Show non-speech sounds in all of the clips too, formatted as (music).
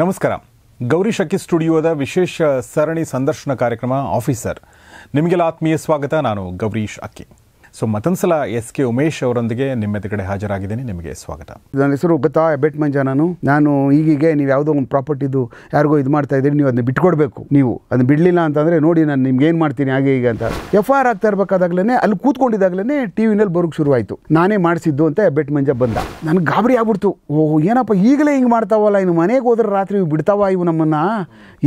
ನಮಸ್ಕಾರ ಗೌರಿ ಶಕಿ ಸ್ಟುಡಿಯೋದ ವಿಶೇಷ ಸರಣಿ ಸಂದರ್ಶನ ಕಾರ್ಯಕ್ರಮ ಆಫೀಸರ್ ನಿಮಗೆಲ್ಲ ಆತ್ಮೀಯ ಸ್ವಾಗತ ನಾನು ಗೌರೀಶ್ ಅಕ್ಕಿ ಸೊ ಮತ್ತೊಂದು ಸಲ ಎಸ್ ಕೆ ಉಮೇಶ್ ಅವರೊಂದಿಗೆ ನಿಮ್ಮ ಎದುರುಗಡೆ ಹಾಜರಾಗಿದ್ದೀನಿ ನಿಮಗೆ ಸ್ವಾಗತ ನನ್ನ ಹೆಸರು ಗೊತ್ತಾ ಎಬೆಟ್ ಮಂಜ ನಾನು ನಾನು ಈಗೀಗ ನೀವು ಯಾವುದೋ ಒಂದು ಪ್ರಾಪರ್ಟಿದು ಯಾರಿಗೋ ಇದು ಮಾಡ್ತಾ ಇದ್ದೀರಿ ನೀವು ಅದನ್ನ ಬಿಟ್ಕೊಡ್ಬೇಕು ನೀವು ಅದನ್ನ ಬಿಡಲಿಲ್ಲ ಅಂತಂದರೆ ನೋಡಿ ನಾನು ನಿಮ್ಗೆ ಏನು ಮಾಡ್ತೀನಿ ಹಾಗೆ ಈಗ ಅಂತ ಎಫ್ ಆರ್ ಆಗ್ತಾ ಇರಬೇಕಾದಾಗಲೇ ಅಲ್ಲಿ ಕೂತ್ಕೊಂಡಿದ್ದಾಗಲೇ ಟಿ ವಿನಲ್ಲಿ ಬರೋಕ್ಕೆ ಶುರುವಾಯಿತು ನಾನೇ ಮಾಡಿಸಿದ್ದು ಅಂತ ಎಬೆಟ್ ಮಂಜಾ ಬಂದ ನನಗೆ ಗಾಬರಿ ಆಗ್ಬಿಡ್ತು ಓಹ್ ಏನಪ್ಪ ಈಗಲೇ ಹಿಂಗೆ ಮಾಡ್ತಾವಲ್ಲ ಇನ್ನು ಮನೆಗೆ ಹೋದ್ರೆ ರಾತ್ರಿ ಇವು ಬಿಡ್ತಾವ ಇವು ನಮ್ಮನ್ನು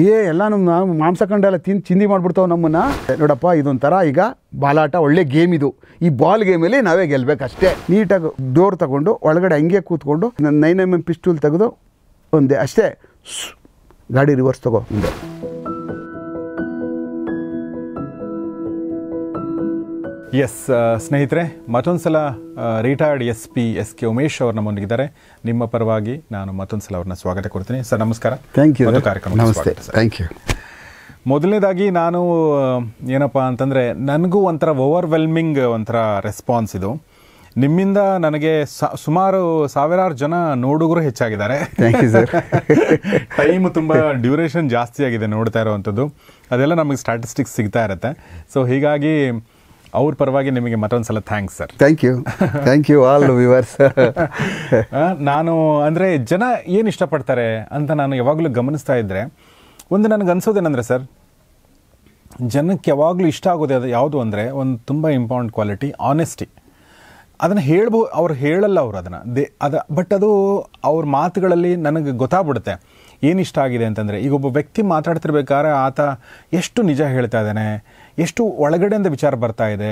ಏ ಎಲ್ಲ ನಮ್ಮ ಮಾಂಸ ಕಂಡೆಲ್ಲ ತಿಂದು ಚಿಂದಿ ಮಾಡಿಬಿಡ್ತಾವೆ ನಮ್ಮನ್ನು ನೋಡಪ್ಪ ಇದೊಂಥರ ಈಗ ಬಾಲಾಟ ಒಳ್ಳೆ ಗೇಮ್ ಇದು ಈ ಬಾಲ್ ಗೇಮಲ್ಲಿ ನಾವೇ ಅಷ್ಟೇ ನೀಟಾಗಿ ಡೋರ್ ತಗೊಂಡು ಒಳಗಡೆ ಹಂಗೆ ಕೂತ್ಕೊಂಡು ನನ್ನ ನೈನ್ ಎಮ್ ಎಮ್ ಪಿಸ್ಟೂಲ್ ತೆಗೆದು ಒಂದೇ ಅಷ್ಟೇ ಗಾಡಿ ರಿವರ್ಸ್ ತಗೋ ಮುಂದೆ ಎಸ್ ಸ್ನೇಹಿತರೆ ಮತ್ತೊಂದು ಸಲ retired S P S K Umesh ಅವರು ನಮ್ಮೊಂದಿಗಿದ್ದಾರೆ ನಿಮ್ಮ ಪರವಾಗಿ ನಾನು ಮತ್ತೊಂದು ಸಲ ಅವ್ರನ್ನ ಸ್ವಾಗತ ಕೊಡ್ತೀನಿ ಸರ್ ನಮಸ್ಕಾರ ಥ್ಯಾಂಕ್ ಯು ಕಾರ್ಯಕ್ರಮ ನಮಸ್ತೆ ಥ್ಯಾಂಕ್ ಯು ಮೊದಲನೇದಾಗಿ ನಾನು ಏನಪ್ಪ ಅಂತಂದರೆ ನನಗೂ ಒಂಥರ ಓವರ್ವೆಲ್ಮಿಂಗ್ ಒಂಥರ ರೆಸ್ಪಾನ್ಸ್ ಇದು ನಿಮ್ಮಿಂದ ನನಗೆ ಸುಮಾರು ಸಾವಿರಾರು ಜನ ನೋಡುಗರು ಹೆಚ್ಚಾಗಿದ್ದಾರೆ ಟೈಮ್ ತುಂಬ ಡ್ಯೂರೇಷನ್ ಜಾಸ್ತಿ ಆಗಿದೆ ನೋಡ್ತಾ ಇರೋವಂಥದ್ದು ಅದೆಲ್ಲ ನಮಗೆ ಸ್ಟ್ಯಾಟಿಸ್ಟಿಕ್ಸ್ ಸಿಗ್ತಾ ಇರುತ್ತೆ ಸೊ ಹೀಗಾಗಿ ಅವ್ರ ಪರವಾಗಿ ನಿಮಗೆ ಮತ್ತೊಂದು ಸಲ thanks sir thank you thank you all sir ನಾನು ಅಂದರೆ ಜನ ಏನು ಇಷ್ಟಪಡ್ತಾರೆ ಅಂತ ನಾನು ಯಾವಾಗಲೂ ಗಮನಿಸ್ತಾ ಇದ್ದರೆ ಒಂದು ನನಗೆ ಏನಂದ್ರೆ ಸರ್ ಜನಕ್ಕೆ ಯಾವಾಗಲೂ ಇಷ್ಟ ಆಗೋದು ಅದು ಯಾವುದು ಅಂದರೆ ಒಂದು ತುಂಬ ಇಂಪಾರ್ಟೆಂಟ್ ಕ್ವಾಲಿಟಿ ಆನೆಸ್ಟಿ ಅದನ್ನು ಹೇಳ್ಬೋ ಅವ್ರು ಹೇಳಲ್ಲ ಅವರು ಅದನ್ನು ದೇ ಅದು ಬಟ್ ಅದು ಅವ್ರ ಮಾತುಗಳಲ್ಲಿ ನನಗೆ ಗೊತ್ತಾಗ್ಬಿಡುತ್ತೆ ಏನು ಇಷ್ಟ ಆಗಿದೆ ಅಂತಂದರೆ ಈಗ ಒಬ್ಬ ವ್ಯಕ್ತಿ ಮಾತಾಡ್ತಿರ್ಬೇಕಾದ್ರೆ ಆತ ಎಷ್ಟು ನಿಜ ಹೇಳ್ತಾ ಇದ್ದಾನೆ ಎಷ್ಟು ಒಳಗಡೆಯಿಂದ ವಿಚಾರ ಬರ್ತಾ ಇದೆ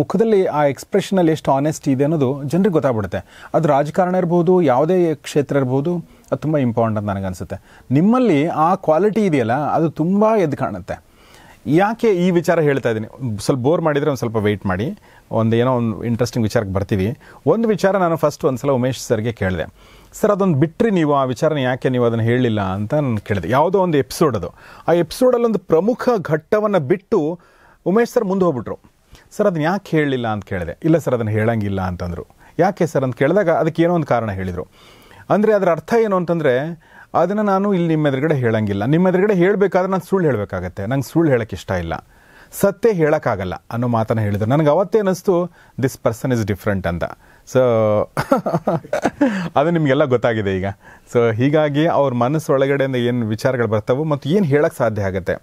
ಮುಖದಲ್ಲಿ ಆ ಎಕ್ಸ್ಪ್ರೆಷನಲ್ಲಿ ಎಷ್ಟು ಆನೆಸ್ಟಿ ಇದೆ ಅನ್ನೋದು ಜನರಿಗೆ ಗೊತ್ತಾಗ್ಬಿಡುತ್ತೆ ಅದು ರಾಜಕಾರಣ ಇರ್ಬೋದು ಯಾವುದೇ ಕ್ಷೇತ್ರ ಇರ್ಬೋದು ಅದು ತುಂಬ ಇಂಪಾರ್ಟೆಂಟ್ ಅಂತ ನನಗನ್ಸುತ್ತೆ ನಿಮ್ಮಲ್ಲಿ ಆ ಕ್ವಾಲಿಟಿ ಇದೆಯಲ್ಲ ಅದು ತುಂಬ ಎದ್ದು ಕಾಣುತ್ತೆ ಯಾಕೆ ಈ ವಿಚಾರ ಹೇಳ್ತಾ ಇದ್ದೀನಿ ಸ್ವಲ್ಪ ಬೋರ್ ಮಾಡಿದರೆ ಒಂದು ಸ್ವಲ್ಪ ವೆಯ್ಟ್ ಮಾಡಿ ಒಂದು ಏನೋ ಒಂದು ಇಂಟ್ರೆಸ್ಟಿಂಗ್ ವಿಚಾರಕ್ಕೆ ಬರ್ತೀವಿ ಒಂದು ವಿಚಾರ ನಾನು ಫಸ್ಟ್ ಒಂದು ಸಲ ಉಮೇಶ್ ಸರ್ಗೆ ಕೇಳಿದೆ ಸರ್ ಅದೊಂದು ಬಿಟ್ಟರೆ ನೀವು ಆ ವಿಚಾರನ ಯಾಕೆ ನೀವು ಅದನ್ನು ಹೇಳಿಲ್ಲ ಅಂತ ನಾನು ಕೇಳಿದೆ ಯಾವುದೋ ಒಂದು ಎಪಿಸೋಡ್ ಅದು ಆ ಒಂದು ಪ್ರಮುಖ ಘಟ್ಟವನ್ನು ಬಿಟ್ಟು ಉಮೇಶ್ ಸರ್ ಮುಂದೆ ಹೋಗ್ಬಿಟ್ರು ಸರ್ ಅದನ್ನ ಯಾಕೆ ಹೇಳಲಿಲ್ಲ ಅಂತ ಕೇಳಿದೆ ಇಲ್ಲ ಸರ್ ಅದನ್ನು ಹೇಳಂಗಿಲ್ಲ ಅಂತಂದರು ಯಾಕೆ ಸರ್ ಅಂತ ಕೇಳಿದಾಗ ಅದಕ್ಕೆ ಏನೋ ಒಂದು ಕಾರಣ ಹೇಳಿದರು ಅಂದರೆ ಅದರ ಅರ್ಥ ಏನು ಅಂತಂದರೆ ಅದನ್ನು ನಾನು ಇಲ್ಲಿ ನಿಮ್ಮ ಎದುರುಗಡೆ ಹೇಳೋಂಗಿಲ್ಲ ನಿಮ್ಮ ಹೇಳಬೇಕಾದ್ರೆ ನಾನು ಸುಳ್ಳು ಹೇಳಬೇಕಾಗತ್ತೆ ನಂಗೆ ಸುಳ್ಳು ಹೇಳೋಕೆ ಇಷ್ಟ ಇಲ್ಲ ಸತ್ಯ ಹೇಳೋಕ್ಕಾಗಲ್ಲ ಅನ್ನೋ ಮಾತನ್ನು ಹೇಳಿದರು ನನಗೆ ಅವತ್ತೇ ಅನ್ನಿಸ್ತು ದಿಸ್ ಪರ್ಸನ್ ಇಸ್ ಡಿಫ್ರೆಂಟ್ ಅಂತ ಸೊ (laughs) ಅದು ನಿಮಗೆಲ್ಲ ಗೊತ್ತಾಗಿದೆ ಈಗ ಸೊ ಹೀಗಾಗಿ ಅವ್ರ ಮನಸ್ಸು ಒಳಗಡೆಯಿಂದ ಏನು ವಿಚಾರಗಳು ಬರ್ತಾವೋ ಮತ್ತು ಏನು ಹೇಳೋಕ್ಕೆ ಸಾಧ್ಯ ಆಗುತ್ತೆ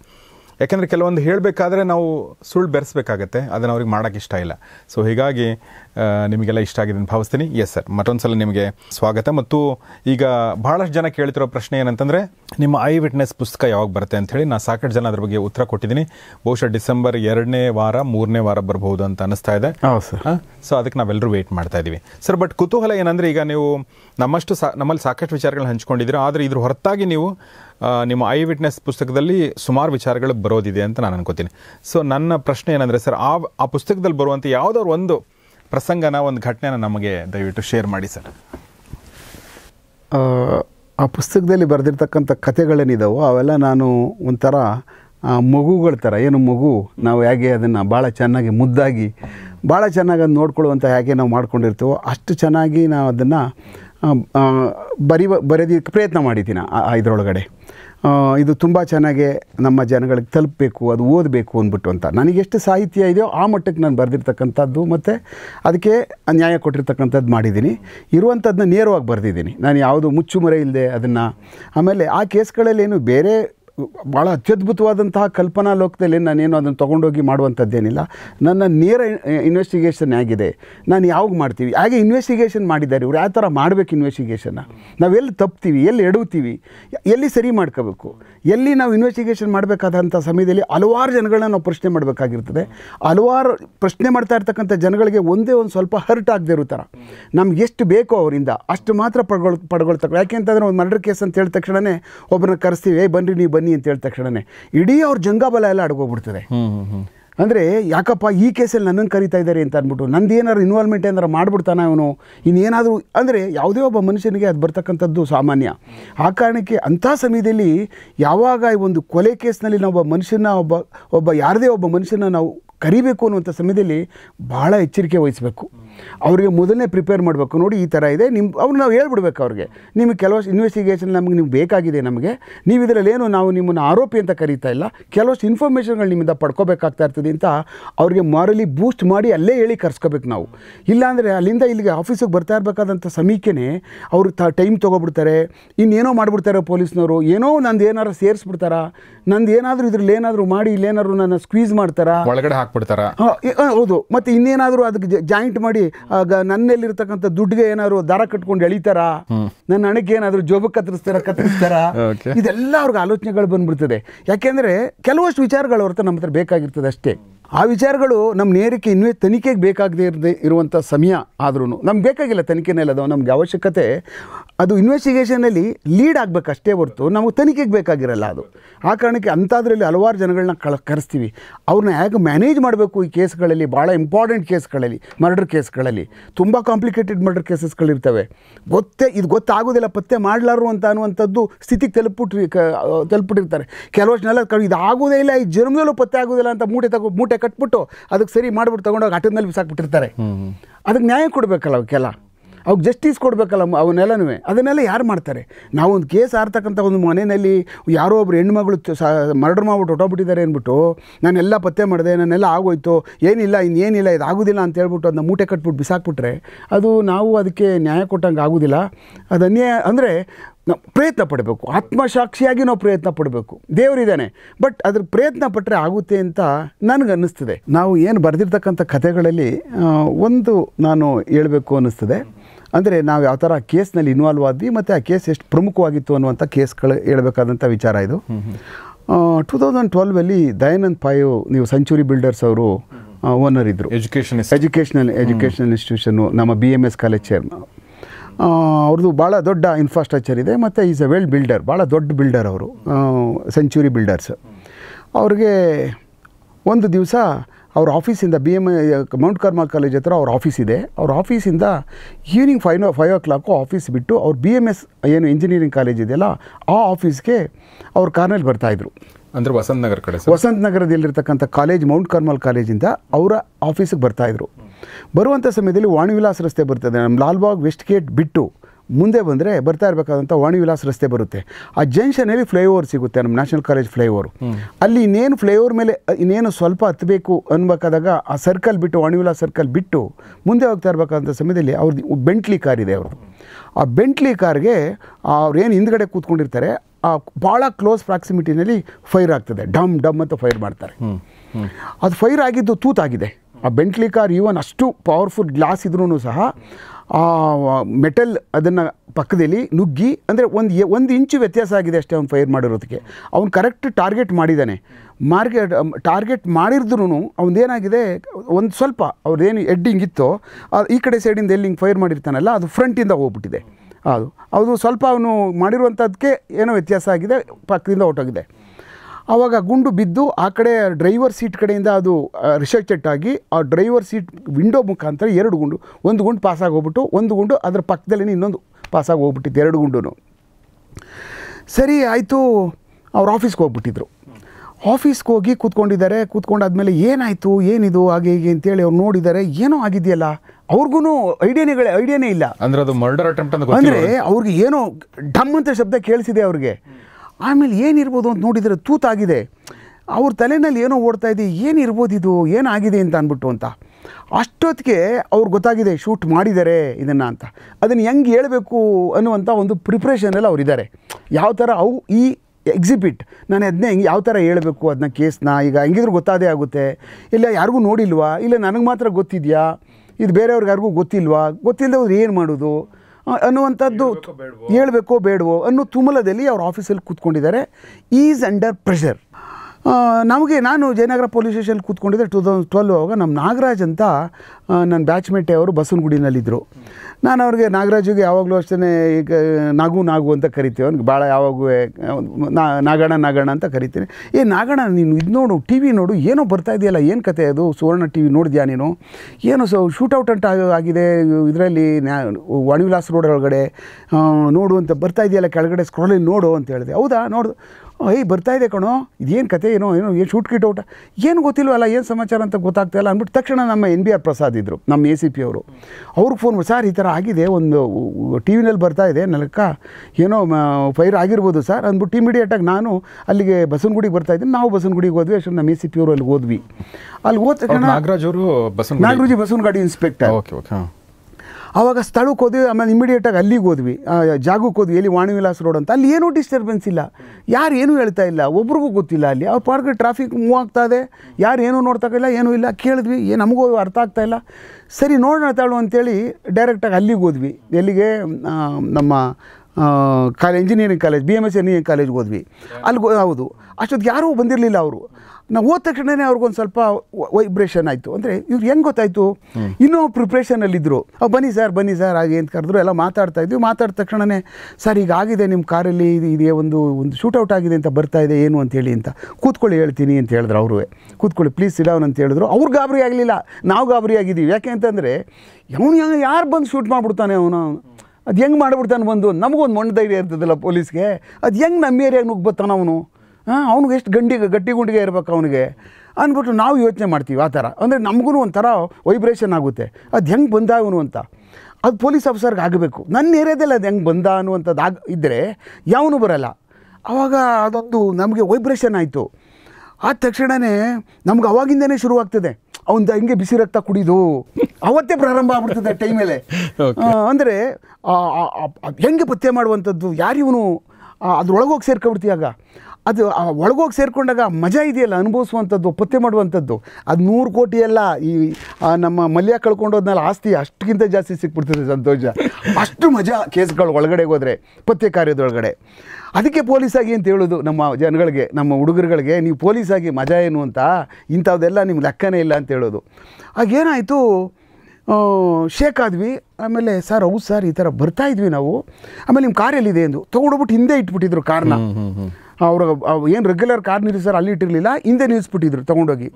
ಯಾಕೆಂದರೆ ಕೆಲವೊಂದು ಹೇಳಬೇಕಾದ್ರೆ ನಾವು ಸುಳ್ಳು ಬೆರೆಸ್ಬೇಕಾಗತ್ತೆ ಅದನ್ನು ಅವ್ರಿಗೆ ಮಾಡೋಕ್ಕೆ ಇಷ್ಟ ಇಲ್ಲ ಸೊ ಹೀಗಾಗಿ ನಿಮಗೆಲ್ಲ ಇಷ್ಟ ಆಗಿದೆ ಅಂತ ಭಾವಿಸ್ತೀನಿ ಎಸ್ ಸರ್ ಮತ್ತೊಂದು ಸಲ ನಿಮಗೆ ಸ್ವಾಗತ ಮತ್ತು ಈಗ ಭಾಳಷ್ಟು ಜನ ಕೇಳ್ತಿರೋ ಪ್ರಶ್ನೆ ಏನಂತಂದರೆ ನಿಮ್ಮ ಐ ವಿಟ್ನೆಸ್ ಪುಸ್ತಕ ಯಾವಾಗ ಬರುತ್ತೆ ಅಂಥೇಳಿ ನಾನು ಸಾಕಷ್ಟು ಜನ ಅದ್ರ ಬಗ್ಗೆ ಉತ್ತರ ಕೊಟ್ಟಿದ್ದೀನಿ ಬಹುಶಃ ಡಿಸೆಂಬರ್ ಎರಡನೇ ವಾರ ಮೂರನೇ ವಾರ ಬರಬಹುದು ಅಂತ ಅನಿಸ್ತಾ ಇದೆ ಸರ್ ಸೊ ಅದಕ್ಕೆ ನಾವೆಲ್ಲರೂ ವೆಯ್ಟ್ ಮಾಡ್ತಾ ಇದ್ದೀವಿ ಸರ್ ಬಟ್ ಕುತೂಹಲ ಏನಂದರೆ ಈಗ ನೀವು ನಮ್ಮಷ್ಟು ಸಾ ನಮ್ಮಲ್ಲಿ ಸಾಕಷ್ಟು ವಿಚಾರಗಳನ್ನ ಹಂಚ್ಕೊಂಡಿದ್ದೀರಾ ಆದರೆ ಇದ್ರ ಹೊರತಾಗಿ ನೀವು ನಿಮ್ಮ ಐ ವಿಟ್ನೆಸ್ ಪುಸ್ತಕದಲ್ಲಿ ಸುಮಾರು ವಿಚಾರಗಳು ಬರೋದಿದೆ ಅಂತ ನಾನು ಅನ್ಕೋತೀನಿ ಸೊ ನನ್ನ ಪ್ರಶ್ನೆ ಏನಂದರೆ ಸರ್ ಆ ಆ ಪುಸ್ತಕದಲ್ಲಿ ಬರುವಂಥ ಯಾವುದಾದ್ರು ಒಂದು ಪ್ರಸಂಗನ ಒಂದು ಘಟನೆನ ನಮಗೆ ದಯವಿಟ್ಟು ಶೇರ್ ಮಾಡಿ ಸರ್ ಆ ಪುಸ್ತಕದಲ್ಲಿ ಬರೆದಿರ್ತಕ್ಕಂಥ ಕಥೆಗಳೇನಿದಾವೋ ಅವೆಲ್ಲ ನಾನು ಒಂಥರ ಮಗುಗಳ ಥರ ಏನು ಮಗು ನಾವು ಹೇಗೆ ಅದನ್ನು ಭಾಳ ಚೆನ್ನಾಗಿ ಮುದ್ದಾಗಿ ಭಾಳ ಚೆನ್ನಾಗಿ ಅದು ನೋಡ್ಕೊಳ್ಳುವಂಥ ಹೇಗೆ ನಾವು ಮಾಡ್ಕೊಂಡಿರ್ತೀವೋ ಅಷ್ಟು ಚೆನ್ನಾಗಿ ನಾವು ಅದನ್ನು ಬರಿ ಬರೆಯೋದಕ್ಕೆ ಪ್ರಯತ್ನ ಮಾಡಿದ್ದೀನಿ ಇದರೊಳಗಡೆ ಇದು ತುಂಬ ಚೆನ್ನಾಗೆ ನಮ್ಮ ಜನಗಳಿಗೆ ತಲುಪಬೇಕು ಅದು ಓದಬೇಕು ಅಂದ್ಬಿಟ್ಟು ಅಂತ ನನಗೆ ಎಷ್ಟು ಸಾಹಿತ್ಯ ಇದೆಯೋ ಆ ಮಟ್ಟಕ್ಕೆ ನಾನು ಬರೆದಿರ್ತಕ್ಕಂಥದ್ದು ಮತ್ತು ಅದಕ್ಕೆ ನ್ಯಾಯ ಕೊಟ್ಟಿರ್ತಕ್ಕಂಥದ್ದು ಮಾಡಿದ್ದೀನಿ ಇರುವಂಥದ್ದನ್ನ ನೇರವಾಗಿ ಬರೆದಿದ್ದೀನಿ ನಾನು ಯಾವುದು ಮುಚ್ಚುಮರೆ ಇಲ್ಲದೆ ಅದನ್ನು ಆಮೇಲೆ ಆ ಕೇಸ್ಗಳಲ್ಲೇನು ಏನು ಬೇರೆ ಭಾಳ ಅತ್ಯದ್ಭುತವಾದಂತಹ ಕಲ್ಪನಾ ಲೋಕದಲ್ಲಿ ನಾನೇನು ಅದನ್ನು ತೊಗೊಂಡೋಗಿ ಮಾಡುವಂಥದ್ದೇನಿಲ್ಲ ನನ್ನ ನೇರ ಇನ್ವೆಸ್ಟಿಗೇಷನ್ ಆಗಿದೆ ನಾನು ಯಾವಾಗ ಮಾಡ್ತೀವಿ ಹಾಗೆ ಇನ್ವೆಸ್ಟಿಗೇಷನ್ ಮಾಡಿದ್ದಾರೆ ಇವ್ರು ಯಾವ ಥರ ಮಾಡಬೇಕು ಇನ್ವೆಸ್ಟಿಗೇಷನ್ನ ನಾವೆಲ್ಲಿ ತಪ್ತೀವಿ ಎಲ್ಲಿ ಎಡುತ್ತೀವಿ ಎಲ್ಲಿ ಸರಿ ಮಾಡ್ಕೋಬೇಕು ಎಲ್ಲಿ ನಾವು ಇನ್ವೆಸ್ಟಿಗೇಷನ್ ಮಾಡಬೇಕಾದಂಥ ಸಮಯದಲ್ಲಿ ಹಲವಾರು ಜನಗಳನ್ನ ನಾವು ಪ್ರಶ್ನೆ ಮಾಡಬೇಕಾಗಿರ್ತದೆ ಹಲವಾರು ಪ್ರಶ್ನೆ ಮಾಡ್ತಾ ಇರ್ತಕ್ಕಂಥ ಜನಗಳಿಗೆ ಒಂದೇ ಒಂದು ಸ್ವಲ್ಪ ಹರ್ಟ್ ಆಗದೆ ಇರೋ ಥರ ನಮ್ಗೆ ಎಷ್ಟು ಬೇಕೋ ಅವರಿಂದ ಅಷ್ಟು ಮಾತ್ರ ಪಡ್ಕೊಳ್ ಪಡ್ಕೊಳ್ತಕ್ಕ ಯಾಕೆ ಒಂದು ಮರ್ಡರ್ ಕೇಸ್ ಅಂತ ಹೇಳಿದ ತಕ್ಷಣವೇ ಒಬ್ಬರನ್ನ ಕರೆಸ್ತೀವಿ ಏ ಬನ್ರಿ ನೀವು ಬನ್ನಿ ಬನ್ನಿ ಅಂತ ಹೇಳಿದ ತಕ್ಷಣನೆ ಇಡೀ ಅವ್ರ ಜಂಗಬಲ ಎಲ್ಲ ಅಡ್ಗೋಗ್ಬಿಡ್ತದೆ ಅಂದರೆ ಯಾಕಪ್ಪ ಈ ಕೇಸಲ್ಲಿ ನನ್ನನ್ನು ಕರಿತಾ ಇದ್ದಾರೆ ಅಂತ ಅಂದ್ಬಿಟ್ಟು ನಂದು ಏನಾದ್ರು ಇನ್ವಾಲ್ವ್ಮೆಂಟ್ ಏನಾರು ಮಾಡಿಬಿಡ್ತಾನೆ ಅವನು ಇನ್ನೇನಾದರೂ ಅಂದರೆ ಯಾವುದೇ ಒಬ್ಬ ಮನುಷ್ಯನಿಗೆ ಅದು ಬರ್ತಕ್ಕಂಥದ್ದು ಸಾಮಾನ್ಯ ಆ ಕಾರಣಕ್ಕೆ ಅಂಥ ಸಮಯದಲ್ಲಿ ಯಾವಾಗ ಈ ಒಂದು ಕೊಲೆ ಕೇಸ್ನಲ್ಲಿ ನಾವು ಒಬ್ಬ ಮನುಷ್ಯನ ಒಬ್ಬ ಒಬ್ಬ ಯಾರದೇ ಒಬ್ಬ ಮನುಷ್ಯನ ನಾವು ಕರಿಬೇಕು ಅನ್ನುವಂಥ ಸಮಯದಲ್ಲಿ ಭಾಳ ಎಚ್ಚರಿಕೆ ವಹಿಸಬೇಕು ಅವರಿಗೆ ಮೊದಲನೇ ಪ್ರಿಪೇರ್ ಮಾಡಬೇಕು ನೋಡಿ ಈ ಥರ ಇದೆ ನಿಮ್ಮ ಅವ್ರು ನಾವು ಹೇಳ್ಬಿಡ್ಬೇಕು ಅವ್ರಿಗೆ ನಿಮಗೆ ಕೆಲವಷ್ಟು ಇನ್ವೆಸ್ಟಿಗೇಷನ್ ನಮಗೆ ನಿಮ್ಗೆ ಬೇಕಾಗಿದೆ ನಮಗೆ ನೀವು ಇದರಲ್ಲಿ ಏನು ನಾವು ನಿಮ್ಮನ್ನು ಆರೋಪಿ ಅಂತ ಕರೀತಾ ಇಲ್ಲ ಕೆಲವಷ್ಟು ಇನ್ಫಾರ್ಮೇಷನ್ಗಳು ನಿಮ್ಮಿಂದ ಪಡ್ಕೋಬೇಕಾಗ್ತಾ ಇರ್ತದೆ ಅಂತ ಅವ್ರಿಗೆ ಮಾರಲಿ ಬೂಸ್ಟ್ ಮಾಡಿ ಅಲ್ಲೇ ಹೇಳಿ ಕರ್ಸ್ಕೋಬೇಕು ನಾವು ಇಲ್ಲಾಂದರೆ ಅಲ್ಲಿಂದ ಇಲ್ಲಿಗೆ ಆಫೀಸಿಗೆ ಬರ್ತಾ ಇರಬೇಕಾದಂಥ ಸಮೀಕ್ಷೆನೇ ಅವರು ತ ಟೈಮ್ ತೊಗೊಬಿಡ್ತಾರೆ ಇನ್ನೇನೋ ಮಾಡಿಬಿಡ್ತಾರೆ ಪೊಲೀಸ್ನವರು ಏನೋ ನಂದು ಏನಾರು ಸೇರಿಸ್ಬಿಡ್ತಾರ ನಂದು ಏನಾದರೂ ಇದ್ರಲ್ಲಿ ಏನಾದರೂ ಮಾಡಿ ಇಲ್ಲೇನಾದ್ರು ನನ್ನ ಸ್ಕ್ವೀಸ್ ಮಾಡ್ತಾರಾ ಒಳಗಡೆ ಹಾಕ್ಬಿಡ್ತಾರ ಹೌದು ಮತ್ತು ಇನ್ನೇನಾದರೂ ಅದಕ್ಕೆ ಜಾಯಿಂಟ್ ಮಾಡಿ ಆಗ ಆಗ ನನ್ನಲ್ಲಿರ್ತಕ್ಕಂಥ ದುಡ್ಡಿಗೆ ಏನಾದ್ರು ದಾರ ಕಟ್ಕೊಂಡು ಎಳಿತಾರ ನನ್ನ ಹಣಕ್ಕೆ ಏನಾದ್ರು ಜೋಬ ಕತ್ತರಿಸ್ತಾರ ಕತ್ತರಿಸ್ತಾರ ಇದೆಲ್ಲ ಅವ್ರಿಗೆ ಆಲೋಚನೆಗಳು ಬಂದ್ಬಿಡ್ತದೆ ಯಾಕೆಂದ್ರೆ ಕೆಲವಷ್ಟು ವಿಚಾರಗಳು ಅವ್ರ ನಮ್ಮ ಹತ್ರ ಬೇಕಾಗಿರ್ತದೆ ಅಷ್ಟೇ ಆ ವಿಚಾರಗಳು ನಮ್ಮ ನೇರಿಕೆ ಇನ್ನೂ ತನಿಖೆಗೆ ಬೇಕಾಗದೇ ಇರದೆ ಇರುವಂಥ ಸಮಯ ಆದ್ರೂ ನಮ್ಗೆ ಬೇಕಾಗಿಲ್ಲ ತನಿಖೆನೇ ಇಲ್ಲದವ ನಮಗೆ ಅವಶ್ಯಕತೆ ಅದು ಇನ್ವೆಸ್ಟಿಗೇಷನಲ್ಲಿ ಲೀಡ್ ಆಗಬೇಕಷ್ಟೇ ಹೊರತು ನಮಗೆ ತನಿಖೆಗೆ ಬೇಕಾಗಿರಲ್ಲ ಅದು ಆ ಕಾರಣಕ್ಕೆ ಅಂಥದ್ರಲ್ಲಿ ಹಲವಾರು ಜನಗಳನ್ನ ಕಳ ಕರೆಸ್ತೀವಿ ಅವ್ರನ್ನ ಹೇಗೆ ಮ್ಯಾನೇಜ್ ಮಾಡಬೇಕು ಈ ಕೇಸ್ಗಳಲ್ಲಿ ಭಾಳ ಇಂಪಾರ್ಟೆಂಟ್ ಕೇಸ್ಗಳಲ್ಲಿ ಮರ್ಡರ್ ಕೇಸ್ಗಳಲ್ಲಿ ತುಂಬ ಕಾಂಪ್ಲಿಕೇಟೆಡ್ ಮರ್ಡರ್ ಕೇಸಸ್ಗಳಿರ್ತವೆ ಗೊತ್ತೇ ಇದು ಗೊತ್ತಾಗೋದಿಲ್ಲ ಪತ್ತೆ ಮಾಡಲಾರು ಅಂತ ಅನ್ನುವಂಥದ್ದು ಸ್ಥಿತಿಗೆ ತಲುಪಿಟ್ರಿ ಕ ತಲುಪಿಟ್ಟಿರ್ತಾರೆ ಕೆಲವಷ್ಟನ್ನೆಲ್ಲ ಕ ಇದು ಆಗೋದೇ ಇಲ್ಲ ಈ ಜನ್ಮದಲ್ಲೂ ಪತ್ತೆ ಆಗೋದಿಲ್ಲ ಅಂತ ಮೂಟೆ ತಗೋ ಮೂಟೆ ಕಟ್ಬಿಟ್ಟು ಅದಕ್ಕೆ ಸರಿ ಮಾಡಿಬಿಟ್ಟು ತೊಗೊಂಡೋಗಿ ಆಟದ ಮೇಲೆ ಬಿಸಾಕ್ಬಿಟ್ಟಿರ್ತಾರೆ ಅದಕ್ಕೆ ನ್ಯಾಯ ಕೊಡಬೇಕಲ್ಲ ಅವಕ್ಕೆಲ್ಲ ಅವ್ಗೆ ಜಸ್ಟಿಸ್ ಕೊಡಬೇಕಲ್ಲ ಅವನ್ನೆಲ್ಲನೂ ಅದನ್ನೆಲ್ಲ ಯಾರು ಮಾಡ್ತಾರೆ ನಾವೊಂದು ಕೇಸ್ ಆರ್ತಕ್ಕಂಥ ಒಂದು ಮನೆಯಲ್ಲಿ ಯಾರೋ ಹೆಣ್ಣು ಹೆಣ್ಮಗಳು ಸ ಮರ್ಡರ್ ಮಾಡ್ಬಿಟ್ಟು ಹೊಟ್ಟೋಗ್ಬಿಟ್ಟಿದ್ದಾರೆ ಅಂದ್ಬಿಟ್ಟು ನಾನೆಲ್ಲ ಪತ್ತೆ ಮಾಡಿದೆ ನಾನೆಲ್ಲ ಆಗೋಯ್ತು ಏನಿಲ್ಲ ಇನ್ನೇನಿಲ್ಲ ಇದು ಆಗೋದಿಲ್ಲ ಅಂತ ಹೇಳ್ಬಿಟ್ಟು ಅದನ್ನ ಮೂಟೆ ಕಟ್ಬಿಟ್ಟು ಬಿಸಾಕ್ಬಿಟ್ರೆ ಅದು ನಾವು ಅದಕ್ಕೆ ನ್ಯಾಯ ಕೊಟ್ಟಂಗೆ ಆಗೋದಿಲ್ಲ ಅದನ್ನೇ ಅಂದರೆ ನಾವು ಪ್ರಯತ್ನ ಪಡಬೇಕು ಆತ್ಮಸಾಕ್ಷಿಯಾಗಿ ನಾವು ಪ್ರಯತ್ನ ಪಡಬೇಕು ದೇವರಿದ್ದಾನೆ ಬಟ್ ಅದ್ರ ಪ್ರಯತ್ನ ಪಟ್ಟರೆ ಆಗುತ್ತೆ ಅಂತ ನನಗನ್ನಿಸ್ತದೆ ನಾವು ಏನು ಬರೆದಿರ್ತಕ್ಕಂಥ ಕಥೆಗಳಲ್ಲಿ ಒಂದು ನಾನು ಹೇಳಬೇಕು ಅನ್ನಿಸ್ತದೆ ಅಂದರೆ ನಾವು ಯಾವ ಥರ ಕೇಸ್ನಲ್ಲಿ ಇನ್ವಾಲ್ವ್ ಆದ್ವಿ ಮತ್ತು ಆ ಕೇಸ್ ಎಷ್ಟು ಪ್ರಮುಖವಾಗಿತ್ತು ಅನ್ನುವಂಥ ಕೇಸ್ಗಳು ಹೇಳಬೇಕಾದಂಥ ವಿಚಾರ ಇದು ಟೂ ತೌಸಂಡ್ ಟ್ವೆಲ್ವಲ್ಲಿ ದಯಾನಂದ್ ಪಾಯು ನೀವು ಸೆಂಚುರಿ ಬಿಲ್ಡರ್ಸ್ ಅವರು ಓನರ್ ಇದ್ದರು ಎಜುಕೇಷನ್ ಎಜುಕೇಷನಲ್ ಎಜುಕೇಷನಲ್ ಇನ್ಸ್ಟಿಟ್ಯೂಷನು ನಮ್ಮ B M S college chairman ಅವ್ರದ್ದು ಭಾಳ ದೊಡ್ಡ ಇನ್ಫ್ರಾಸ್ಟ್ರಕ್ಚರ್ ಇದೆ ಮತ್ತು ಈಸ್ ಅ ವೆಲ್ ಬಿಲ್ಡರ್ ಭಾಳ ದೊಡ್ಡ ಬಿಲ್ಡರ್ ಅವರು ಸೆಂಚುರಿ ಬಿಲ್ಡರ್ಸ್ ಅವ್ರಿಗೆ ಒಂದು ದಿವಸ ಅವ್ರ ಆಫೀಸಿಂದ B M Mount Carmel college ಹತ್ರ ಅವ್ರ ಆಫೀಸ್ ಇದೆ ಅವ್ರ ಆಫೀಸಿಂದ evening five five o'clock office ಬಿಟ್ಟು ಅವ್ರು ಬಿ ಎಮ್ ಎಸ್ ಏನು ಇಂಜಿನಿಯರಿಂಗ್ ಕಾಲೇಜ್ ಇದೆಯಲ್ಲ ಆ ಆಫೀಸ್ಗೆ ಅವ್ರ ಕಾರ್ನಲ್ಲಿ ಬರ್ತಾಯಿದ್ರು ಅಂದರೆ ವಸಂತ ನಗರ ಕಡೆ ವಸಂತ ನಗರದಲ್ಲಿರ್ತಕ್ಕಂಥ ಕಾಲೇಜ್ ಮೌಂಟ್ ಕರ್ಮಲ್ ಕಾಲೇಜಿಂದ ಅವರ ಆಫೀಸಿಗೆ ಬರ್ತಾಯಿದ್ರು ಬರುವಂಥ ಸಮಯದಲ್ಲಿ ವಿಲಾಸ್ ರಸ್ತೆ ಬರ್ತದೆ ನಮ್ಮ ಲಾಲ್ಬಾಗ್ ವೆಸ್ಟ್ ಗೇಟ್ ಬಿಟ್ಟು ಮುಂದೆ ಬಂದರೆ ಬರ್ತಾ ಇರಬೇಕಾದಂಥ ವಾಣಿ ವಿಲಾಸ ರಸ್ತೆ ಬರುತ್ತೆ ಆ ಜಂಕ್ಷನಲ್ಲಿ ಫ್ಲೈಓವರ್ ಸಿಗುತ್ತೆ ನಮ್ಮ ನ್ಯಾಷನಲ್ ಕಾಲೇಜ್ ಫ್ಲೈಓವರು ಅಲ್ಲಿ ಇನ್ನೇನು ಫ್ಲೈಓವರ್ ಮೇಲೆ ಇನ್ನೇನು ಸ್ವಲ್ಪ ಹತ್ತಬೇಕು ಅನ್ಬೇಕಾದಾಗ ಆ ಸರ್ಕಲ್ ಬಿಟ್ಟು ವಾಣಿ ವಿಲಾಸ್ ಸರ್ಕಲ್ ಬಿಟ್ಟು ಮುಂದೆ ಹೋಗ್ತಾ ಇರಬೇಕಾದಂಥ ಸಮಯದಲ್ಲಿ ಅವ್ರದ್ದು ಬೆಂಟ್ಲಿ ಕಾರ್ ಇದೆ ಅವ್ರದ್ದು ಆ ಬೆಂಟ್ಲಿ ಕಾರ್ಗೆ ಅವ್ರೇನು ಹಿಂದ್ಗಡೆ ಕೂತ್ಕೊಂಡಿರ್ತಾರೆ ಆ ಭಾಳ ಕ್ಲೋಸ್ ಪ್ರಾಕ್ಸಿಮಿಟಿನಲ್ಲಿ ಫೈರ್ ಆಗ್ತದೆ ಡಮ್ ಡಮ್ ಅಂತ ಫೈರ್ ಮಾಡ್ತಾರೆ ಅದು ಫೈರ್ ಆಗಿದ್ದು ತೂತಾಗಿದೆ ಆ ಬೆಂಟ್ಲಿ ಕಾರ್ ಈವನ್ ಅಷ್ಟು ಪವರ್ಫುಲ್ ಗ್ಲಾಸ್ ಇದ್ರೂ ಸಹ ಆ ಮೆಟಲ್ ಅದನ್ನು ಪಕ್ಕದಲ್ಲಿ ನುಗ್ಗಿ ಅಂದರೆ ಒಂದು ಒಂದು ಇಂಚು ವ್ಯತ್ಯಾಸ ಆಗಿದೆ ಅಷ್ಟೇ ಅವ್ನು ಫೈರ್ ಮಾಡಿರೋದಕ್ಕೆ ಅವ್ನು ಕರೆಕ್ಟ್ ಟಾರ್ಗೆಟ್ ಮಾಡಿದ್ದಾನೆ ಮಾರ್ಗೆಟ್ ಟಾರ್ಗೆಟ್ ಮಾಡಿದ್ರು ಅವನೇನಾಗಿದೆ ಒಂದು ಸ್ವಲ್ಪ ಅವ್ರದ್ದೇನು ಎಡ್ಡಿಂಗ್ ಇತ್ತೋ ಈ ಕಡೆ ಸೈಡಿಂದ ಎಲ್ಲಿ ಹಿಂಗೆ ಫೈರ್ ಮಾಡಿರ್ತಾನಲ್ಲ ಅದು ಫ್ರಂಟಿಂದ ಹೋಗ್ಬಿಟ್ಟಿದೆ ಅದು ಅದು ಸ್ವಲ್ಪ ಅವನು ಮಾಡಿರುವಂಥದ್ದಕ್ಕೆ ಏನೋ ವ್ಯತ್ಯಾಸ ಆಗಿದೆ ಪಕ್ಕದಿಂದ ಹೊಟ್ಟೋಗಿದೆ ಆವಾಗ ಗುಂಡು ಬಿದ್ದು ಆ ಕಡೆ ಡ್ರೈವರ್ ಸೀಟ್ ಕಡೆಯಿಂದ ಅದು ರಿಸೆಕ್ಟೆಡ್ ಆಗಿ ಆ ಡ್ರೈವರ್ ಸೀಟ್ ವಿಂಡೋ ಮುಖಾಂತರ ಎರಡು ಗುಂಡು ಒಂದು ಗುಂಡು ಪಾಸಾಗಿ ಹೋಗ್ಬಿಟ್ಟು ಒಂದು ಗುಂಡು ಅದರ ಪಕ್ಕದಲ್ಲಿ ಇನ್ನೊಂದು ಪಾಸಾಗಿ ಹೋಗ್ಬಿಟ್ಟಿತ್ತು ಎರಡು ಗುಂಡು ಸರಿ ಆಯಿತು ಅವ್ರ ಆಫೀಸ್ಗೆ ಹೋಗ್ಬಿಟ್ಟಿದ್ರು ಆಫೀಸ್ಗೆ ಹೋಗಿ ಕೂತ್ಕೊಂಡಿದ್ದಾರೆ ಕೂತ್ಕೊಂಡಾದ್ಮೇಲೆ ಏನಾಯಿತು ಏನಿದು ಹಾಗೆ ಹೀಗೆ ಅಂತೇಳಿ ಅವ್ರು ನೋಡಿದ್ದಾರೆ ಏನೋ ಆಗಿದೆಯಲ್ಲ ಅವ್ರಿಗೂ ಐಡಿಯಾನೇಗಳೇ ಐಡಿಯಾನೇ ಇಲ್ಲ ಅಂದರೆ ಅದು ಮರ್ಡರ್ ಅಟೆಂಪ್ಟ್ ಅಂದರೆ ಅವ್ರಿಗೆ ಏನೋ ಡಮ್ ಅಂತ ಶಬ್ದ ಕೇಳಿಸಿದೆ ಅವ್ರಿಗೆ ಆಮೇಲೆ ಏನಿರ್ಬೋದು ಅಂತ ನೋಡಿದರೆ ತೂತಾಗಿದೆ ಅವ್ರ ತಲೆಯಲ್ಲಿ ಏನೋ ಓಡ್ತಾ ಏನು ಏನಿರ್ಬೋದು ಇದು ಏನಾಗಿದೆ ಅಂತ ಅಂದ್ಬಿಟ್ಟು ಅಂತ ಅಷ್ಟೊತ್ತಿಗೆ ಅವ್ರು ಗೊತ್ತಾಗಿದೆ ಶೂಟ್ ಮಾಡಿದ್ದಾರೆ ಇದನ್ನು ಅಂತ ಅದನ್ನು ಹೆಂಗೆ ಹೇಳಬೇಕು ಅನ್ನುವಂಥ ಒಂದು ಪ್ರಿಪ್ರೇಷನಲ್ಲಿ ಅವರಿದ್ದಾರೆ ಯಾವ ಥರ ಅವು ಈ ಎಕ್ಸಿಬಿಟ್ ನಾನು ಅದನ್ನೇ ಹೆಂಗೆ ಯಾವ ಥರ ಹೇಳಬೇಕು ಅದನ್ನ ಕೇಸ್ನ ಈಗ ಹೆಂಗಿದ್ರು ಗೊತ್ತಾದೇ ಆಗುತ್ತೆ ಇಲ್ಲ ಯಾರಿಗೂ ನೋಡಿಲ್ವಾ ಇಲ್ಲ ನನಗೆ ಮಾತ್ರ ಗೊತ್ತಿದೆಯಾ ಇದು ಬೇರೆಯವ್ರಿಗೆ ಯಾರಿಗೂ ಗೊತ್ತಿಲ್ವಾ ಗೊತ್ತಿಲ್ಲದೆ ಅವ್ರು ಏನು ಮಾಡೋದು ಅನ್ನುವಂಥದ್ದು ಹೇಳಬೇಕೋ ಬೇಡವೋ ಅನ್ನೋ ತುಮಲದಲ್ಲಿ ಅವ್ರ ಆಫೀಸಲ್ಲಿ ಕೂತ್ಕೊಂಡಿದ್ದಾರೆ ಈಸ್ ಅಂಡರ್ ಪ್ರೆಷರ್ ನಮಗೆ ನಾನು ಜಯನಗರ ಪೊಲೀಸ್ ಸ್ಟೇಷನ್ ಕೂತ್ಕೊಂಡಿದ್ದೆ ಟೂ ತೌಸಂಡ್ ಟ್ವೆಲ್ ಆಗ ನಮ್ಮ ನಾಗರಾಜ್ ಅಂತ ನನ್ನ ಬ್ಯಾಚ್ಮೇಟೆ ಅವರು ಬಸವನಗುಡಿನಲ್ಲಿದ್ದರು ನಾನು ಅವ್ರಿಗೆ ನಾಗರಾಜಿಗೆ ಯಾವಾಗಲೂ ಅಷ್ಟೇ ಈಗ ನಾಗು ನಾಗು ಅಂತ ಕರಿತೀವಿ ಅವ್ನಿಗೆ ಭಾಳ ಯಾವಾಗೂ ನಾಗಣ್ಣ ನಾಗಣ್ಣ ಅಂತ ಕರಿತೀನಿ ಏ ನಾಗಣ್ಣ ನೀನು ಇದು ನೋಡು ಟಿ ವಿ ನೋಡು ಏನೋ ಬರ್ತಾ ಇದೆಯಲ್ಲ ಏನು ಕತೆ ಅದು ಸುವರ್ಣ ಟಿ ವಿ ನೋಡಿದ್ಯಾ ನೀನು ಏನು ಸೊ ಶೂಟೌಟ್ ಅಂತ ಆಗಿದೆ ಇದರಲ್ಲಿ ವಾಣಿವಿಲಾಸ್ ರೋಡ್ ಒಳಗಡೆ ನೋಡು ಅಂತ ಬರ್ತಾ ಇದೆಯಲ್ಲ ಕೆಳಗಡೆ ಸ್ಕ್ರೋಲಲ್ಲಿ ನೋಡು ಅಂತ ಹೇಳಿದೆ ಹೌದಾ ನೋಡು ಬರ್ತಾ ಇದೆ ಕಣೋ ಇದೇನು ಕತೆ ಏನೋ ಏನೋ ಏನು ಶೂಟ್ ಕಿಟ್ ಔಟ ಏನು ಗೊತ್ತಿಲ್ವಲ್ಲ ಏನು ಸಮಾಚಾರ ಅಂತ ಗೊತ್ತಾಗ್ತಾಯಿಲ್ಲ ಅಂದ್ಬಿಟ್ಟು ತಕ್ಷಣ ನಮ್ಮ ಎನ್ ಬಿ ಆರ್ ಪ್ರಸಾದ್ ಇದ್ದರು ನಮ್ಮ ಎ ಸಿ ಪಿ ಅವರು ಅವ್ರಿಗೆ ಫೋನ್ ಸರ್ ಈ ಥರ ಆಗಿದೆ ಒಂದು ಟಿ ವಿನಲ್ಲಿ ಬರ್ತಾ ಇದೆ ನಲಕ್ಕ ಏನೋ ಫೈರ್ ಆಗಿರ್ಬೋದು ಸರ್ ಅಂದ್ಬಿಟ್ಟು ಇಮಿಡಿಯೇಟಾಗಿ ನಾನು ಅಲ್ಲಿಗೆ ಬಸವನಗುಡಿಗೆ ಬರ್ತಾ ಇದ್ದೀನಿ ನಾವು ಬಸವನಗುಡಿಗೆ ಹೋದ್ವಿ ಅಷ್ಟು ನಮ್ಮ ಎ ಸಿ ಪಿ ಅವರು ಅಲ್ಲಿ ಹೋದ್ವಿ ಅಲ್ಲಿ ಹೋದ ನಾಗರಾಜ್ ಅವರು ಬಸವನ Nagaraj Basavanagudi inspector okay okay ಆವಾಗ ಸ್ಥಳಕ್ಕೆ ಹೋದ್ವಿ ಆಮೇಲೆ ಇಮಿಡಿಯೇಟಾಗಿ ಅಲ್ಲಿಗೆ ಹೋದ್ವಿ ಜಾಗಕ್ಕೆ ಹೋದ್ವಿ ಎಲ್ಲಿ ವಾಣಿ ವಿಲಾಸ ರೋಡ್ ಅಂತ ಅಲ್ಲಿ ಏನೂ ಡಿಸ್ಟರ್ಬೆನ್ಸ್ ಇಲ್ಲ ಯಾರು ಏನೂ ಹೇಳ್ತಾ ಇಲ್ಲ ಒಬ್ರಿಗೂ ಗೊತ್ತಿಲ್ಲ ಅಲ್ಲಿ ಅವ್ರು ಪಾರ್ಕ್ ಟ್ರಾಫಿಕ್ ಮೂವ್ ಆಗ್ತಾ ಇದೆ ಯಾರು ಏನೂ ಇಲ್ಲ ಏನೂ ಇಲ್ಲ ಕೇಳಿದ್ವಿ ಏನು ನಮಗೂ ಅರ್ಥ ಆಗ್ತಾ ಇಲ್ಲ ಸರಿ ನೋಡೋಣ ತಾಳು ಅಂತೇಳಿ ಡೈರೆಕ್ಟಾಗಿ ಅಲ್ಲಿಗೆ ಹೋದ್ವಿ ಎಲ್ಲಿಗೆ ನಮ್ಮ college engineering college B M S engineering ಕಾಲೇಜ್ಗೆ ಹೋದ್ವಿ ಅಲ್ಲಿ ಹೌದು ಅಷ್ಟೊತ್ತಿಗೆ ಯಾರೂ ಬಂದಿರಲಿಲ್ಲ ಅವರು ನಾವು ಓದ ತಕ್ಷಣನೇ ಅವ್ರಿಗೊಂದು ಸ್ವಲ್ಪ ವೈಬ್ರೇಷನ್ ಆಯಿತು ಅಂದರೆ ಇವ್ರು ಹೆಂಗೆ ಗೊತ್ತಾಯಿತು ಇನ್ನೂ ಪ್ರಿಪ್ರೇಷನಲ್ಲಿದ್ದರು ಅವು ಬನ್ನಿ ಸರ್ ಬನ್ನಿ ಸರ್ ಹಾಗೆ ಅಂತ ಕರೆದ್ರು ಎಲ್ಲ ಮಾತಾಡ್ತಾ ಇದ್ವಿ ಮಾತಾಡಿದ ತಕ್ಷಣವೇ ಸರ್ ಈಗ ಆಗಿದೆ ನಿಮ್ಮ ಕಾರಲ್ಲಿ ಇದೆ ಒಂದು ಒಂದು ಶೂಟೌಟ್ ಆಗಿದೆ ಅಂತ ಬರ್ತಾ ಇದೆ ಏನು ಅಂತೇಳಿ ಅಂತ ಕೂತ್ಕೊಳ್ಳಿ ಹೇಳ್ತೀನಿ ಅಂತ ಹೇಳಿದ್ರು ಅವರು ಕೂತ್ಕೊಳ್ಳಿ ಪ್ಲೀಸ್ ಸಿಡೌನ್ ಅಂತ ಹೇಳಿದ್ರು ಅವ್ರು ಗಾಬರಿ ಆಗಲಿಲ್ಲ ನಾವು ಗಾಬರಿ ಆಗಿದ್ದೀವಿ ಯಾಕೆ ಅಂತಂದರೆ ಅವನು ಯಾರು ಬಂದು ಶೂಟ್ ಮಾಡಿಬಿಡ್ತಾನೆ ಅವನು ಅದು ಹೆಂಗೆ ಮಾಡಿಬಿಡ್ತಾನೆ ಬಂದು ನಮಗೊಂದು ಮೊಂಡ ಧೈರ್ಯ ಇರ್ತದಲ್ಲ ಪೊಲೀಸ್ಗೆ ಅದು ಹೆಂಗೆ ನಮ್ಮ ಏರಿಯಾಗೆ ನುಗ್ಬತ್ತಾನ ಅವನು ಹಾಂ ಅವ್ನಿಗೆ ಎಷ್ಟು ಗಂಡಿ ಗಟ್ಟಿ ಗುಂಡಿಗೆ ಇರಬೇಕು ಅವನಿಗೆ ಅಂದ್ಬಿಟ್ಟು ನಾವು ಯೋಚನೆ ಮಾಡ್ತೀವಿ ಆ ಥರ ಅಂದರೆ ನಮಗೂ ಒಂಥರ ವೈಬ್ರೇಷನ್ ಆಗುತ್ತೆ ಅದು ಹೆಂಗೆ ಬಂದ ಇವನು ಅಂತ ಅದು ಪೊಲೀಸ್ ಆಫೀಸರ್ಗೆ ಆಗಬೇಕು ನನ್ನ ಏರಿಯಾದಲ್ಲಿ ಅದು ಹೆಂಗೆ ಬಂದ ಅನ್ನುವಂಥದ್ದು ಆಗ ಇದ್ದರೆ ಯಾವನು ಬರಲ್ಲ ಆವಾಗ ಅದೊಂದು ನಮಗೆ ವೈಬ್ರೇಷನ್ ಆಯಿತು ಆದ ತಕ್ಷಣವೇ ನಮ್ಗೆ ಅವಾಗಿಂದನೇ ಶುರುವಾಗ್ತದೆ ಅವನ ಹಂಗೆ ಬಿಸಿ ರಕ್ತ ಕುಡಿದು ಅವತ್ತೇ ಪ್ರಾರಂಭ ಆಗ್ಬಿಡ್ತದೆ ಟೈಮೇಲೆ (laughs) ಅಂದರೆ ಹೆಂಗೆ ಪತ್ತೆ ಮಾಡುವಂಥದ್ದು ಯಾರಿವನು ಅದ್ರೊಳಗೋಗಿ ಸೇರ್ಕೊಬಿಡ್ತೀಯಾಗ ಅದು ಆ ಒಳಗೋಗಿ ಸೇರಿಕೊಂಡಾಗ ಮಜಾ ಇದೆಯಲ್ಲ ಅನುಭವಿಸುವಂಥದ್ದು ಪತ್ತೆ ಮಾಡುವಂಥದ್ದು ಅದು ನೂರು ಕೋಟಿ ಎಲ್ಲ ಈ ನಮ್ಮ ಮಲ್ಯ ಕಳ್ಕೊಂಡೋದ್ನಲ್ಲ ಆಸ್ತಿ ಅಷ್ಟಕ್ಕಿಂತ ಜಾಸ್ತಿ ಸಿಕ್ಬಿಡ್ತದೆ ಸಂತೋಷ ಅಷ್ಟು ಮಜಾ ಕೇಸ್ಗಳು ಒಳಗಡೆ ಹೋದರೆ ಪತ್ತೆ ಕಾರ್ಯದೊಳಗಡೆ ಅದಕ್ಕೆ ಪೊಲೀಸಾಗಿ ಅಂತ ಹೇಳೋದು ನಮ್ಮ ಜನಗಳಿಗೆ ನಮ್ಮ ಹುಡುಗರುಗಳಿಗೆ ನೀವು ಪೊಲೀಸಾಗಿ ಮಜಾ ಏನು ಅಂತ ಇಂಥದ್ದೆಲ್ಲ ನಿಮ್ಮ ಲೆಕ್ಕನೇ ಇಲ್ಲ ಅಂತ ಹೇಳೋದು ಆಗೇನಾಯಿತು ಶೇಕ್ ಆದ್ವಿ ಆಮೇಲೆ ಸರ್ ಹೌದು ಸರ್ ಈ ಥರ ಬರ್ತಾ ಇದ್ವಿ ನಾವು ಆಮೇಲೆ ನಿಮ್ಮ ಕಾರೆಲ್ಲಿದೆ ಎಂದು ತೊಗೊಂಡೋಗ್ಬಿಟ್ಟು ಹಿಂದೆ ಇಟ್ಬಿಟ್ಟಿದ್ರು ಕಾರ್ನ ಅವರು ಏನು ರೆಗ್ಯುಲರ್ ಕಾರ್ ನೀರು ಸರ್ ಅಲ್ಲಿ ಇಟ್ಟಿರಲಿಲ್ಲ ಹಿಂದೆ ನಿಲ್ಲಿಸ್ಬಿಟ್ಟಿದ್ರು ತೊಗೊಂಡೋಗಿ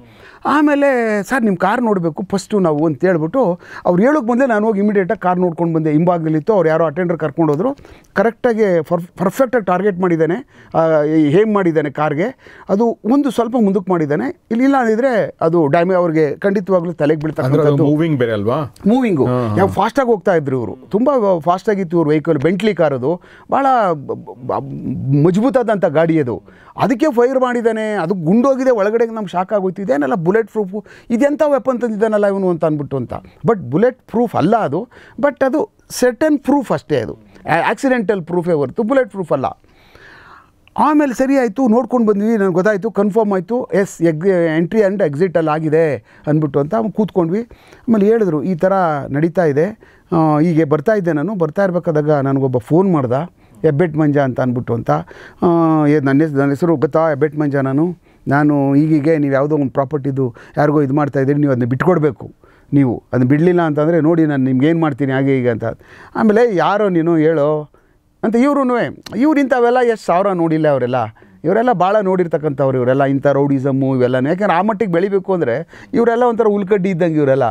ಆಮೇಲೆ ಸರ್ ನಿಮ್ಮ ಕಾರ್ ನೋಡಬೇಕು ಫಸ್ಟು ನಾವು ಅಂತ ಹೇಳ್ಬಿಟ್ಟು ಅವ್ರು ಹೇಳೋಕ್ಕೆ ಬಂದೆ ನಾನು ಹೋಗಿ ಇಮಿಡಿಯೇಟಾಗಿ ಕಾರ್ ನೋಡ್ಕೊಂಡು ಬಂದೆ ಹಿಂಭಾಗದಲ್ಲಿತ್ತು ಅವ್ರು ಯಾರೋ ಅಟೆಂಡರ್ ಕರ್ಕೊಂಡು ಹೋದರು ಕರೆಕ್ಟಾಗಿ ಫರ್ ಪರ್ಫೆಕ್ಟಾಗಿ ಟಾರ್ಗೆಟ್ ಮಾಡಿದ್ದಾನೆ ಹೇಮ್ ಮಾಡಿದ್ದಾನೆ ಕಾರ್ಗೆ ಅದು ಒಂದು ಸ್ವಲ್ಪ ಮುಂದಕ್ಕೆ ಮಾಡಿದ್ದಾನೆ ಇಲ್ಲಿಲ್ಲ ಅಂದಿದ್ರೆ ಅದು ಡ್ಯಾಮೇ ಅವ್ರಿಗೆ ಖಂಡಿತವಾಗ್ಲೂ ತಲೆಗೆ ಬೀಳ್ತಕ್ಕಂಥದ್ದು ಮೂವಿಂಗ್ ಬೇರೆ ಅಲ್ವಾ ಮೂವಿಂಗು ಯಾವ ಫಾಸ್ಟಾಗಿ ಹೋಗ್ತಾ ಇದ್ರು ಇವರು ತುಂಬ ಫಾಸ್ಟಾಗಿತ್ತು ಇವರು ವೆಹಿಕಲ್ ಬೆಂಟ್ಲಿ ಕಾರದು ಭಾಳ ಮಜಬೂತಾದಂಥ ಗಾಡಿ ಹೊಡೆಯೋದು ಅದಕ್ಕೆ ಫೈರ್ ಮಾಡಿದ್ದಾನೆ ಅದು ಗುಂಡೋಗಿದೆ ಒಳಗಡೆಗೆ ನಮ್ಗೆ ಶಾಕ್ ಆಗೋಯ್ತು ಇದೇನೆಲ್ಲ ಬುಲೆಟ್ ಪ್ರೂಫು ಇದೆಂಥ ವೆಪನ್ ತಂದಿದ್ದಾನಲ್ಲ ಇವನು ಅಂತ ಅಂದ್ಬಿಟ್ಟು ಅಂತ ಬಟ್ ಬುಲೆಟ್ ಪ್ರೂಫ್ ಅಲ್ಲ ಅದು ಬಟ್ ಅದು ಸೆಟನ್ ಪ್ರೂಫ್ ಅಷ್ಟೇ ಅದು ಆಕ್ಸಿಡೆಂಟಲ್ ಪ್ರೂಫೇ ಹೊರತು ಬುಲೆಟ್ ಪ್ರೂಫ್ ಅಲ್ಲ ಆಮೇಲೆ ಸರಿ ಆಯಿತು ನೋಡ್ಕೊಂಡು ಬಂದ್ವಿ ನನಗೆ ಗೊತ್ತಾಯಿತು ಕನ್ಫರ್ಮ್ ಆಯಿತು ಎಸ್ ಎಗ್ ಎಂಟ್ರಿ ಆ್ಯಂಡ್ ಎಕ್ಸಿಟಲ್ಲಿ ಆಗಿದೆ ಅಂದ್ಬಿಟ್ಟು ಅಂತ ಅವ್ನು ಕೂತ್ಕೊಂಡ್ವಿ ಆಮೇಲೆ ಹೇಳಿದ್ರು ಈ ಥರ ನಡೀತಾ ಇದೆ ಹೀಗೆ ಬರ್ತಾ ಇದ್ದೆ ನಾನು ಬರ್ತಾ ಇರಬೇಕಾದಾಗ ನನಗೊಬ್ಬ ಫೋನ್ ಮಾಡ್ದೆ ಹೆಬ್ಬೆಟ್ ಮಂಜ ಅಂತ ಅಂದ್ಬಿಟ್ಟು ಅಂತ ಏ ನನ್ನ ಹೆಸರು ನನ್ನ ಹೆಸರು ಗೊತ್ತಾ ಹೆಬ್ಬೆಟ್ ಮಂಜ ನಾನು ನಾನು ಈಗೀಗೆ ನೀವು ಯಾವುದೋ ಒಂದು ಪ್ರಾಪರ್ಟಿದು ಯಾರಿಗೋ ಇದು ಮಾಡ್ತಾಯಿದ್ದೀರಿ ನೀವು ಅದನ್ನ ಬಿಟ್ಕೊಡ್ಬೇಕು ನೀವು ಅದನ್ನ ಬಿಡಲಿಲ್ಲ ಅಂತಂದರೆ ನೋಡಿ ನಾನು ನಿಮ್ಗೆ ಏನು ಮಾಡ್ತೀನಿ ಹಾಗೆ ಈಗ ಅಂತ ಆಮೇಲೆ ಯಾರೋ ನೀನು ಹೇಳೋ ಅಂತ ಇವ್ರೂ ಇವ್ರು ಇಂಥವೆಲ್ಲ ಎಷ್ಟು ಸಾವಿರ ನೋಡಿಲ್ಲ ಅವರೆಲ್ಲ ಇವರೆಲ್ಲ ಭಾಳ ನೋಡಿರ್ತಕ್ಕಂಥವ್ರು ಇವರೆಲ್ಲ ಇಂಥ ರೌಡಿಸಮ್ಮು ಇವೆಲ್ಲ ಯಾಕಂದ್ರೆ ಆ ಮಟ್ಟಿಗೆ ಬೆಳಿಬೇಕು ಅಂದರೆ ಇವರೆಲ್ಲ ಒಂಥರ ಉಲ್ಕಡ್ಡಿ ಇದ್ದಂಗೆ ಇವರೆಲ್ಲ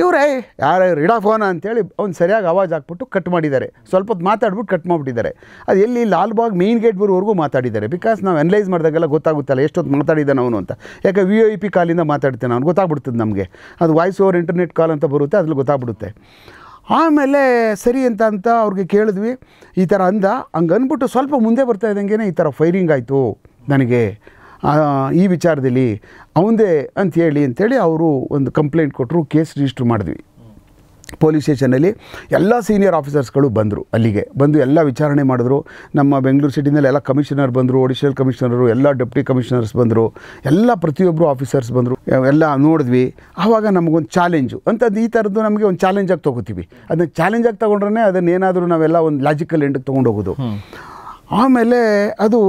ಇವರೇ ಯಾರು ಅಂತ ಅಂತೇಳಿ ಅವ್ನು ಸರಿಯಾಗಿ ಅವಾಜ್ ಹಾಕ್ಬಿಟ್ಟು ಕಟ್ ಮಾಡಿದ್ದಾರೆ ಸ್ವಲ್ಪ ಹೊತ್ತು ಮಾತಾಡ್ಬಿಟ್ಟು ಕಟ್ ಮಾಡಿಬಿಟ್ಟಿದ್ದಾರೆ ಅದು ಎಲ್ಲಿ ಲಾಲ್ಬಾಗ್ ಮೇನ್ ಗೇಟ್ ಬರೋವರೆಗೂ ಮಾತಾಡಿದ್ದಾರೆ ಬಿಕಾಸ್ ನಾವು ಅನಲೈಸ್ ಮಾಡಿದಾಗೆಲ್ಲ ಗೊತ್ತಾಗುತ್ತಲ್ಲ ಎಷ್ಟೊತ್ತು ಮಾತಾಡಿದ್ದಾನೆ ಅವನು ಅಂತ ಯಾಕೆ ವಿ ಐ ಪಿ ಕಾಲಿಂದ ಮಾತಾಡ್ತಾನೆ ಅವ್ನು ಗೊತ್ತಾಗ್ಬಿಡ್ತದೆ ನಮಗೆ ಅದು ವಾಯ್ಸ್ ಓವರ್ ಇಂಟರ್ನೆಟ್ ಕಾಲ್ ಅಂತ ಬರುತ್ತೆ ಅದ್ರಲ್ಲಿ ಗೊತ್ತಾಗ್ಬಿಡುತ್ತೆ ಆಮೇಲೆ ಸರಿ ಅಂತ ಅಂತ ಅವ್ರಿಗೆ ಕೇಳಿದ್ವಿ ಈ ಥರ ಅಂದ ಹಂಗೆ ಅಂದ್ಬಿಟ್ಟು ಸ್ವಲ್ಪ ಮುಂದೆ ಬರ್ತಾ ಇದ್ದಂಗೆ ಈ ಥರ ಫೈರಿಂಗ್ ಆಯಿತು ನನಗೆ ಈ ವಿಚಾರದಲ್ಲಿ ಅವಂದೇ ಅಂಥೇಳಿ ಅಂಥೇಳಿ ಅವರು ಒಂದು ಕಂಪ್ಲೇಂಟ್ ಕೊಟ್ಟರು ಕೇಸ್ ರಿಜಿಸ್ಟರ್ ಮಾಡಿದ್ವಿ ಪೊಲೀಸ್ ಸ್ಟೇಷನಲ್ಲಿ ಎಲ್ಲ ಸೀನಿಯರ್ ಆಫೀಸರ್ಸ್ಗಳು ಬಂದರು ಅಲ್ಲಿಗೆ ಬಂದು ಎಲ್ಲ ವಿಚಾರಣೆ ಮಾಡಿದ್ರು ನಮ್ಮ ಬೆಂಗಳೂರು ಸಿಟಿನಲ್ಲಿ ಎಲ್ಲ ಕಮಿಷನರ್ ಬಂದರು ಅಡಿಷನಲ್ ಕಮಿಷನರು ಎಲ್ಲ ಡೆಪ್ಟಿ ಕಮಿಷನರ್ಸ್ ಬಂದರು ಎಲ್ಲ ಪ್ರತಿಯೊಬ್ಬರು ಆಫೀಸರ್ಸ್ ಬಂದರು ಎಲ್ಲ ನೋಡಿದ್ವಿ ಆವಾಗ ನಮಗೊಂದು ಚಾಲೆಂಜು ಅಂತದ್ದು ಈ ಥರದ್ದು ನಮಗೆ ಒಂದು ಚಾಲೆಂಜಾಗಿ ತೊಗೋತೀವಿ ಅದನ್ನ ಚಾಲೆಂಜಾಗಿ ತೊಗೊಂಡ್ರೆ ಅದನ್ನೇನಾದರೂ ನಾವೆಲ್ಲ ಒಂದು ಲಾಜಿಕಲ್ ಎಂಡಿಗೆ ತೊಗೊಂಡೋಗೋದು ಆಮೇಲೆ ಅದು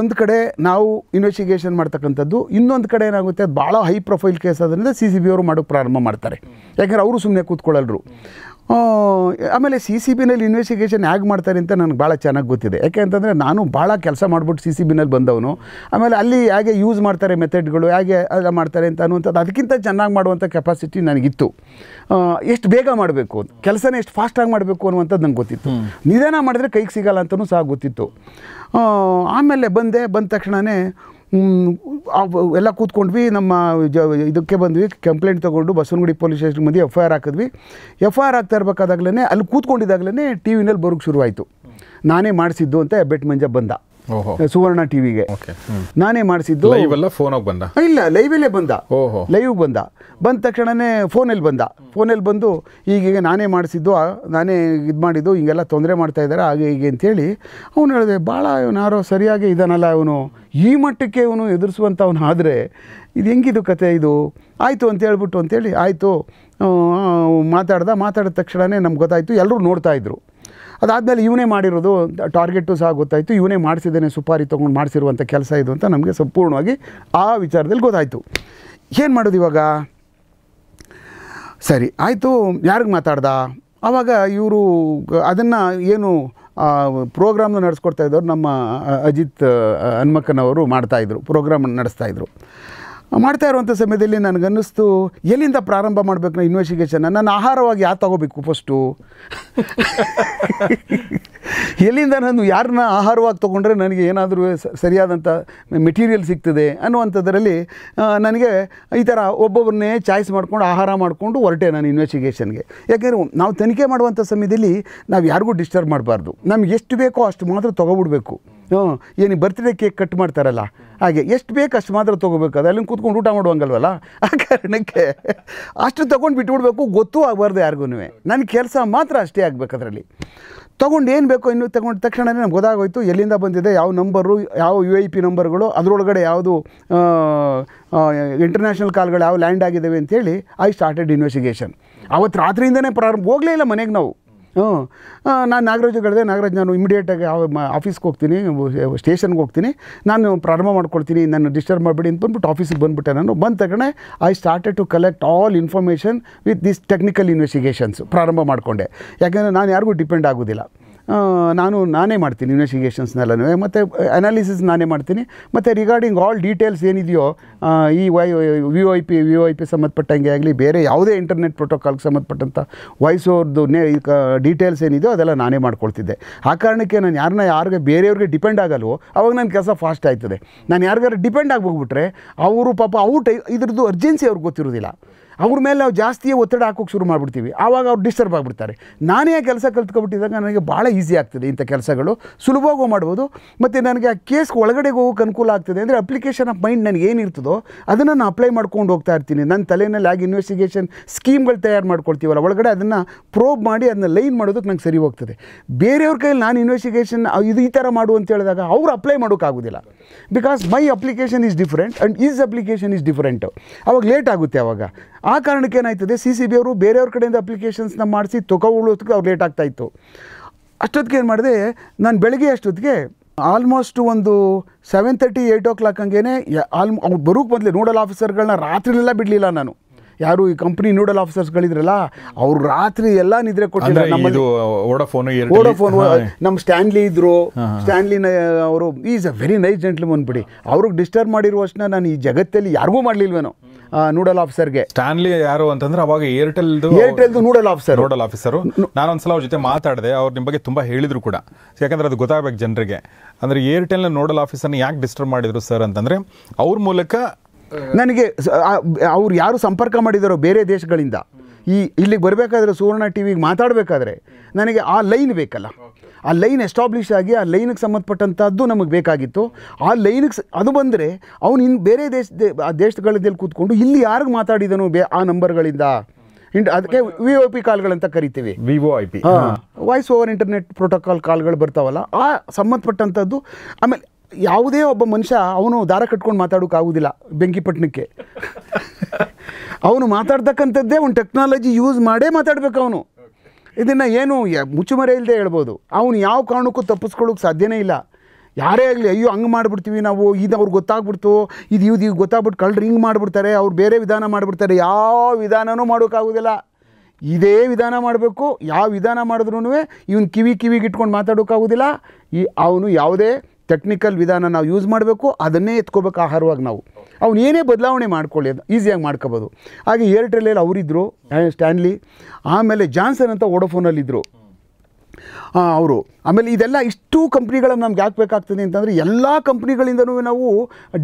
ಒಂದು ಕಡೆ ನಾವು ಇನ್ವೆಸ್ಟಿಗೇಷನ್ ಮಾಡ್ತಕ್ಕಂಥದ್ದು ಇನ್ನೊಂದು ಕಡೆ ಏನಾಗುತ್ತೆ ಅದು ಭಾಳ ಹೈ ಪ್ರೊಫೈಲ್ ಕೇಸ್ ಆದ್ದರಿಂದ ಸಿ ಸಿ ಬಿ ಅವರು ಮಾಡೋಕ್ಕೆ ಪ್ರಾರಂಭ ಮಾಡ್ತಾರೆ ಯಾಕಂದರೆ ಅವರು ಸುಮ್ಮನೆ ಕೂತ್ಕೊಳ್ಳಲ್ರು ಆಮೇಲೆ ಸಿ ಸಿ ಬಿನಲ್ಲಿ ಇನ್ವೆಸ್ಟಿಗೇಷನ್ ಹೇಗೆ ಮಾಡ್ತಾರೆ ಅಂತ ನನಗೆ ಭಾಳ ಚೆನ್ನಾಗಿ ಗೊತ್ತಿದೆ ಯಾಕೆ ಅಂತಂದರೆ ನಾನು ಭಾಳ ಕೆಲಸ ಮಾಡಿಬಿಟ್ಟು ಸಿ ಸಿ ಬಿನಲ್ಲಿ ಬಂದವನು ಆಮೇಲೆ ಅಲ್ಲಿ ಹೇಗೆ ಯೂಸ್ ಮಾಡ್ತಾರೆ ಮೆಥಡ್ಗಳು ಹೇಗೆ ಎಲ್ಲ ಮಾಡ್ತಾರೆ ಅಂತ ಅನ್ನುವಂಥದ್ದು ಅದಕ್ಕಿಂತ ಚೆನ್ನಾಗಿ ಮಾಡುವಂಥ ಕೆಪಾಸಿಟಿ ನನಗಿತ್ತು ಎಷ್ಟು ಬೇಗ ಮಾಡಬೇಕು ಕೆಲಸನ ಎಷ್ಟು ಫಾಸ್ಟಾಗಿ ಮಾಡಬೇಕು ಅನ್ನುವಂಥದ್ದು ನಂಗೆ ಗೊತ್ತಿತ್ತು ನಿಧಾನ ಮಾಡಿದ್ರೆ ಕೈಗೆ ಸಿಗಲ್ಲ ಅಂತಲೂ ಸಹ ಗೊತ್ತಿತ್ತು ಆಮೇಲೆ ಬಂದೆ ಬಂದ ತಕ್ಷಣವೇ ಎಲ್ಲ ಕೂತ್ಕೊಂಡ್ವಿ ನಮ್ಮ ಜ ಇದಕ್ಕೆ ಬಂದ್ವಿ ಕಂಪ್ಲೇಂಟ್ ತೊಗೊಂಡು ಬಸವನಗುಡಿ ಪೊಲೀಸ್ ಸ್ಟೇಷನ್ ಬಂದು ಎಫ್ ಐ ಆರ್ ಹಾಕಿದ್ವಿ ಎಫ್ ಐ ಆರ್ ಆಗ್ತಾ ಇರಬೇಕಾದಾಗಲೇ ಅಲ್ಲಿ ಕೂತ್ಕೊಂಡಿದ್ದಾಗಲೇ ಟಿ ವಿನಲ್ಲಿ ಬರೋಕ್ಕೆ ಶುರುವಾಯಿತು ನಾನೇ ಮಾಡಿಸಿದ್ದು ಅಂತ ಎಬ್ಬೆಟ್ ಮಂಜ ಬಂದ ಸುವರ್ಣ ಟಿವಿಗೆ ನಾನೇ ಮಾಡಿಸಿದ್ದು ಬಂದ ಇಲ್ಲ ಲೈವಲ್ಲೇ ಬಂದ ಲೈವ್ ಬಂದ ಬಂದ ತಕ್ಷಣನೇ ಫೋನಲ್ಲಿ ಬಂದ ಫೋನಲ್ಲಿ ಬಂದು ಈಗೀಗ ನಾನೇ ಮಾಡಿಸಿದ್ದು ನಾನೇ ಇದು ಮಾಡಿದ್ದು ಹಿಂಗೆಲ್ಲ ತೊಂದರೆ ಮಾಡ್ತಾ ಇದ್ದಾರೆ ಹಾಗೆ ಹೀಗೆ ಅಂತೇಳಿ ಅವನು ಹೇಳಿದೆ ಭಾಳ ಇವನು ಯಾರೋ ಸರಿಯಾಗಿ ಇದಾನಲ್ಲ ಅವನು ಈ ಮಟ್ಟಕ್ಕೆ ಇವನು ಎದುರಿಸುವಂಥ ಅವನು ಆದರೆ ಇದು ಹೆಂಗಿದು ಕತೆ ಇದು ಆಯಿತು ಅಂತ ಹೇಳ್ಬಿಟ್ಟು ಅಂತೇಳಿ ಆಯಿತು ಮಾತಾಡ್ದ ಮಾತಾಡಿದ ತಕ್ಷಣವೇ ನಮ್ಗೆ ಗೊತ್ತಾಯಿತು ಎಲ್ಲರೂ ನೋಡ್ತಾ ನೋಡ್ತಾಯಿದ್ರು ಅದಾದಮೇಲೆ ಇವನೇ ಮಾಡಿರೋದು ಟಾರ್ಗೆಟು ಸಹ ಗೊತ್ತಾಯಿತು ಇವನೇ ಮಾಡಿಸಿದ್ದೇನೆ ಸುಪಾರಿ ತೊಗೊಂಡು ಮಾಡಿಸಿರುವಂಥ ಕೆಲಸ ಇದು ಅಂತ ನಮಗೆ ಸಂಪೂರ್ಣವಾಗಿ ಆ ವಿಚಾರದಲ್ಲಿ ಗೊತ್ತಾಯಿತು ಏನು ಮಾಡೋದು ಇವಾಗ ಸರಿ ಆಯಿತು ಯಾರಿಗೆ ಮಾತಾಡ್ದ ಆವಾಗ ಇವರು ಅದನ್ನು ಏನು ಪ್ರೋಗ್ರಾಮ್ನ ನಡೆಸ್ಕೊಡ್ತಾ ಇದ್ದವ್ರು ನಮ್ಮ ಅಜಿತ್ ಹನ್ಮಕ್ಕನವರು ಮಾಡ್ತಾಯಿದ್ರು ಪ್ರೋಗ್ರಾಮನ್ನು ನಡೆಸ್ತಾಯಿದ್ರು ಮಾಡ್ತಾ ಇರುವಂಥ ಸಮಯದಲ್ಲಿ ನನಗನ್ನಿಸ್ತು ಎಲ್ಲಿಂದ ಪ್ರಾರಂಭ ಮಾಡಬೇಕು ನಾನು ಇನ್ವೆಸ್ಟಿಗೇಷನ್ನ ನಾನು ಆಹಾರವಾಗಿ ಯಾರು ತಗೋಬೇಕು ಫಸ್ಟು (laughs) ಎಲ್ಲಿಂದ ನಾನು ಯಾರನ್ನ ಆಹಾರವಾಗಿ ತೊಗೊಂಡ್ರೆ ನನಗೆ ಏನಾದರೂ ಸರಿಯಾದಂಥ ಮೆಟೀರಿಯಲ್ ಸಿಗ್ತದೆ ಅನ್ನುವಂಥದ್ರಲ್ಲಿ ನನಗೆ ಈ ಥರ ಒಬ್ಬೊಬ್ಬರನ್ನೇ ಚಾಯ್ಸ್ ಮಾಡ್ಕೊಂಡು ಆಹಾರ ಮಾಡಿಕೊಂಡು ಹೊರಟೆ ನಾನು ಇನ್ವೆಸ್ಟಿಗೇಷನ್ಗೆ ಯಾಕೆಂದರೆ ನಾವು ತನಿಖೆ ಮಾಡುವಂಥ ಸಮಯದಲ್ಲಿ ನಾವು ಯಾರಿಗೂ ಡಿಸ್ಟರ್ಬ್ ಮಾಡಬಾರ್ದು ನಮ್ಗೆ ಎಷ್ಟು ಬೇಕೋ ಅಷ್ಟು ಮಾತ್ರ ತೊಗೊಬಿಡ್ಬೇಕು ಹ್ಞೂ ಏನು ಬರ್ತ್ಡೇ ಕೇಕ್ ಕಟ್ ಮಾಡ್ತಾರಲ್ಲ ಹಾಗೆ ಎಷ್ಟು ಬೇಕು ಅಷ್ಟು ಮಾತ್ರ ತೊಗೋಬೇಕು ಅಲ್ಲಿಂದ ಕೂತ್ಕೊಂಡು ಊಟ ಮಾಡುವಂಗಲ್ವಲ್ಲ ಆ ಕಾರಣಕ್ಕೆ ಅಷ್ಟು ತೊಗೊಂಡು ಬಿಟ್ಬಿಡ್ಬೇಕು ಗೊತ್ತೂ ಆಗಬಾರ್ದು ಯಾರಿಗೂ ನನ್ನ ಕೆಲಸ ಮಾತ್ರ ಅಷ್ಟೇ ಆಗಬೇಕು ಅದರಲ್ಲಿ ತೊಗೊಂಡು ಏನು ಬೇಕೋ ಇನ್ನೂ ತಗೊಂಡ ತಕ್ಷಣವೇ ನಮ್ಗೆ ಗೊತ್ತಾಗೋಯ್ತು ಎಲ್ಲಿಂದ ಬಂದಿದೆ ಯಾವ ನಂಬರು ಯಾವ ಯು ಐ ಪಿ ನಂಬರ್ಗಳು ಅದರೊಳಗಡೆ ಯಾವುದು ಇಂಟರ್ನ್ಯಾಷನಲ್ ಕಾಲ್ಗಳು ಯಾವ ಲ್ಯಾಂಡ್ ಆಗಿದ್ದಾವೆ ಅಂತೇಳಿ ಐ ಸ್ಟಾರ್ಟೆಡ್ ಇನ್ವೆಸ್ಟಿಗೇಷನ್ ಅವತ್ತು ರಾತ್ರಿಯಿಂದನೇ ಪ್ರಾರಂಭ ಹೋಗಲೇ ಇಲ್ಲ ಮನೆಗೆ ನಾವು ಹ್ಞೂ ನಾನು ನಾಗರಾಜು ಹೇಳಿದೆ ನಾಗರಾಜ್ ನಾನು ಇಮಿಡಿಯೇಟಾಗಿ ಆಫೀಸ್ಗೆ ಹೋಗ್ತೀನಿ ಸ್ಟೇಷನ್ಗೆ ಹೋಗ್ತೀನಿ ನಾನು ಪ್ರಾರಂಭ ಮಾಡ್ಕೊಳ್ತೀನಿ ನಾನು ಡಿಸ್ಟರ್ಬ್ ಮಾಡಬೇಡಿ ಅಂತ ಬಂದ್ಬಿಟ್ಟು ಆಫೀಸಿಗೆ ಬಂದುಬಿಟ್ಟೆ ನಾನು ಬಂದ ತಕ್ಷಣ I started to collect all information with this technical investigations ಪ್ರಾರಂಭ ಮಾಡಿಕೊಂಡೆ ಯಾಕೆಂದರೆ ನಾನು ಯಾರಿಗೂ ಡಿಪೆಂಡ್ ಆಗೋದಿಲ್ಲ ನಾನು ನಾನೇ ಮಾಡ್ತೀನಿ ಇನ್ವೆಸ್ಟಿಗೇಷನ್ಸ್ನೆಲ್ಲ ಮತ್ತು ಅನಾಲಿಸಿಸ್ ನಾನೇ ಮಾಡ್ತೀನಿ ಮತ್ತು ರಿಗಾರ್ಡಿಂಗ್ ಆಲ್ ಡೀಟೇಲ್ಸ್ ಏನಿದೆಯೋ ಈ Y V I P V I P ಸಂಬಂಧಪಟ್ಟಂಗೆ ಆಗಲಿ ಬೇರೆ ಯಾವುದೇ ಇಂಟರ್ನೆಟ್ ಪ್ರೋಟೋಕಾಲ್ಗೆ ಸಂಬಂಧಪಟ್ಟಂಥ ವಾಯ್ಸ್ ಅವ್ರದ್ದು ನೇ ಡೀಟೇಲ್ಸ್ ಏನಿದೆಯೋ ಅದೆಲ್ಲ ನಾನೇ ಮಾಡ್ಕೊಳ್ತಿದ್ದೆ ಆ ಕಾರಣಕ್ಕೆ ನಾನು ಯಾರನ್ನ ಯಾರಿಗೆ ಬೇರೆಯವ್ರಿಗೆ ಡಿಪೆಂಡ್ ಆಗಲ್ವೋ ಅವಾಗ ನನ್ನ ಕೆಲಸ ಫಾಸ್ಟ್ ಆಯ್ತದೆ ನಾನು ಯಾರಿಗಾರು ಡಿಪೆಂಡ್ ಆಗಿಬಿಟ್ರೆ ಅವರು ಪಾಪ ಔಟ್ ಇದ್ರದ್ದು ಅರ್ಜೆನ್ಸಿ ಅವ್ರಿಗೆ ಗೊತ್ತಿರೋದಿಲ್ಲ ಅವ್ರ ಮೇಲೆ ನಾವು ಜಾಸ್ತಿಯೇ ಒತ್ತಡ ಹಾಕೋಕ್ಕೆ ಶುರು ಮಾಡಿಬಿಡ್ತೀವಿ ಆವಾಗ ಅವ್ರು ಡಿಸ್ಟರ್ಬ್ ಆಗಿಬಿಡ್ತಾರೆ ನಾನೇ ಕೆಲಸ ಕಲ್ತ್ಕೊಬಿಟ್ಟಿದಾಗ ನನಗೆ ಭಾಳ ಈಸಿ ಆಗ್ತದೆ ಇಂಥ ಕೆಲಸಗಳು ಸುಲಭವಾಗೂ ಮಾಡ್ಬೋದು ಮತ್ತು ನನಗೆ ಆ ಕೇಸ್ಗೆ ಒಳಗಡೆಗೆ ಹೋಗೋಕ್ಕೆ ಅನುಕೂಲ ಆಗ್ತದೆ ಅಂದರೆ ಅಪ್ಲಿಕೇಶನ್ ಆಫ್ ಮೈಂಡ್ ನನಗೆ ಏನಿರ್ತದೋ ಅದನ್ನು ನಾನು ಅಪ್ಲೈ ಮಾಡ್ಕೊಂಡು ಹೋಗ್ತಾ ಇರ್ತೀನಿ ನನ್ನ ತಲೆಯಲ್ಲಿ ಆಗಿ ಇನ್ವೆಸ್ಟಿಗೇಷನ್ ಸ್ಕೀಮ್ಗಳು ತಯಾರು ಮಾಡ್ಕೊಳ್ತೀವಲ್ಲ ಒಳಗಡೆ ಅದನ್ನು ಪ್ರೋಬ್ ಮಾಡಿ ಅದನ್ನ ಲೈನ್ ಮಾಡೋದಕ್ಕೆ ನಂಗೆ ಸರಿ ಹೋಗ್ತದೆ ಬೇರೆಯವ್ರ ಕೈಯಲ್ಲಿ ನಾನು ಇನ್ವೆಸ್ಟಿಗೇಷನ್ ಇದು ಈ ಥರ ಮಾಡು ಅಂತ ಹೇಳಿದಾಗ ಅವರು ಅಪ್ಲೈ ಮಾಡೋಕ್ಕಾಗೋದಿಲ್ಲ because my application is different and is application is different ಅವಾಗ ಲೇಟ್ ಆಗುತ್ತೆ ಅವಾಗ ಆ ಕಾರಣಕ್ಕೆ ಏನಾಯ್ತದೆ ಸಿ ಸಿ ಬಿ ಅವರು ಬೇರೆಯವ್ರ ಕಡೆಯಿಂದ ಅಪ್ಲಿಕೇಶನ್ಸ್ನ ಮಾಡಿಸಿ ತೊಗೊಳ್ಳೋದಕ್ಕೆ ಅವ್ರು ಲೇಟ್ ಆಗ್ತಾಯಿತ್ತು ಅಷ್ಟೊತ್ತಿಗೆ ಏನು ಮಾಡಿದೆ ನಾನು ಬೆಳಗ್ಗೆ ಅಷ್ಟೊತ್ತಿಗೆ ಆಲ್ಮೋಸ್ಟ್ ಒಂದು seven thirty eight o'clock ಹಂಗೇನೆ ಆಲ್ ಅವ್ರು ಬರೋಕ್ಕೆ ಬಂದಲೇ ನೋಡಲ್ ಆಫೀಸರ್ಗಳನ್ನ ರಾತ್ರಿಲೆಲ್ಲ ಬಿಡಲಿಲ್ಲ ನಾನು ಯಾರು ಈ ಕಂಪ್ನಿ ನೋಡಲ್ ಆಫೀಸರ್ಸ್ಗಳಿದ್ರಲ್ಲ ಅವ್ರು ರಾತ್ರಿ ಎಲ್ಲ ನಿದ್ರೆ ಕೊಟ್ಟಿದ್ದಾರೆ ಓಡೋಫೋನ್ ನಮ್ಮ ಸ್ಟ್ಯಾನ್ಲಿ ಇದ್ರು ಸ್ಟ್ಯಾನ್ಲಿ ಅವರು is a very nice gently ಬಿಡಿ ಅವ್ರಿಗೆ ಡಿಸ್ಟರ್ಬ್ ಮಾಡಿರುವಷ್ಟನ್ನ ನಾನು ಈ ಜಗತ್ತಲ್ಲಿ ಯಾರಿಗೂ ಮಾಡಲಿಲ್ವೇನೋ ನೂಡಲ್ ಆಫೀಸರ್ಗೆ ಸ್ಟಾನ್ಲಿ ಯಾರು ಅಂತಂದ್ರೆ ಅವಾಗ Airtel Airtel noodle officer nodal officer ನಾನೊಂದ್ಸಲ ಅವ್ರ ಜೊತೆ ಮಾತಾಡಿದೆ ಅವ್ರು ನಿಮ್ಮ ಬಗ್ಗೆ ತುಂಬ ಹೇಳಿದ್ರು ಕೂಡ ಯಾಕಂದ್ರೆ ಅದು ಗೊತ್ತಾಗಬೇಕು ಜನರಿಗೆ ಅಂದರೆ ಏರ್ಟೆಲ್ನ ನೋಡಲ್ ಆಫೀಸರ್ನ ಯಾಕೆ ಡಿಸ್ಟರ್ಬ್ ಮಾಡಿದ್ರು ಸರ್ ಅಂತಂದರೆ ಅವ್ರ ಮೂಲಕ ನನಗೆ ಅವ್ರು ಯಾರು ಸಂಪರ್ಕ ಮಾಡಿದಾರೋ ಬೇರೆ ದೇಶಗಳಿಂದ ಈ ಇಲ್ಲಿಗೆ ಬರಬೇಕಾದ್ರೆ ಸುವರ್ಣ ಟಿವಿಗೆ ಮಾತಾಡಬೇಕಾದ್ರೆ ನನಗೆ ಆ ಲೈನ್ ಬೇಕಲ್ಲ ಆ ಲೈನ್ ಎಸ್ಟಾಬ್ಲಿಷ್ ಆಗಿ ಆ ಲೈನಿಗೆ ಸಂಬಂಧಪಟ್ಟಂಥದ್ದು ನಮಗೆ ಬೇಕಾಗಿತ್ತು ಆ ಲೈನಿಗೆ ಅದು ಬಂದರೆ ಅವನು ಇನ್ನು ಬೇರೆ ದೇಶ ಆ ದೇಶಗಳಲ್ಲಿ ಕೂತ್ಕೊಂಡು ಇಲ್ಲಿ ಯಾರಿಗೆ ಮಾತಾಡಿದನು ಬೇ ಆ ನಂಬರ್ಗಳಿಂದ ಇಂಟ್ ಅದಕ್ಕೆ ವಿ ಓ ಪಿ ಕಾಲ್ಗಳಂತ ಕರಿತೀವಿ V I P voice over internet protocol ಕಾಲ್ಗಳು ಬರ್ತಾವಲ್ಲ ಆ ಸಂಬಂಧಪಟ್ಟಂಥದ್ದು ಆಮೇಲೆ ಯಾವುದೇ ಒಬ್ಬ ಮನುಷ್ಯ ಅವನು ದಾರ ಕಟ್ಕೊಂಡು ಮಾತಾಡೋಕ್ಕಾಗೋದಿಲ್ಲ ಬೆಂಕಿಪಟ್ಟಣಕ್ಕೆ (laughs) ಅವನು ಮಾತಾಡ್ತಕ್ಕಂಥದ್ದೇ ಒಂದು ಟೆಕ್ನಾಲಜಿ ಯೂಸ್ ಮಾಡೇ ಮಾತಾಡಬೇಕು ಅವನು ಇದನ್ನು ಏನು ಮುಚ್ಚುಮರೆ ಇಲ್ಲದೆ ಹೇಳ್ಬೋದು ಅವನು ಯಾವ ಕಾರಣಕ್ಕೂ ತಪ್ಪಿಸ್ಕೊಳ್ಳೋಕೆ ಸಾಧ್ಯನೇ ಇಲ್ಲ ಯಾರೇ ಆಗಲಿ ಅಯ್ಯೋ ಹಂಗೆ ಮಾಡಿಬಿಡ್ತೀವಿ ನಾವು ಇದು ಅವ್ರಿಗೆ ಗೊತ್ತಾಗ್ಬಿಡ್ತು ಇದು ಇವ್ದು ಈಗ ಗೊತ್ತಾಗ್ಬಿಟ್ಟು ಕಳ್ಳರು ಹಿಂಗೆ ಮಾಡಿಬಿಡ್ತಾರೆ ಅವ್ರು ಬೇರೆ ವಿಧಾನ ಮಾಡಿಬಿಡ್ತಾರೆ ಯಾವ ವಿಧಾನವೂ ಮಾಡೋಕ್ಕಾಗೋದಿಲ್ಲ ಇದೇ ವಿಧಾನ ಮಾಡಬೇಕು ಯಾವ ವಿಧಾನ ಮಾಡಿದ್ರೂ ಇವನು ಕಿವಿ ಕಿವಿಗೆ ಇಟ್ಕೊಂಡು ಮಾತಾಡೋಕ್ಕಾಗೋದಿಲ್ಲ ಈ ಅವನು ಯಾವುದೇ ಟೆಕ್ನಿಕಲ್ ವಿಧಾನ ನಾವು ಯೂಸ್ ಮಾಡಬೇಕು ಅದನ್ನೇ ಎತ್ಕೋಬೇಕು ಆಹಾರವಾಗಿ ನಾವು ಅವ್ನು ಏನೇ ಬದಲಾವಣೆ ಮಾಡ್ಕೊಳ್ಳಿ ಅದು ಈಸಿಯಾಗಿ ಮಾಡ್ಕೋಬೋದು ಹಾಗೆ ಏರ್ಟೆಲಲ್ಲಿ ಅವರಿದ್ದರು ಸ್ಟ್ಯಾನ್ಲಿ ಆಮೇಲೆ ಜಾನ್ಸನ್ ಅಂತ ವೋಡೋಫೋನಲ್ಲಿದ್ದರು ಅವರು ಆಮೇಲೆ ಇದೆಲ್ಲ ಇಷ್ಟು ಕಂಪ್ನಿಗಳನ್ನು ನಮ್ಗೆ ಯಾಕೆ ಬೇಕಾಗ್ತದೆ ಅಂತಂದರೆ ಎಲ್ಲ ಕಂಪ್ನಿಗಳಿಂದನೂ ನಾವು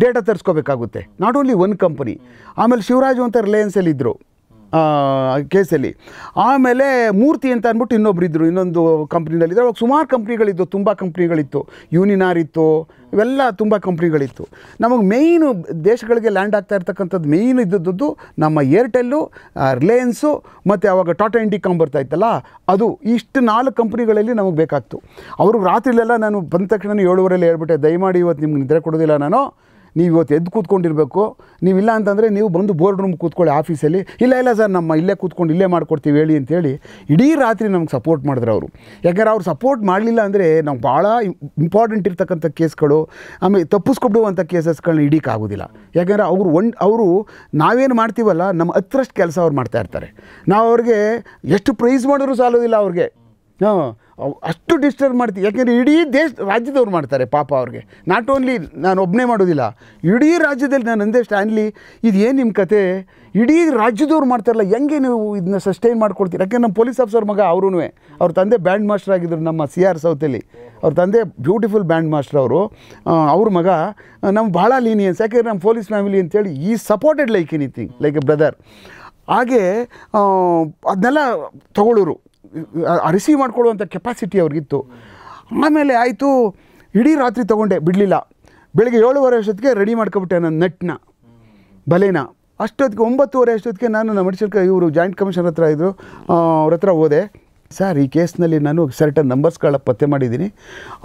ಡೇಟಾ ತರಿಸ್ಕೋಬೇಕಾಗುತ್ತೆ ನಾಟ್ ಓನ್ಲಿ ಒನ್ ಕಂಪ್ನಿ ಆಮೇಲೆ ಶಿವರಾಜು ಅಂತ ರಿಲಯನ್ಸಲ್ಲಿದ್ದರು ಕೇಸಲ್ಲಿ ಆಮೇಲೆ ಮೂರ್ತಿ ಅಂತ ಅಂದ್ಬಿಟ್ಟು ಇನ್ನೊಬ್ರು ಇದ್ದರು ಇನ್ನೊಂದು ಕಂಪ್ನಿನಲ್ಲಿದ್ದರು ಅವಾಗ ಸುಮಾರು ಕಂಪ್ನಿಗಳಿತ್ತು ತುಂಬ ಕಂಪ್ನಿಗಳಿತ್ತು ಯೂನಿನಾರ್ ಇತ್ತು ಇವೆಲ್ಲ ತುಂಬ ಕಂಪ್ನಿಗಳಿತ್ತು ನಮಗೆ ಮೇಯ್ನು ದೇಶಗಳಿಗೆ ಲ್ಯಾಂಡ್ ಆಗ್ತಾ ಇರ್ತಕ್ಕಂಥದ್ದು ಮೇಯ್ನ್ ಇದ್ದದ್ದು ನಮ್ಮ ಏರ್ಟೆಲ್ಲು ರಿಲಯನ್ಸು ಮತ್ತು ಅವಾಗ ಟಾಟಾ ಕಂ ಬರ್ತಾ ಇತ್ತಲ್ಲ ಅದು ಇಷ್ಟು ನಾಲ್ಕು ಕಂಪ್ನಿಗಳಲ್ಲಿ ನಮಗೆ ಬೇಕಾಗ್ತು ಅವರು ರಾತ್ರಿಲೆಲ್ಲ ನಾನು ಬಂದ ತಕ್ಷಣ ಏಳುವರೆಯಲ್ಲಿ ಹೇಳ್ಬಿಟ್ಟೆ ದಯಮಾಡಿ ಇವತ್ತು ನಿಮ್ಗೆ ನಿದ್ರೆ ಕೊಡೋದಿಲ್ಲ ನಾನು ನೀವು ಇವತ್ತು ಎದ್ದು ಕೂತ್ಕೊಂಡಿರಬೇಕು ನೀವಿಲ್ಲ ಅಂತಂದರೆ ನೀವು ಬಂದು ಬೋರ್ಡ್ ರೂಮ್ ಕೂತ್ಕೊಳ್ಳಿ ಆಫೀಸಲ್ಲಿ ಇಲ್ಲ ಇಲ್ಲ ಸರ್ ನಮ್ಮ ಇಲ್ಲೇ ಕೂತ್ಕೊಂಡು ಇಲ್ಲೇ ಮಾಡ್ಕೊಡ್ತೀವಿ ಹೇಳಿ ಅಂತೇಳಿ ಇಡೀ ರಾತ್ರಿ ನಮ್ಗೆ ಸಪೋರ್ಟ್ ಮಾಡಿದ್ರು ಅವರು ಯಾಕಂದ್ರೆ ಅವ್ರು ಸಪೋರ್ಟ್ ಮಾಡಲಿಲ್ಲ ಅಂದರೆ ನಾವು ಭಾಳ ಇಂಪಾರ್ಟೆಂಟ್ ಇರ್ತಕ್ಕಂಥ ಕೇಸ್ಗಳು ಆಮೇಲೆ ತಪ್ಪಿಸ್ಕೊಬಿಡುವಂಥ ಕೇಸಸ್ಗಳನ್ನ ಇಡೀಕಾಗೋದಿಲ್ಲ ಯಾಕಂದರೆ ಅವರು ಒನ್ ಅವರು ನಾವೇನು ಮಾಡ್ತೀವಲ್ಲ ನಮ್ಮ ಹತ್ರಷ್ಟು ಕೆಲಸ ಅವ್ರು ಮಾಡ್ತಾಯಿರ್ತಾರೆ ನಾವು ಅವ್ರಿಗೆ ಎಷ್ಟು ಪ್ರೈಸ್ ಮಾಡಿದ್ರು ಸಾಲೋದಿಲ್ಲ ಅವ್ರಿಗೆ ಹಾಂ ಅಷ್ಟು ಡಿಸ್ಟರ್ಬ್ ಮಾಡ್ತೀವಿ ಯಾಕೆಂದರೆ ಇಡೀ ದೇಶ ರಾಜ್ಯದವ್ರು ಮಾಡ್ತಾರೆ ಪಾಪ ಅವ್ರಿಗೆ ನಾಟ್ ಓನ್ಲಿ ನಾನು ಒಬ್ಬನೇ ಮಾಡೋದಿಲ್ಲ ಇಡೀ ರಾಜ್ಯದಲ್ಲಿ ನಾನು ಅಂದೇ ಸ್ಟ್ಯಾನ್ಲಿ ಏನು ನಿಮ್ಮ ಕತೆ ಇಡೀ ರಾಜ್ಯದವ್ರು ಮಾಡ್ತಾರಲ್ಲ ಹೆಂಗೆ ನೀವು ಇದನ್ನ ಸಸ್ಟೈನ್ ಮಾಡ್ಕೊಡ್ತೀರಿ ಯಾಕೆಂದ್ರೆ ನಮ್ಮ ಪೊಲೀಸ್ ಆಫೀಸರ್ ಮಗ ಅವ್ರೂ ಅವ್ರ ತಂದೆ ಬ್ಯಾಂಡ್ ಮಾಸ್ಟರ್ ಆಗಿದ್ದರು ನಮ್ಮ ಸಿ ಆರ್ ಸೌತಲ್ಲಿ ಅವ್ರ ತಂದೆ ಬ್ಯೂಟಿಫುಲ್ ಬ್ಯಾಂಡ್ ಮಾಸ್ಟರ್ ಅವರು ಅವ್ರ ಮಗ ನಮ್ಮ ಭಾಳ ಲೀನಿಯನ್ಸ್ ಯಾಕೆಂದ್ರೆ ನಮ್ಮ ಪೊಲೀಸ್ ಫ್ಯಾಮಿಲಿ ಅಂತೇಳಿ ಈ supported like anything like a brother ಹಾಗೆ ಅದನ್ನೆಲ್ಲ ತಗೊಳ್ಳೋರು ರಿಸೀವ್ ಮಾಡ್ಕೊಳ್ಳುವಂಥ ಕೆಪಾಸಿಟಿ ಅವ್ರಿಗಿತ್ತು ಆಮೇಲೆ ಆಯಿತು ಇಡೀ ರಾತ್ರಿ ತೊಗೊಂಡೆ ಬಿಡಲಿಲ್ಲ ಬೆಳಗ್ಗೆ ಏಳುವರೆ ಅಷ್ಟೊತ್ತಿಗೆ ರೆಡಿ ಮಾಡ್ಕೊಬಿಟ್ಟೆ ನನ್ನ ನೆಟ್ನ ಬಲೆನ ಅಷ್ಟೊತ್ತಿಗೆ ಒಂಬತ್ತುವರೆ ಅಷ್ಟೊತ್ತಿಗೆ ನಾನು ನಮ್ಮ ಮಡಿಸಲ್ಕ ಇವರು ಜಾಯಿಂಟ್ ಕಮಿಷನರ್ ಹತ್ರ ಇದ್ದರು ಅವ್ರ ಹತ್ರ ಹೋದೆ ಸರ್ ಈ ಕೇಸ್ನಲ್ಲಿ ನಾನು ಸರ್ಟನ್ ನಂಬರ್ಸ್ಗಳ ಪತ್ತೆ ಮಾಡಿದ್ದೀನಿ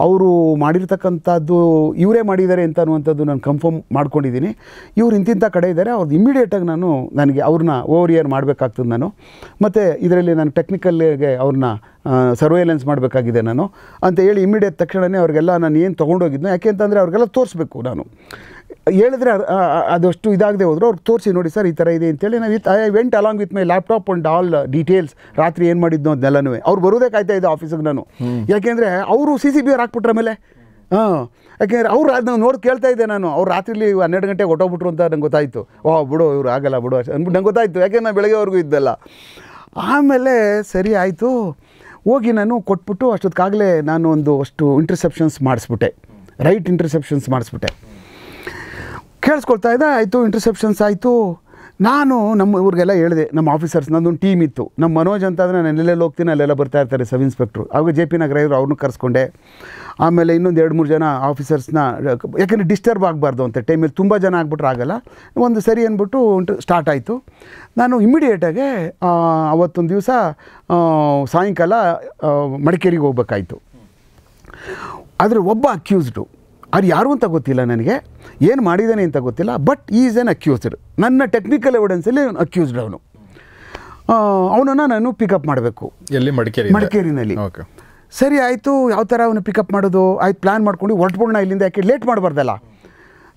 ಅವರು ಮಾಡಿರ್ತಕ್ಕಂಥದ್ದು ಇವರೇ ಮಾಡಿದ್ದಾರೆ ಅಂತ ಅನ್ನುವಂಥದ್ದು ನಾನು ಕನ್ಫರ್ಮ್ ಮಾಡ್ಕೊಂಡಿದ್ದೀನಿ ಇವ್ರು ಇಂತಿಂಥ ಕಡೆ ಇದ್ದಾರೆ ಅವ್ರದ್ದು ಇಮಿಡಿಯೇಟಾಗಿ ನಾನು ನನಗೆ ಅವ್ರನ್ನ ಓವರ್ ಇಯರ್ ಮಾಡಬೇಕಾಗ್ತದೆ ನಾನು ಮತ್ತು ಇದರಲ್ಲಿ ನಾನು ಟೆಕ್ನಿಕಲ್ಗೆ ಅವ್ರನ್ನ ಸರ್ವೇಲೆನ್ಸ್ ಮಾಡಬೇಕಾಗಿದೆ ನಾನು ಅಂತ ಹೇಳಿ ಇಮಿಡಿಯೇಟ್ ತಕ್ಷಣವೇ ಅವ್ರಿಗೆಲ್ಲ ನಾನು ಏನು ತೊಗೊಂಡೋಗಿದ್ದೆ ಯಾಕೆ ಅಂತಂದರೆ ಅವ್ರಿಗೆಲ್ಲ ತೋರಿಸ್ಬೇಕು ನಾನು ಹೇಳಿದ್ರೆ ಅದಷ್ಟು ಇದಾಗದೆ ಹೋದ್ರು ಅವ್ರು ತೋರಿಸಿ ನೋಡಿ ಸರ್ ಈ ಥರ ಇದೆ ಅಂತೇಳಿ ನಾವು with I went along with my laptop and all details ರಾತ್ರಿ ಏನು ಮಾಡಿದ್ನೋ ಅದನ್ನೆಲ್ಲನೂ ಅವ್ರು ಬರೋದೇ ಕಾಯ್ತಾ ಇದ್ದೆ ಆಫೀಸಿಗೆ ನಾನು ಯಾಕೆಂದರೆ ಅವರು ಸಿ ಸಿ ಬಿ ಅವ್ರು ಹಾಕ್ಬಿಟ್ರ ಮೇಲೆ ಹಾಂ ಯಾಕೆಂದರೆ ಅವ್ರು ಅದನ್ನು ನೋಡಿ ಕೇಳ್ತಾ ಇದ್ದೆ ನಾನು ಅವ್ರು ರಾತ್ರಿಲಿ ಹನ್ನೆರಡು ಗಂಟೆಗೆ ಹೊಟ್ಟೋಗ್ಬಿಟ್ರು ಅಂತ ನಂಗೆ ಗೊತ್ತಾಯಿತು ಓ ಬಿಡು ಇವರು ಆಗಲ್ಲ ಬಿಡು ಅಂದ್ಬಿಟ್ಟು ನಂಗೆ ಗೊತ್ತಾಯಿತು ಯಾಕೆಂದ್ರೆ ನಾನು ಬೆಳಗ್ಗೆವರೆಗೂ ಇದ್ದಲ್ಲ ಆಮೇಲೆ ಸರಿ ಆಯಿತು ಹೋಗಿ ನಾನು ಕೊಟ್ಬಿಟ್ಟು ಅಷ್ಟೊತ್ತಿಗಾಗಲೇ ನಾನು ಒಂದು ಅಷ್ಟು ಇಂಟರ್ಸೆಪ್ಷನ್ಸ್ ಮಾಡಿಸ್ಬಿಟ್ಟೆ ರೈಟ್ ಇಂಟರ್ಸೆಪ್ಷನ್ಸ್ ಮಾಡಿಸ್ಬಿಟ್ಟೆ ಕೇಳಿಸ್ಕೊಳ್ತಾ ಇದ್ದೆ ಆಯಿತು ಇಂಟರ್ಸೆಪ್ಷನ್ಸ್ ಆಯಿತು ನಾನು ನಮ್ಮ ಊರಿಗೆಲ್ಲ ಹೇಳಿದೆ ನಮ್ಮ ಆಫೀಸರ್ಸ್ ಒಂದು ಟೀಮ್ ಇತ್ತು ನಮ್ಮ ಮನೋಜ್ ಅಂತ ಅಂದರೆ ನಾನು ಎಲ್ಲೆಲ್ಲ ಹೋಗ್ತೀನಿ ಅಲ್ಲೆಲ್ಲ ಬರ್ತಾ ಇರ್ತಾರೆ ಸಬ್ ಇನ್ಸ್ಪೆಕ್ಟ್ರು ಅವಾಗ ಜೆ ಪಿ ನಗರ ಇದ್ರು ಅವ್ರನ್ನೂ ಕರ್ಸ್ಕೊಂಡೆ ಆಮೇಲೆ ಇನ್ನೊಂದು ಎರಡು ಮೂರು ಜನ ಆಫೀಸರ್ಸ್ನ ಯಾಕೆಂದರೆ ಡಿಸ್ಟರ್ಬ್ ಆಗಬಾರ್ದು ಅಂತ ಟೈಮಲ್ಲಿ ತುಂಬ ಜನ ಆಗ್ಬಿಟ್ರೆ ಆಗಲ್ಲ ಒಂದು ಸರಿ ಅಂದ್ಬಿಟ್ಟು ಸ್ಟಾರ್ಟ್ ಆಯಿತು ನಾನು ಇಮ್ಮಿಡಿಯೇಟಾಗೆ ಅವತ್ತೊಂದು ದಿವಸ ಸಾಯಂಕಾಲ ಮಡಿಕೇರಿಗೆ ಹೋಗ್ಬೇಕಾಯ್ತು ಆದರೆ ಒಬ್ಬ ಅಕ್ಯೂಸ್ಡು ಅದು ಯಾರು ಅಂತ ಗೊತ್ತಿಲ್ಲ ನನಗೆ ಏನು ಮಾಡಿದ್ದಾನೆ ಅಂತ ಗೊತ್ತಿಲ್ಲ ಬಟ್ ಈಸ್ ಎನ್ ಅಕ್ಯೂಸ್ಡ್ ನನ್ನ ಟೆಕ್ನಿಕಲ್ ಎವಿಡೆನ್ಸಲ್ಲಿ ಅಕ್ಯೂಸ್ಡ್ ಅವನು ಅವನನ್ನು ನಾನು ಪಿಕಪ್ ಮಾಡಬೇಕು ಎಲ್ಲಿ ಮಡಿಕೇರಿ ಮಡಿಕೇರಿನಲ್ಲಿ ಓಕೆ ಸರಿ ಆಯಿತು ಯಾವ ಥರ ಅವನು ಪಿಕಪ್ ಮಾಡೋದು ಆಯ್ತು ಪ್ಲ್ಯಾನ್ ಮಾಡ್ಕೊಂಡು ಹೊರಟ್ಬಿಡೋಣ ಇಲ್ಲಿಂದ ಯಾಕೆ ಲೇಟ್ ಮಾಡಬಾರ್ದಲ್ಲ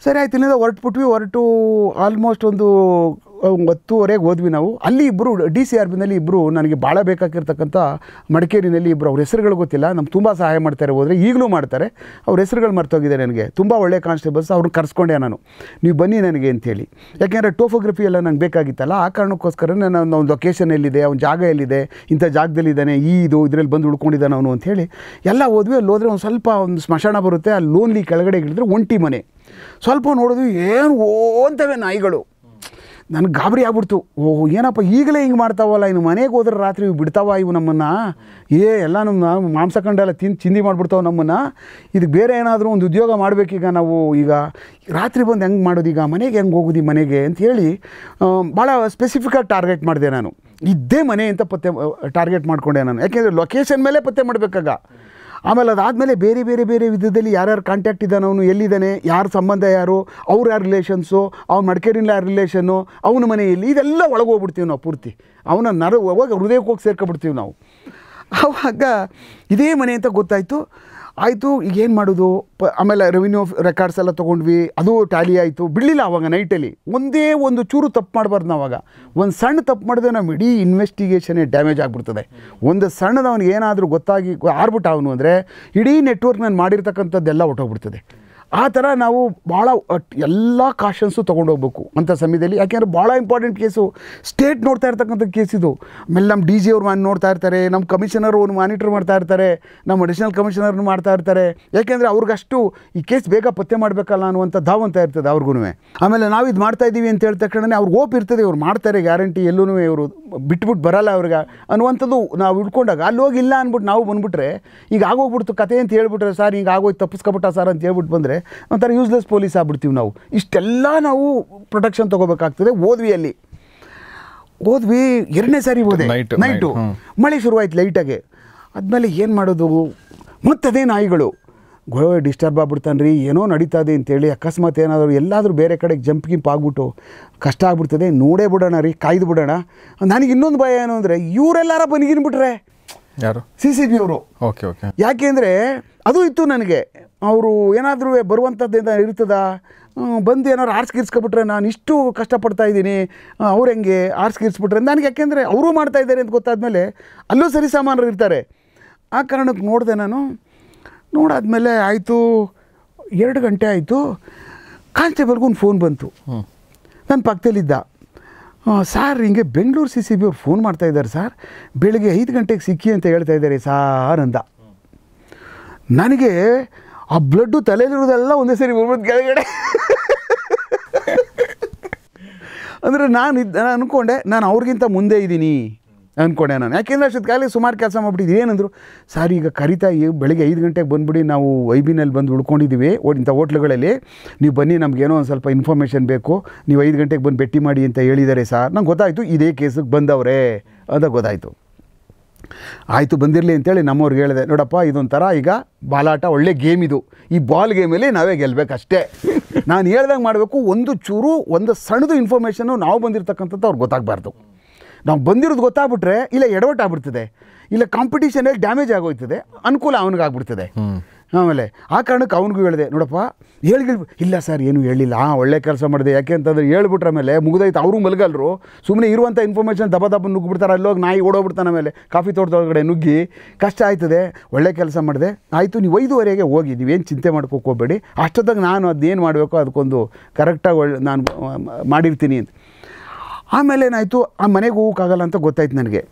ಸರಿ ಆಯ್ತು ಇಲ್ಲಿಂದ ಬಿಟ್ವಿ ಹೊರಟು ಆಲ್ಮೋಸ್ಟ್ ಒಂದು ಒತ್ತುವರೆಗೆ ಹೋದ್ವಿ ನಾವು ಅಲ್ಲಿ ಇಬ್ಬರು ಡಿ ಸಿ ಆರ್ ಬಿನಲ್ಲಿ ಇಬ್ಬರು ನನಗೆ ಭಾಳ ಬೇಕಾಗಿರ್ತಕ್ಕಂಥ ಮಡಿಕೇರಿನಲ್ಲಿ ಇಬ್ಬರು ಅವ್ರ ಹೆಸರುಗಳು ಗೊತ್ತಿಲ್ಲ ನಮ್ಗೆ ತುಂಬ ಸಹಾಯ ಮಾಡ್ತಾರೆ ಹೋದರೆ ಈಗಲೂ ಮಾಡ್ತಾರೆ ಅವ್ರ ಹೆಸರುಗಳು ಮರ್ತೋಗಿದೆ ನನಗೆ ತುಂಬ ಒಳ್ಳೆ ಕಾನ್ಸ್ಟೇಬಲ್ಸ್ ಅವ್ರನ್ನ ಕರ್ಸ್ಕೊಂಡೆ ನಾನು ನೀವು ಬನ್ನಿ ನನಗೆ ಅಂತೇಳಿ ಯಾಕೆಂದರೆ ಟೋಫೋಗ್ರಫಿ ಎಲ್ಲ ನಂಗೆ ಬೇಕಾಗಿತ್ತಲ್ಲ ಆ ಕಾರಣಕ್ಕೋಸ್ಕರ ನಾನು ಒಂದು ಲೊಕೇಶನ್ ಎಲ್ಲಿದೆ ಅವ್ನ ಜಾಗ ಎಲ್ಲಿದೆ ಇಂಥ ಜಾಗದಲ್ಲಿದ್ದಾನೆ ಈ ಇದು ಇದರಲ್ಲಿ ಬಂದು ಉಳ್ಕೊಂಡಿದ್ದಾನೆ ಅವನು ಅಂಥೇಳಿ ಎಲ್ಲ ಹೋದ್ವಿ ಅಲ್ಲಿ ಹೋದರೆ ಒಂದು ಸ್ವಲ್ಪ ಒಂದು ಸ್ಮಶಾನ ಬರುತ್ತೆ ಅಲ್ಲಿ ಲೋನ್ಲಿ ಕೆಳಗಡೆ ಇಳಿದ್ರೆ ಒಂಟಿ ಮನೆ ಸ್ವಲ್ಪ ನೋಡಿದ್ವಿ ಏನು ಓ ಅಂತವೆ ನಾಯಿಗಳು ನನಗೆ ಗಾಬರಿ ಆಗ್ಬಿಡ್ತು ಓಹ್ ಏನಪ್ಪ ಈಗಲೇ ಹಿಂಗೆ ಮಾಡ್ತಾವಲ್ಲ ಇನ್ನು ಮನೆಗೆ ಹೋದ್ರೆ ರಾತ್ರಿ ಬಿಡ್ತಾವ ಇವು ನಮ್ಮನ್ನು ಏ ಎಲ್ಲ ನಮ್ಮ ಮಾಂಸ ಕಂಡೆಲ್ಲ ತಿಂದು ಚಿಂದಿ ಮಾಡಿಬಿಡ್ತಾವೆ ನಮ್ಮನ್ನು ಇದಕ್ಕೆ ಬೇರೆ ಏನಾದರೂ ಒಂದು ಉದ್ಯೋಗ ಮಾಡಬೇಕೀಗ ನಾವು ಈಗ ರಾತ್ರಿ ಬಂದು ಹೆಂಗೆ ಮಾಡೋದು ಈಗ ಮನೆಗೆ ಹೆಂಗೆ ಹೋಗೋದು ಈ ಮನೆಗೆ ಅಂತ ಹೇಳಿ ಭಾಳ ಸ್ಪೆಸಿಫಿಕಾಗಿ ಟಾರ್ಗೆಟ್ ಮಾಡಿದೆ ನಾನು ಇದ್ದೇ ಮನೆ ಅಂತ ಪತ್ತೆ ಟಾರ್ಗೆಟ್ ಮಾಡಿಕೊಂಡೆ ನಾನು ಯಾಕೆಂದರೆ ಲೊಕೇಶನ್ ಮೇಲೆ ಪತ್ತೆ ಮಾಡಬೇಕಾಗ ಆಮೇಲೆ ಅದಾದಮೇಲೆ ಬೇರೆ ಬೇರೆ ಬೇರೆ ವಿಧದಲ್ಲಿ ಯಾರ್ಯಾರು ಕಾಂಟ್ಯಾಕ್ಟ್ ಇದ್ದಾನೆ ಅವನು ಎಲ್ಲಿದ್ದಾನೆ ಯಾರ ಸಂಬಂಧ ಯಾರು ಅವ್ರು ಯಾರು ರಿಲೇಷನ್ಸು ಅವ್ರ ಮಡಿಕೇರಿನ ಯಾರು ರಿಲೇಷನ್ನು ಅವನ ಮನೆಯಲ್ಲಿ ಇದೆಲ್ಲ ಒಳಗೆ ಹೋಗ್ಬಿಡ್ತೀವಿ ನಾವು ಪೂರ್ತಿ ಅವನ ನರ ಅವಾಗ ಹೃದಯಕ್ಕೆ ಹೋಗಿ ಸೇರ್ಕೊಬಿಡ್ತೀವಿ ನಾವು ಆವಾಗ ಇದೇ ಮನೆ ಅಂತ ಗೊತ್ತಾಯಿತು ಆಯಿತು ಈಗ ಏನು ಮಾಡೋದು ಪ ಆಮೇಲೆ ರೆವಿನ್ಯೂ ರೆಕಾರ್ಡ್ಸ್ ಎಲ್ಲ ತೊಗೊಂಡ್ವಿ ಅದು ಟ್ಯಾಲಿ ಆಯಿತು ಬಿಡಲಿಲ್ಲ ಆವಾಗ ನೈಟಲ್ಲಿ ಒಂದೇ ಒಂದು ಚೂರು ತಪ್ಪು ಮಾಡಬಾರ್ದು ಅವಾಗ ಒಂದು ಸಣ್ಣ ತಪ್ಪು ಮಾಡಿದ್ರೆ ನಮ್ಮ ಇಡೀ ಇನ್ವೆಸ್ಟಿಗೇಷನೇ ಡ್ಯಾಮೇಜ್ ಆಗಿಬಿಡ್ತದೆ ಒಂದು ಸಣ್ಣದ ಏನಾದರೂ ಗೊತ್ತಾಗಿ ಆರ್ಬಿಟ್ ಅವನು ಅಂದರೆ ಇಡೀ ನೆಟ್ವರ್ಕ್ ನಾನು ಮಾಡಿರ್ತಕ್ಕಂಥದ್ದೆಲ್ಲ ಹೊಟ್ಟೋಗ್ಬಿಡ್ತದೆ ಆ ಥರ ನಾವು ಭಾಳ ಎಲ್ಲ ಕಾಷನ್ಸು ತೊಗೊಂಡು ಹೋಗ್ಬೇಕು ಅಂಥ ಸಮಯದಲ್ಲಿ ಯಾಕೆಂದರೆ ಭಾಳ ಇಂಪಾರ್ಟೆಂಟ್ ಕೇಸು ಸ್ಟೇಟ್ ನೋಡ್ತಾ ಇರ್ತಕ್ಕಂಥ ಇದು ಆಮೇಲೆ ನಮ್ಮ ಡಿ ಜಿ ಅವರು ಮಾನ್ ನೋಡ್ತಾ ಇರ್ತಾರೆ ನಮ್ಮ ಕಮಿಷನರ್ ಒಂದು ಮಾನಿಟ್ರ್ ಮಾಡ್ತಾ ಇರ್ತಾರೆ ನಮ್ಮ ಅಡಿಷನಲ್ ಕಮಿಷನರ್ನು ಮಾಡ್ತಾ ಇರ್ತಾರೆ ಯಾಕೆಂದರೆ ಅವ್ರಿಗಷ್ಟು ಈ ಕೇಸ್ ಬೇಗ ಪತ್ತೆ ಮಾಡಬೇಕಲ್ಲ ಅನ್ನುವಂಥ ಅಂತ ಇರ್ತದೆ ಅವ್ರಿಗೂ ಆಮೇಲೆ ನಾವು ಇದು ಮಾಡ್ತಾ ಇದ್ದೀವಿ ಅಂತ ಹೇಳಿದ ತಕ್ಷಣನೇ ಅವ್ರಿಗೆ ಓಪ್ ಇರ್ತದೆ ಇವ್ರು ಮಾಡ್ತಾರೆ ಗ್ಯಾರಂಟಿ ಎಲ್ಲೂ ಇವರು ಬಿಟ್ಬಿಟ್ಟು ಬರಲ್ಲ ಅವ್ರಿಗೆ ಅನ್ನುವಂಥದ್ದು ನಾವು ಹಿಡ್ಕೊಂಡಾಗ ಅಲ್ಲಿ ಹೋಗಿಲ್ಲ ಅಂದ್ಬಿಟ್ಟು ನಾವು ಬಂದುಬಿಟ್ರೆ ಈಗ ಆಗೋಗ್ಬಿಡ್ತು ಕತೆ ಅಂತ ಹೇಳ್ಬಿಟ್ರೆ ಸರ್ ಈಗ ಆಗೋಯ್ತು ತಪ್ಪಿಸ್ಕೊಬಿಟ್ಟ ಸರ್ ಅಂತ ಹೇಳ್ಬಿಟ್ಟು ಬಂದರೆ ಒಂಥರ ಯೂಸ್ಲೆಸ್ ಪೊಲೀಸ್ ಆಗ್ಬಿಡ್ತೀವಿ ನಾವು ಇಷ್ಟೆಲ್ಲ ನಾವು ಪ್ರೊಟೆಕ್ಷನ್ ತೊಗೋಬೇಕಾಗ್ತದೆ ಓದ್ವಿ ಅಲ್ಲಿ ಓದ್ವಿ ಎರಡನೇ ಸಾರಿ ಓದೆ ನೈಟು ಮಳೆ ಶುರುವಾಯ್ತು ಲೈಟಾಗೆ ಆದಮೇಲೆ ಏನು ಮಾಡೋದು ಮತ್ತದೇ ನಾಯಿಗಳು ಗೊಳ್ ಡಿಸ್ಟರ್ಬ್ ಆಗ್ಬಿಡ್ತಾನೆ ರೀ ಏನೋ ನಡೀತದೆ ಅಂತೇಳಿ ಅಕಸ್ಮಾತ್ ಏನಾದರೂ ಎಲ್ಲಾದರೂ ಬೇರೆ ಕಡೆಗೆ ಜಂಪ್ ಗಿಂಪ್ ಆಗ್ಬಿಟ್ಟು ಕಷ್ಟ ಆಗ್ಬಿಡ್ತದೆ ನೋಡೇ ಬಿಡೋಣ ರೀ ಕಾಯ್ದು ಬಿಡೋಣ ನನಗೆ ಇನ್ನೊಂದು ಭಯ ಏನು ಅಂದರೆ ಇವರೆಲ್ಲಾರ ಬನಿಗಿನ್ಬಿಟ್ರೆ ಯಾರು ಸಿ ಸಿ ಬಿ ಅವರು ಓಕೆ ಓಕೆ ಯಾಕೆ ಅಂದರೆ ಅದು ಇತ್ತು ನನಗೆ ಅವರು ಏನಾದರೂ ಬರುವಂಥದ್ದಿಂದ ಇರ್ತದ ಬಂದು ಆರ್ಟ್ಸ್ ಗಿರ್ಸ್ಕೊಬಿಟ್ರೆ ನಾನು ಇಷ್ಟು ಕಷ್ಟಪಡ್ತಾ ಇದ್ದೀನಿ ಅವ್ರು ಹೆಂಗೆ ಗಿರ್ಸ್ಬಿಟ್ರೆ ನನಗೆ ಯಾಕೆಂದರೆ ಅವರು ಮಾಡ್ತಾ ಇದ್ದಾರೆ ಅಂತ ಗೊತ್ತಾದಮೇಲೆ ಅಲ್ಲೂ ಸರಿ ಸಾಮಾನು ಇರ್ತಾರೆ ಆ ಕಾರಣಕ್ಕೆ ನೋಡಿದೆ ನಾನು ನೋಡಾದಮೇಲೆ ಆಯಿತು ಎರಡು ಗಂಟೆ ಆಯಿತು ಕಾನ್ಸ್ಟೇಬಲ್ಗೂ ಒಂದು ಫೋನ್ ಬಂತು ನನ್ನ ಪಕ್ಕದಲ್ಲಿದ್ದ ಸಾರ್ ಹಿಂಗೆ ಬೆಂಗಳೂರು ಸಿ ಸಿ ಬಿ ಅವ್ರು ಫೋನ್ ಮಾಡ್ತಾ ಇದ್ದಾರೆ ಸರ್ ಬೆಳಗ್ಗೆ ಐದು ಗಂಟೆಗೆ ಸಿಕ್ಕಿ ಅಂತ ಹೇಳ್ತಾ ಇದ್ದಾರೆ ಸಾರ್ ಅಂದ ನನಗೆ ಆ ಬ್ಲಡ್ಡು ತಲೆಯಲ್ಲಿರೋದೆಲ್ಲ ಒಂದೇ ಸರಿ ಬರ್ಬೋದು ಕೆಳಗಡೆ ಅಂದರೆ ನಾನು ಇದ್ದ ನಾನು ಅಂದ್ಕೊಂಡೆ ನಾನು ಅವ್ರಿಗಿಂತ ಮುಂದೆ ಇದ್ದೀನಿ ಅಂದ್ಕೊಂಡೆ ನಾನು ಯಾಕೆಂದರೆ ಅಷ್ಟು ಕಾಲೇ ಸುಮಾರು ಕೆಲಸ ಮಾಡಿಬಿಟ್ಟಿದ್ದು ಏನಂದರು ಸರ್ ಈಗ ಕರಿತಾ ಬೆಳಿಗ್ಗೆ ಐದು ಗಂಟೆಗೆ ಬಂದುಬಿಡಿ ನಾವು ವೈಬಿನಲ್ಲಿ ಬಂದು ಉಳ್ಕೊಂಡಿದ್ದೀವಿ ಇಂಥ ಹೋಟ್ಲುಗಳಲ್ಲಿ ನೀವು ಬನ್ನಿ ನಮಗೇನೋ ಒಂದು ಸ್ವಲ್ಪ ಇನ್ಫಾರ್ಮೇಷನ್ ಬೇಕು ನೀವು ಐದು ಗಂಟೆಗೆ ಬಂದು ಭೇಟಿ ಮಾಡಿ ಅಂತ ಹೇಳಿದ್ದಾರೆ ಸರ್ ನಂಗೆ ಗೊತ್ತಾಯಿತು ಇದೇ ಕೇಸಿಗೆ ಬಂದವರೇ ಅಂತ ಗೊತ್ತಾಯಿತು ಆಯಿತು ಬಂದಿರಲಿ ಅಂತೇಳಿ ನಮ್ಮವ್ರಿಗೆ ಹೇಳಿದೆ ನೋಡಪ್ಪ ಇದೊಂಥರ ಈಗ ಬಾಲಾಟ ಒಳ್ಳೆ ಗೇಮ್ ಇದು ಈ ಬಾಲ್ ಗೇಮಲ್ಲಿ ನಾವೇ ಗೆಲ್ಲಬೇಕಷ್ಟೇ ನಾನು ಹೇಳ್ದಂಗೆ ಮಾಡಬೇಕು ಒಂದು ಚೂರು ಒಂದು ಸಣ್ಣದು ಇನ್ಫಾರ್ಮೇಷನ್ನು ನಾವು ಬಂದಿರತಕ್ಕಂಥದ್ದು ಅವ್ರಿಗೆ ಗೊತ್ತಾಗಬಾರ್ದು ನಾವು ಬಂದಿರೋದು ಗೊತ್ತಾಗ್ಬಿಟ್ರೆ ಇಲ್ಲ ಎಡವಟ್ಟಾಗ್ಬಿಡ್ತದೆ ಇಲ್ಲ ಕಾಂಪಿಟೀಷನಲ್ಲಿ ಡ್ಯಾಮೇಜ್ ಆಗೋಯ್ತದೆ ಅನುಕೂಲ ಅವನಿಗಾಗ್ಬಿಡ್ತದೆ ಆಮೇಲೆ ಆ ಕಾರಣಕ್ಕೆ ಅವನಿಗೂ ಹೇಳಿದೆ ನೋಡಪ್ಪ ಹೇಳಿ ಇಲ್ಲ ಸರ್ ಏನು ಹೇಳಿಲ್ಲ ಹಾಂ ಒಳ್ಳೆ ಕೆಲಸ ಮಾಡಿದೆ ಯಾಕೆ ಅಂತಂದ್ರೆ ಹೇಳ್ಬಿಟ್ರ ಮೇಲೆ ಮುಗಿದಾಯ್ತು ಅವರು ಮಲಗಲ್ರು ಸುಮ್ಮನೆ ಇರುವಂಥ ಇನ್ಫಾರ್ಮೇಷನ್ ದಬ್ಬ ದಬ್ಬ ನುಗ್ಗಿಬಿಡ್ತಾರೆ ಅಲ್ಲೋಗಿ ನಾಯಿ ಓಡೋಗ್ಬಿಡ್ತಾನೆ ಆಮೇಲೆ ಕಾಫಿ ತೋಟದೊಳಗಡೆ ನುಗ್ಗಿ ಕಷ್ಟ ಆಯ್ತದೆ ಒಳ್ಳೆ ಕೆಲಸ ಮಾಡಿದೆ ಆಯಿತು ನೀವು ಐದುವರೆಗೆ ಹೋಗಿ ನೀವೇನು ಚಿಂತೆ ಮಾಡ್ಕೋಕೆ ಹೋಗ್ಬೇಡಿ ಅಷ್ಟೊತ್ತಾಗ ನಾನು ಅದೇನು ಮಾಡಬೇಕು ಅದಕ್ಕೊಂದು ಕರೆಕ್ಟಾಗಿ ಒಳ್ಳೆ ನಾನು ಮಾಡಿರ್ತೀನಿ ಅಂತ ಆಮೇಲೆ ಏನಾಯಿತು ಆ ಮನೆಗೆ ಹೋಗೋಕ್ಕಾಗಲ್ಲ ಅಂತ ಗೊತ್ತಾಯ್ತು ನನಗೆ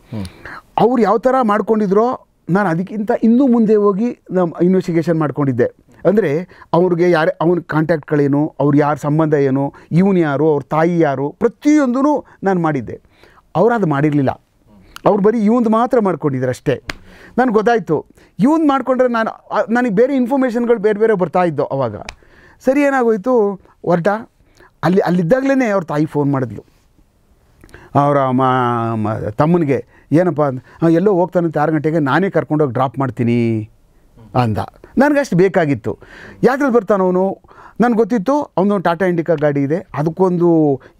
ಅವ್ರು ಯಾವ ಥರ ಮಾಡ್ಕೊಂಡಿದ್ರೋ ನಾನು ಅದಕ್ಕಿಂತ ಇನ್ನೂ ಮುಂದೆ ಹೋಗಿ ನಮ್ಮ ಇನ್ವೆಸ್ಟಿಗೇಷನ್ ಮಾಡ್ಕೊಂಡಿದ್ದೆ ಅಂದರೆ ಅವ್ರಿಗೆ ಯಾರು ಅವನ ಕಾಂಟ್ಯಾಕ್ಟ್ಗಳೇನು ಅವ್ರು ಯಾರ ಸಂಬಂಧ ಏನು ಇವನು ಯಾರು ಅವ್ರ ತಾಯಿ ಯಾರು ಪ್ರತಿಯೊಂದೂ ನಾನು ಮಾಡಿದ್ದೆ ಅವ್ರು ಅದು ಮಾಡಿರಲಿಲ್ಲ ಅವ್ರು ಬರೀ ಇವಂದು ಮಾತ್ರ ಮಾಡ್ಕೊಂಡಿದ್ರು ಅಷ್ಟೇ ನನಗೆ ಗೊತ್ತಾಯಿತು ಇವಂದು ಮಾಡಿಕೊಂಡ್ರೆ ನಾನು ನನಗೆ ಬೇರೆ ಇನ್ಫಾರ್ಮೇಷನ್ಗಳು ಬೇರೆ ಬೇರೆ ಬರ್ತಾಯಿದ್ದೋ ಅವಾಗ ಸರಿ ಏನಾಗೋಯಿತು ಹೊರಟ ಅಲ್ಲಿ ಅಲ್ಲಿದ್ದಾಗಲೇ ಅವ್ರ ತಾಯಿ ಫೋನ್ ಮಾಡಿದ್ಲು ಅವರ ತಮ್ಮನಿಗೆ ಏನಪ್ಪ ಅಂದ ಎಲ್ಲೋ ಹೋಗ್ತಾನಂತೆ ಆರು ಗಂಟೆಗೆ ನಾನೇ ಕರ್ಕೊಂಡೋಗಿ ಡ್ರಾಪ್ ಮಾಡ್ತೀನಿ ಅಂದ ನನಗಷ್ಟು ಬೇಕಾಗಿತ್ತು ಬರ್ತಾನ ಬರ್ತಾನವನು ನನಗೆ ಗೊತ್ತಿತ್ತು ಅವನು ಟಾಟಾ ಇಂಡಿಕಾ ಗಾಡಿ ಇದೆ ಅದಕ್ಕೊಂದು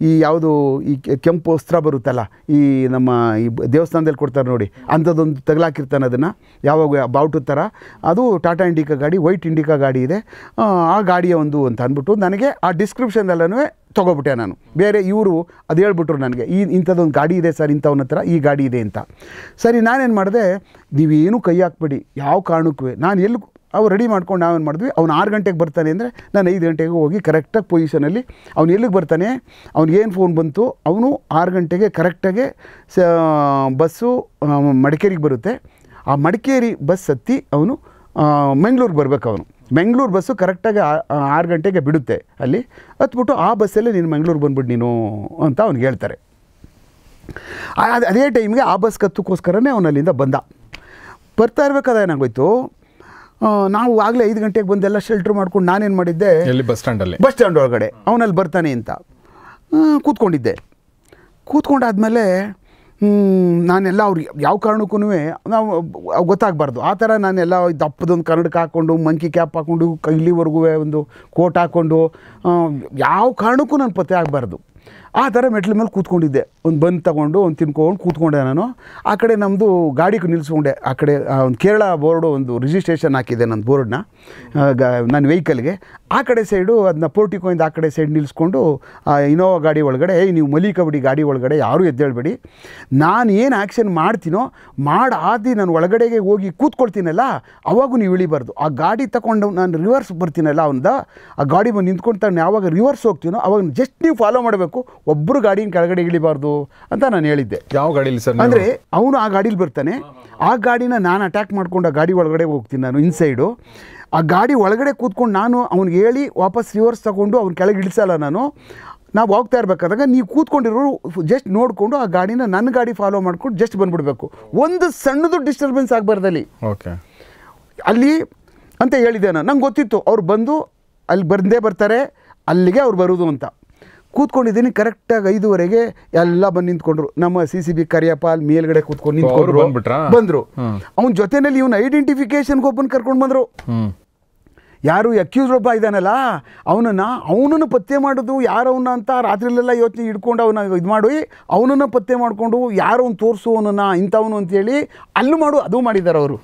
ಈ ಯಾವುದು ಈ ಕೆಂಪು ವಸ್ತ್ರ ಬರುತ್ತಲ್ಲ ಈ ನಮ್ಮ ಈ ದೇವಸ್ಥಾನದಲ್ಲಿ ಕೊಡ್ತಾರೆ ನೋಡಿ ಅಂಥದ್ದೊಂದು ತಗಲಾಕಿರ್ತಾನೆ ಅದನ್ನು ಯಾವಾಗ ಬಾವುಟದ ಥರ ಅದು ಟಾಟಾ ಇಂಡಿಕಾ ಗಾಡಿ ವೈಟ್ ಇಂಡಿಕಾ ಗಾಡಿ ಇದೆ ಆ ಗಾಡಿಯ ಒಂದು ಅಂತ ಅಂದ್ಬಿಟ್ಟು ನನಗೆ ಆ ಡಿಸ್ಕ್ರಿಪ್ಷನಲ್ಲೂ ತೊಗೊಬಿಟ್ಟೆ ನಾನು ಬೇರೆ ಇವರು ಅದು ಹೇಳ್ಬಿಟ್ರು ನನಗೆ ಈ ಇಂಥದ್ದೊಂದು ಗಾಡಿ ಇದೆ ಸರ್ ಇಂಥವನ ಹತ್ರ ಈ ಗಾಡಿ ಇದೆ ಅಂತ ಸರಿ ನಾನೇನು ಮಾಡಿದೆ ನೀವೇನು ಕೈ ಹಾಕ್ಬೇಡಿ ಯಾವ ಕಾರಣಕ್ಕೂ ನಾನು ಎಲ್ಲಿ ಅವ್ರು ರೆಡಿ ಮಾಡ್ಕೊಂಡು ನಾವೇನು ಮಾಡಿದ್ವಿ ಅವ್ನು ಆರು ಗಂಟೆಗೆ ಬರ್ತಾನೆ ಅಂದರೆ ನಾನು ಐದು ಗಂಟೆಗೆ ಹೋಗಿ ಕರೆಕ್ಟಾಗಿ ಪೊಸಿಷನಲ್ಲಿ ಅವ್ನು ಎಲ್ಲಿಗೆ ಬರ್ತಾನೆ ಅವ್ನಿಗೇನು ಫೋನ್ ಬಂತು ಅವನು ಆರು ಗಂಟೆಗೆ ಕರೆಕ್ಟಾಗೆ ಸ ಬಸ್ಸು ಮಡಿಕೇರಿಗೆ ಬರುತ್ತೆ ಆ ಮಡಿಕೇರಿ ಬಸ್ ಹತ್ತಿ ಅವನು ಮಂಗ್ಳೂರಿಗೆ ಬರಬೇಕು ಅವನು ಬೆಂಗಳೂರು ಬಸ್ಸು ಕರೆಕ್ಟಾಗಿ ಆರು ಗಂಟೆಗೆ ಬಿಡುತ್ತೆ ಅಲ್ಲಿ ಹತ್ಬಿಟ್ಟು ಆ ಬಸ್ಸಲ್ಲೇ ನೀನು ಮಂಗಳೂರು ಬಂದ್ಬಿಡು ನೀನು ಅಂತ ಅವ್ನಿಗೆ ಹೇಳ್ತಾರೆ ಅದು ಅದೇ ಟೈಮ್ಗೆ ಆ ಬಸ್ ಕತ್ತಕ್ಕೋಸ್ಕರನೇ ಅವನಲ್ಲಿಂದ ಬಂದ ಬರ್ತಾ ಇರಬೇಕಾದ್ರೆ ಏನಾಗೋಯ್ತು ನಾವು ಆಗಲೇ ಐದು ಗಂಟೆಗೆ ಬಂದೆಲ್ಲ ಶೆಲ್ಟ್ರ್ ಮಾಡ್ಕೊಂಡು ನಾನೇನು ಮಾಡಿದ್ದೆ ಬಸ್ ಸ್ಟ್ಯಾಂಡಲ್ಲಿ ಬಸ್ ಸ್ಟ್ಯಾಂಡ್ ಒಳಗಡೆ ಅವನಲ್ಲಿ ಬರ್ತಾನೆ ಅಂತ ಕೂತ್ಕೊಂಡಿದ್ದೆ ಕೂತ್ಕೊಂಡಾದಮೇಲೆ ನಾನೆಲ್ಲ ಅವ್ರಿಗೆ ಯಾವ ಕಾರಣಕ್ಕೂ ನಾವು ಗೊತ್ತಾಗಬಾರ್ದು ಆ ಥರ ನಾನೆಲ್ಲ ದಪ್ಪದೊಂದು ಕನ್ನಡಕ ಹಾಕ್ಕೊಂಡು ಮಂಕಿ ಕ್ಯಾಪ್ ಹಾಕ್ಕೊಂಡು ಕೈಲಿವರೆಗೂ ಒಂದು ಕೋಟ್ ಹಾಕ್ಕೊಂಡು ಯಾವ ಕಾರಣಕ್ಕೂ ನಾನು ಪತ್ತೆ ಆಗಬಾರ್ದು ಆ ಥರ ಮೆಟ್ಲ ಮೇಲೆ ಕೂತ್ಕೊಂಡಿದ್ದೆ ಒಂದು ಬಂದು ತಗೊಂಡು ಒಂದು ತಿನ್ಕೊಂಡು ಕೂತ್ಕೊಂಡೆ ನಾನು ಆ ಕಡೆ ನಮ್ಮದು ಗಾಡಿಗೆ ನಿಲ್ಲಿಸ್ಕೊಂಡೆ ಆ ಕಡೆ ಒಂದು ಕೇರಳ ಬೋರ್ಡು ಒಂದು ರಿಜಿಸ್ಟ್ರೇಷನ್ ಹಾಕಿದೆ ನನ್ನ ಬೋರ್ಡ್ನ ಗ ನನ್ನ ವೆಹಿಕಲ್ಗೆ ಆ ಕಡೆ ಸೈಡು ಅದನ್ನ ಪೋರ್ಟಿಕೋಯಿಂದ ಆ ಕಡೆ ಸೈಡ್ ನಿಲ್ಲಿಸ್ಕೊಂಡು ಇನೋವಾ ಗಾಡಿ ಒಳಗಡೆ ಏಯ್ ನೀವು ಮಲಿ ಕಬಡ್ಡಿ ಗಾಡಿ ಒಳಗಡೆ ಯಾರೂ ಎದ್ದೇಳ್ಬೇಡಿ ನಾನು ಏನು ಆ್ಯಕ್ಷನ್ ಮಾಡ್ತೀನೋ ಮಾಡಾದಿ ನಾನು ಒಳಗಡೆಗೆ ಹೋಗಿ ಕೂತ್ಕೊಳ್ತೀನಲ್ಲ ಅವಾಗೂ ನೀವು ಇಳಿಬಾರ್ದು ಆ ಗಾಡಿ ತಗೊಂಡು ನಾನು ರಿವರ್ಸ್ ಬರ್ತೀನಲ್ಲ ಅವನದ ಆ ಗಾಡಿ ಬಂದು ನಿಂತ್ಕೊಂಡು ತಾನು ಯಾವಾಗ ರಿವರ್ಸ್ ಹೋಗ್ತೀನೋ ಅವಾಗ ಜಸ್ಟ್ ನೀವು ಫಾಲೋ ಮಾಡಬೇಕು ಒಬ್ಬರು ಗಾಡಿನ ಕೆಳಗಡೆ ಇಳಿಬಾರ್ದು ಅಂತ ನಾನು ಹೇಳಿದ್ದೆ ಯಾವ ಗಾಡೀಲಿ ಸರ್ ಅಂದರೆ ಅವನು ಆ ಗಾಡೀಲಿ ಬರ್ತಾನೆ ಆ ಗಾಡಿನ ನಾನು ಅಟ್ಯಾಕ್ ಮಾಡ್ಕೊಂಡು ಆ ಗಾಡಿ ಒಳಗಡೆ ಹೋಗ್ತೀನಿ ನಾನು ಇನ್ಸೈಡು ಆ ಗಾಡಿ ಒಳಗಡೆ ಕೂತ್ಕೊಂಡು ನಾನು ಅವ್ನಿಗೆ ಹೇಳಿ ವಾಪಸ್ ರಿವರ್ಸ್ ತಗೊಂಡು ಅವ್ನ ಕೆಳಗೆ ಇಳಿಸಲ್ಲ ನಾನು ನಾವು ಹೋಗ್ತಾ ಇರಬೇಕಾದಾಗ ನೀವು ಕೂತ್ಕೊಂಡಿರೋರು ಜಸ್ಟ್ ನೋಡಿಕೊಂಡು ಆ ಗಾಡಿನ ನನ್ನ ಗಾಡಿ ಫಾಲೋ ಮಾಡ್ಕೊಂಡು ಜಸ್ಟ್ ಬಂದುಬಿಡ್ಬೇಕು ಒಂದು ಸಣ್ಣದು ಡಿಸ್ಟರ್ಬೆನ್ಸ್ ಆಗಬಾರ್ದಲ್ಲಿ ಓಕೆ ಅಲ್ಲಿ ಅಂತ ಹೇಳಿದೆ ನಾನು ನಂಗೆ ಗೊತ್ತಿತ್ತು ಅವ್ರು ಬಂದು ಅಲ್ಲಿ ಬಂದೇ ಬರ್ತಾರೆ ಅಲ್ಲಿಗೆ ಅವ್ರು ಬರೋದು ಅಂತ ಕೂತ್ಕೊಂಡಿದ್ದೀನಿ ಕರೆಕ್ಟಾಗಿ ಐದುವರೆಗೆ ಎಲ್ಲ ಬಂದು ನಿಂತ್ಕೊಂಡ್ರು ನಮ್ಮ ಸಿ ಸಿ ಬಿ ಕರಿಯಪಾಲ್ ಮೇಲ್ಗಡೆ ಕೂತ್ಕೊಂಡು ನಿಂತ್ಕೊಂಡ್ರು ಬಂದರು ಅವ್ನ ಜೊತೆನಲ್ಲಿ ಇವನ್ ಐಡೆಂಟಿಫಿಕೇಶನ್ಗೆ ಒಬ್ಬನ ಕರ್ಕೊಂಡು ಬಂದರು ಯಾರು ಅಕ್ಯೂಸ್ ಒಬ್ಬ ಇದ್ದಾನಲ್ಲ ಅವನನ್ನು ಅವನನ್ನು ಪತ್ತೆ ಮಾಡೋದು ಯಾರವನ್ನ ಅಂತ ರಾತ್ರಿಲೆಲ್ಲ ಯೋಚನೆ ಹಿಡ್ಕೊಂಡು ಅವನ ಇದು ಮಾಡಿ ಅವನನ್ನು ಪತ್ತೆ ಮಾಡಿಕೊಂಡು ಯಾರವ್ನು ತೋರಿಸು ಅವನನ್ನು ಇಂಥವನು ಅಂತೇಳಿ ಅಲ್ಲೂ ಮಾಡು ಅದು ಮಾಡಿದ್ದಾರೆ ಅವರು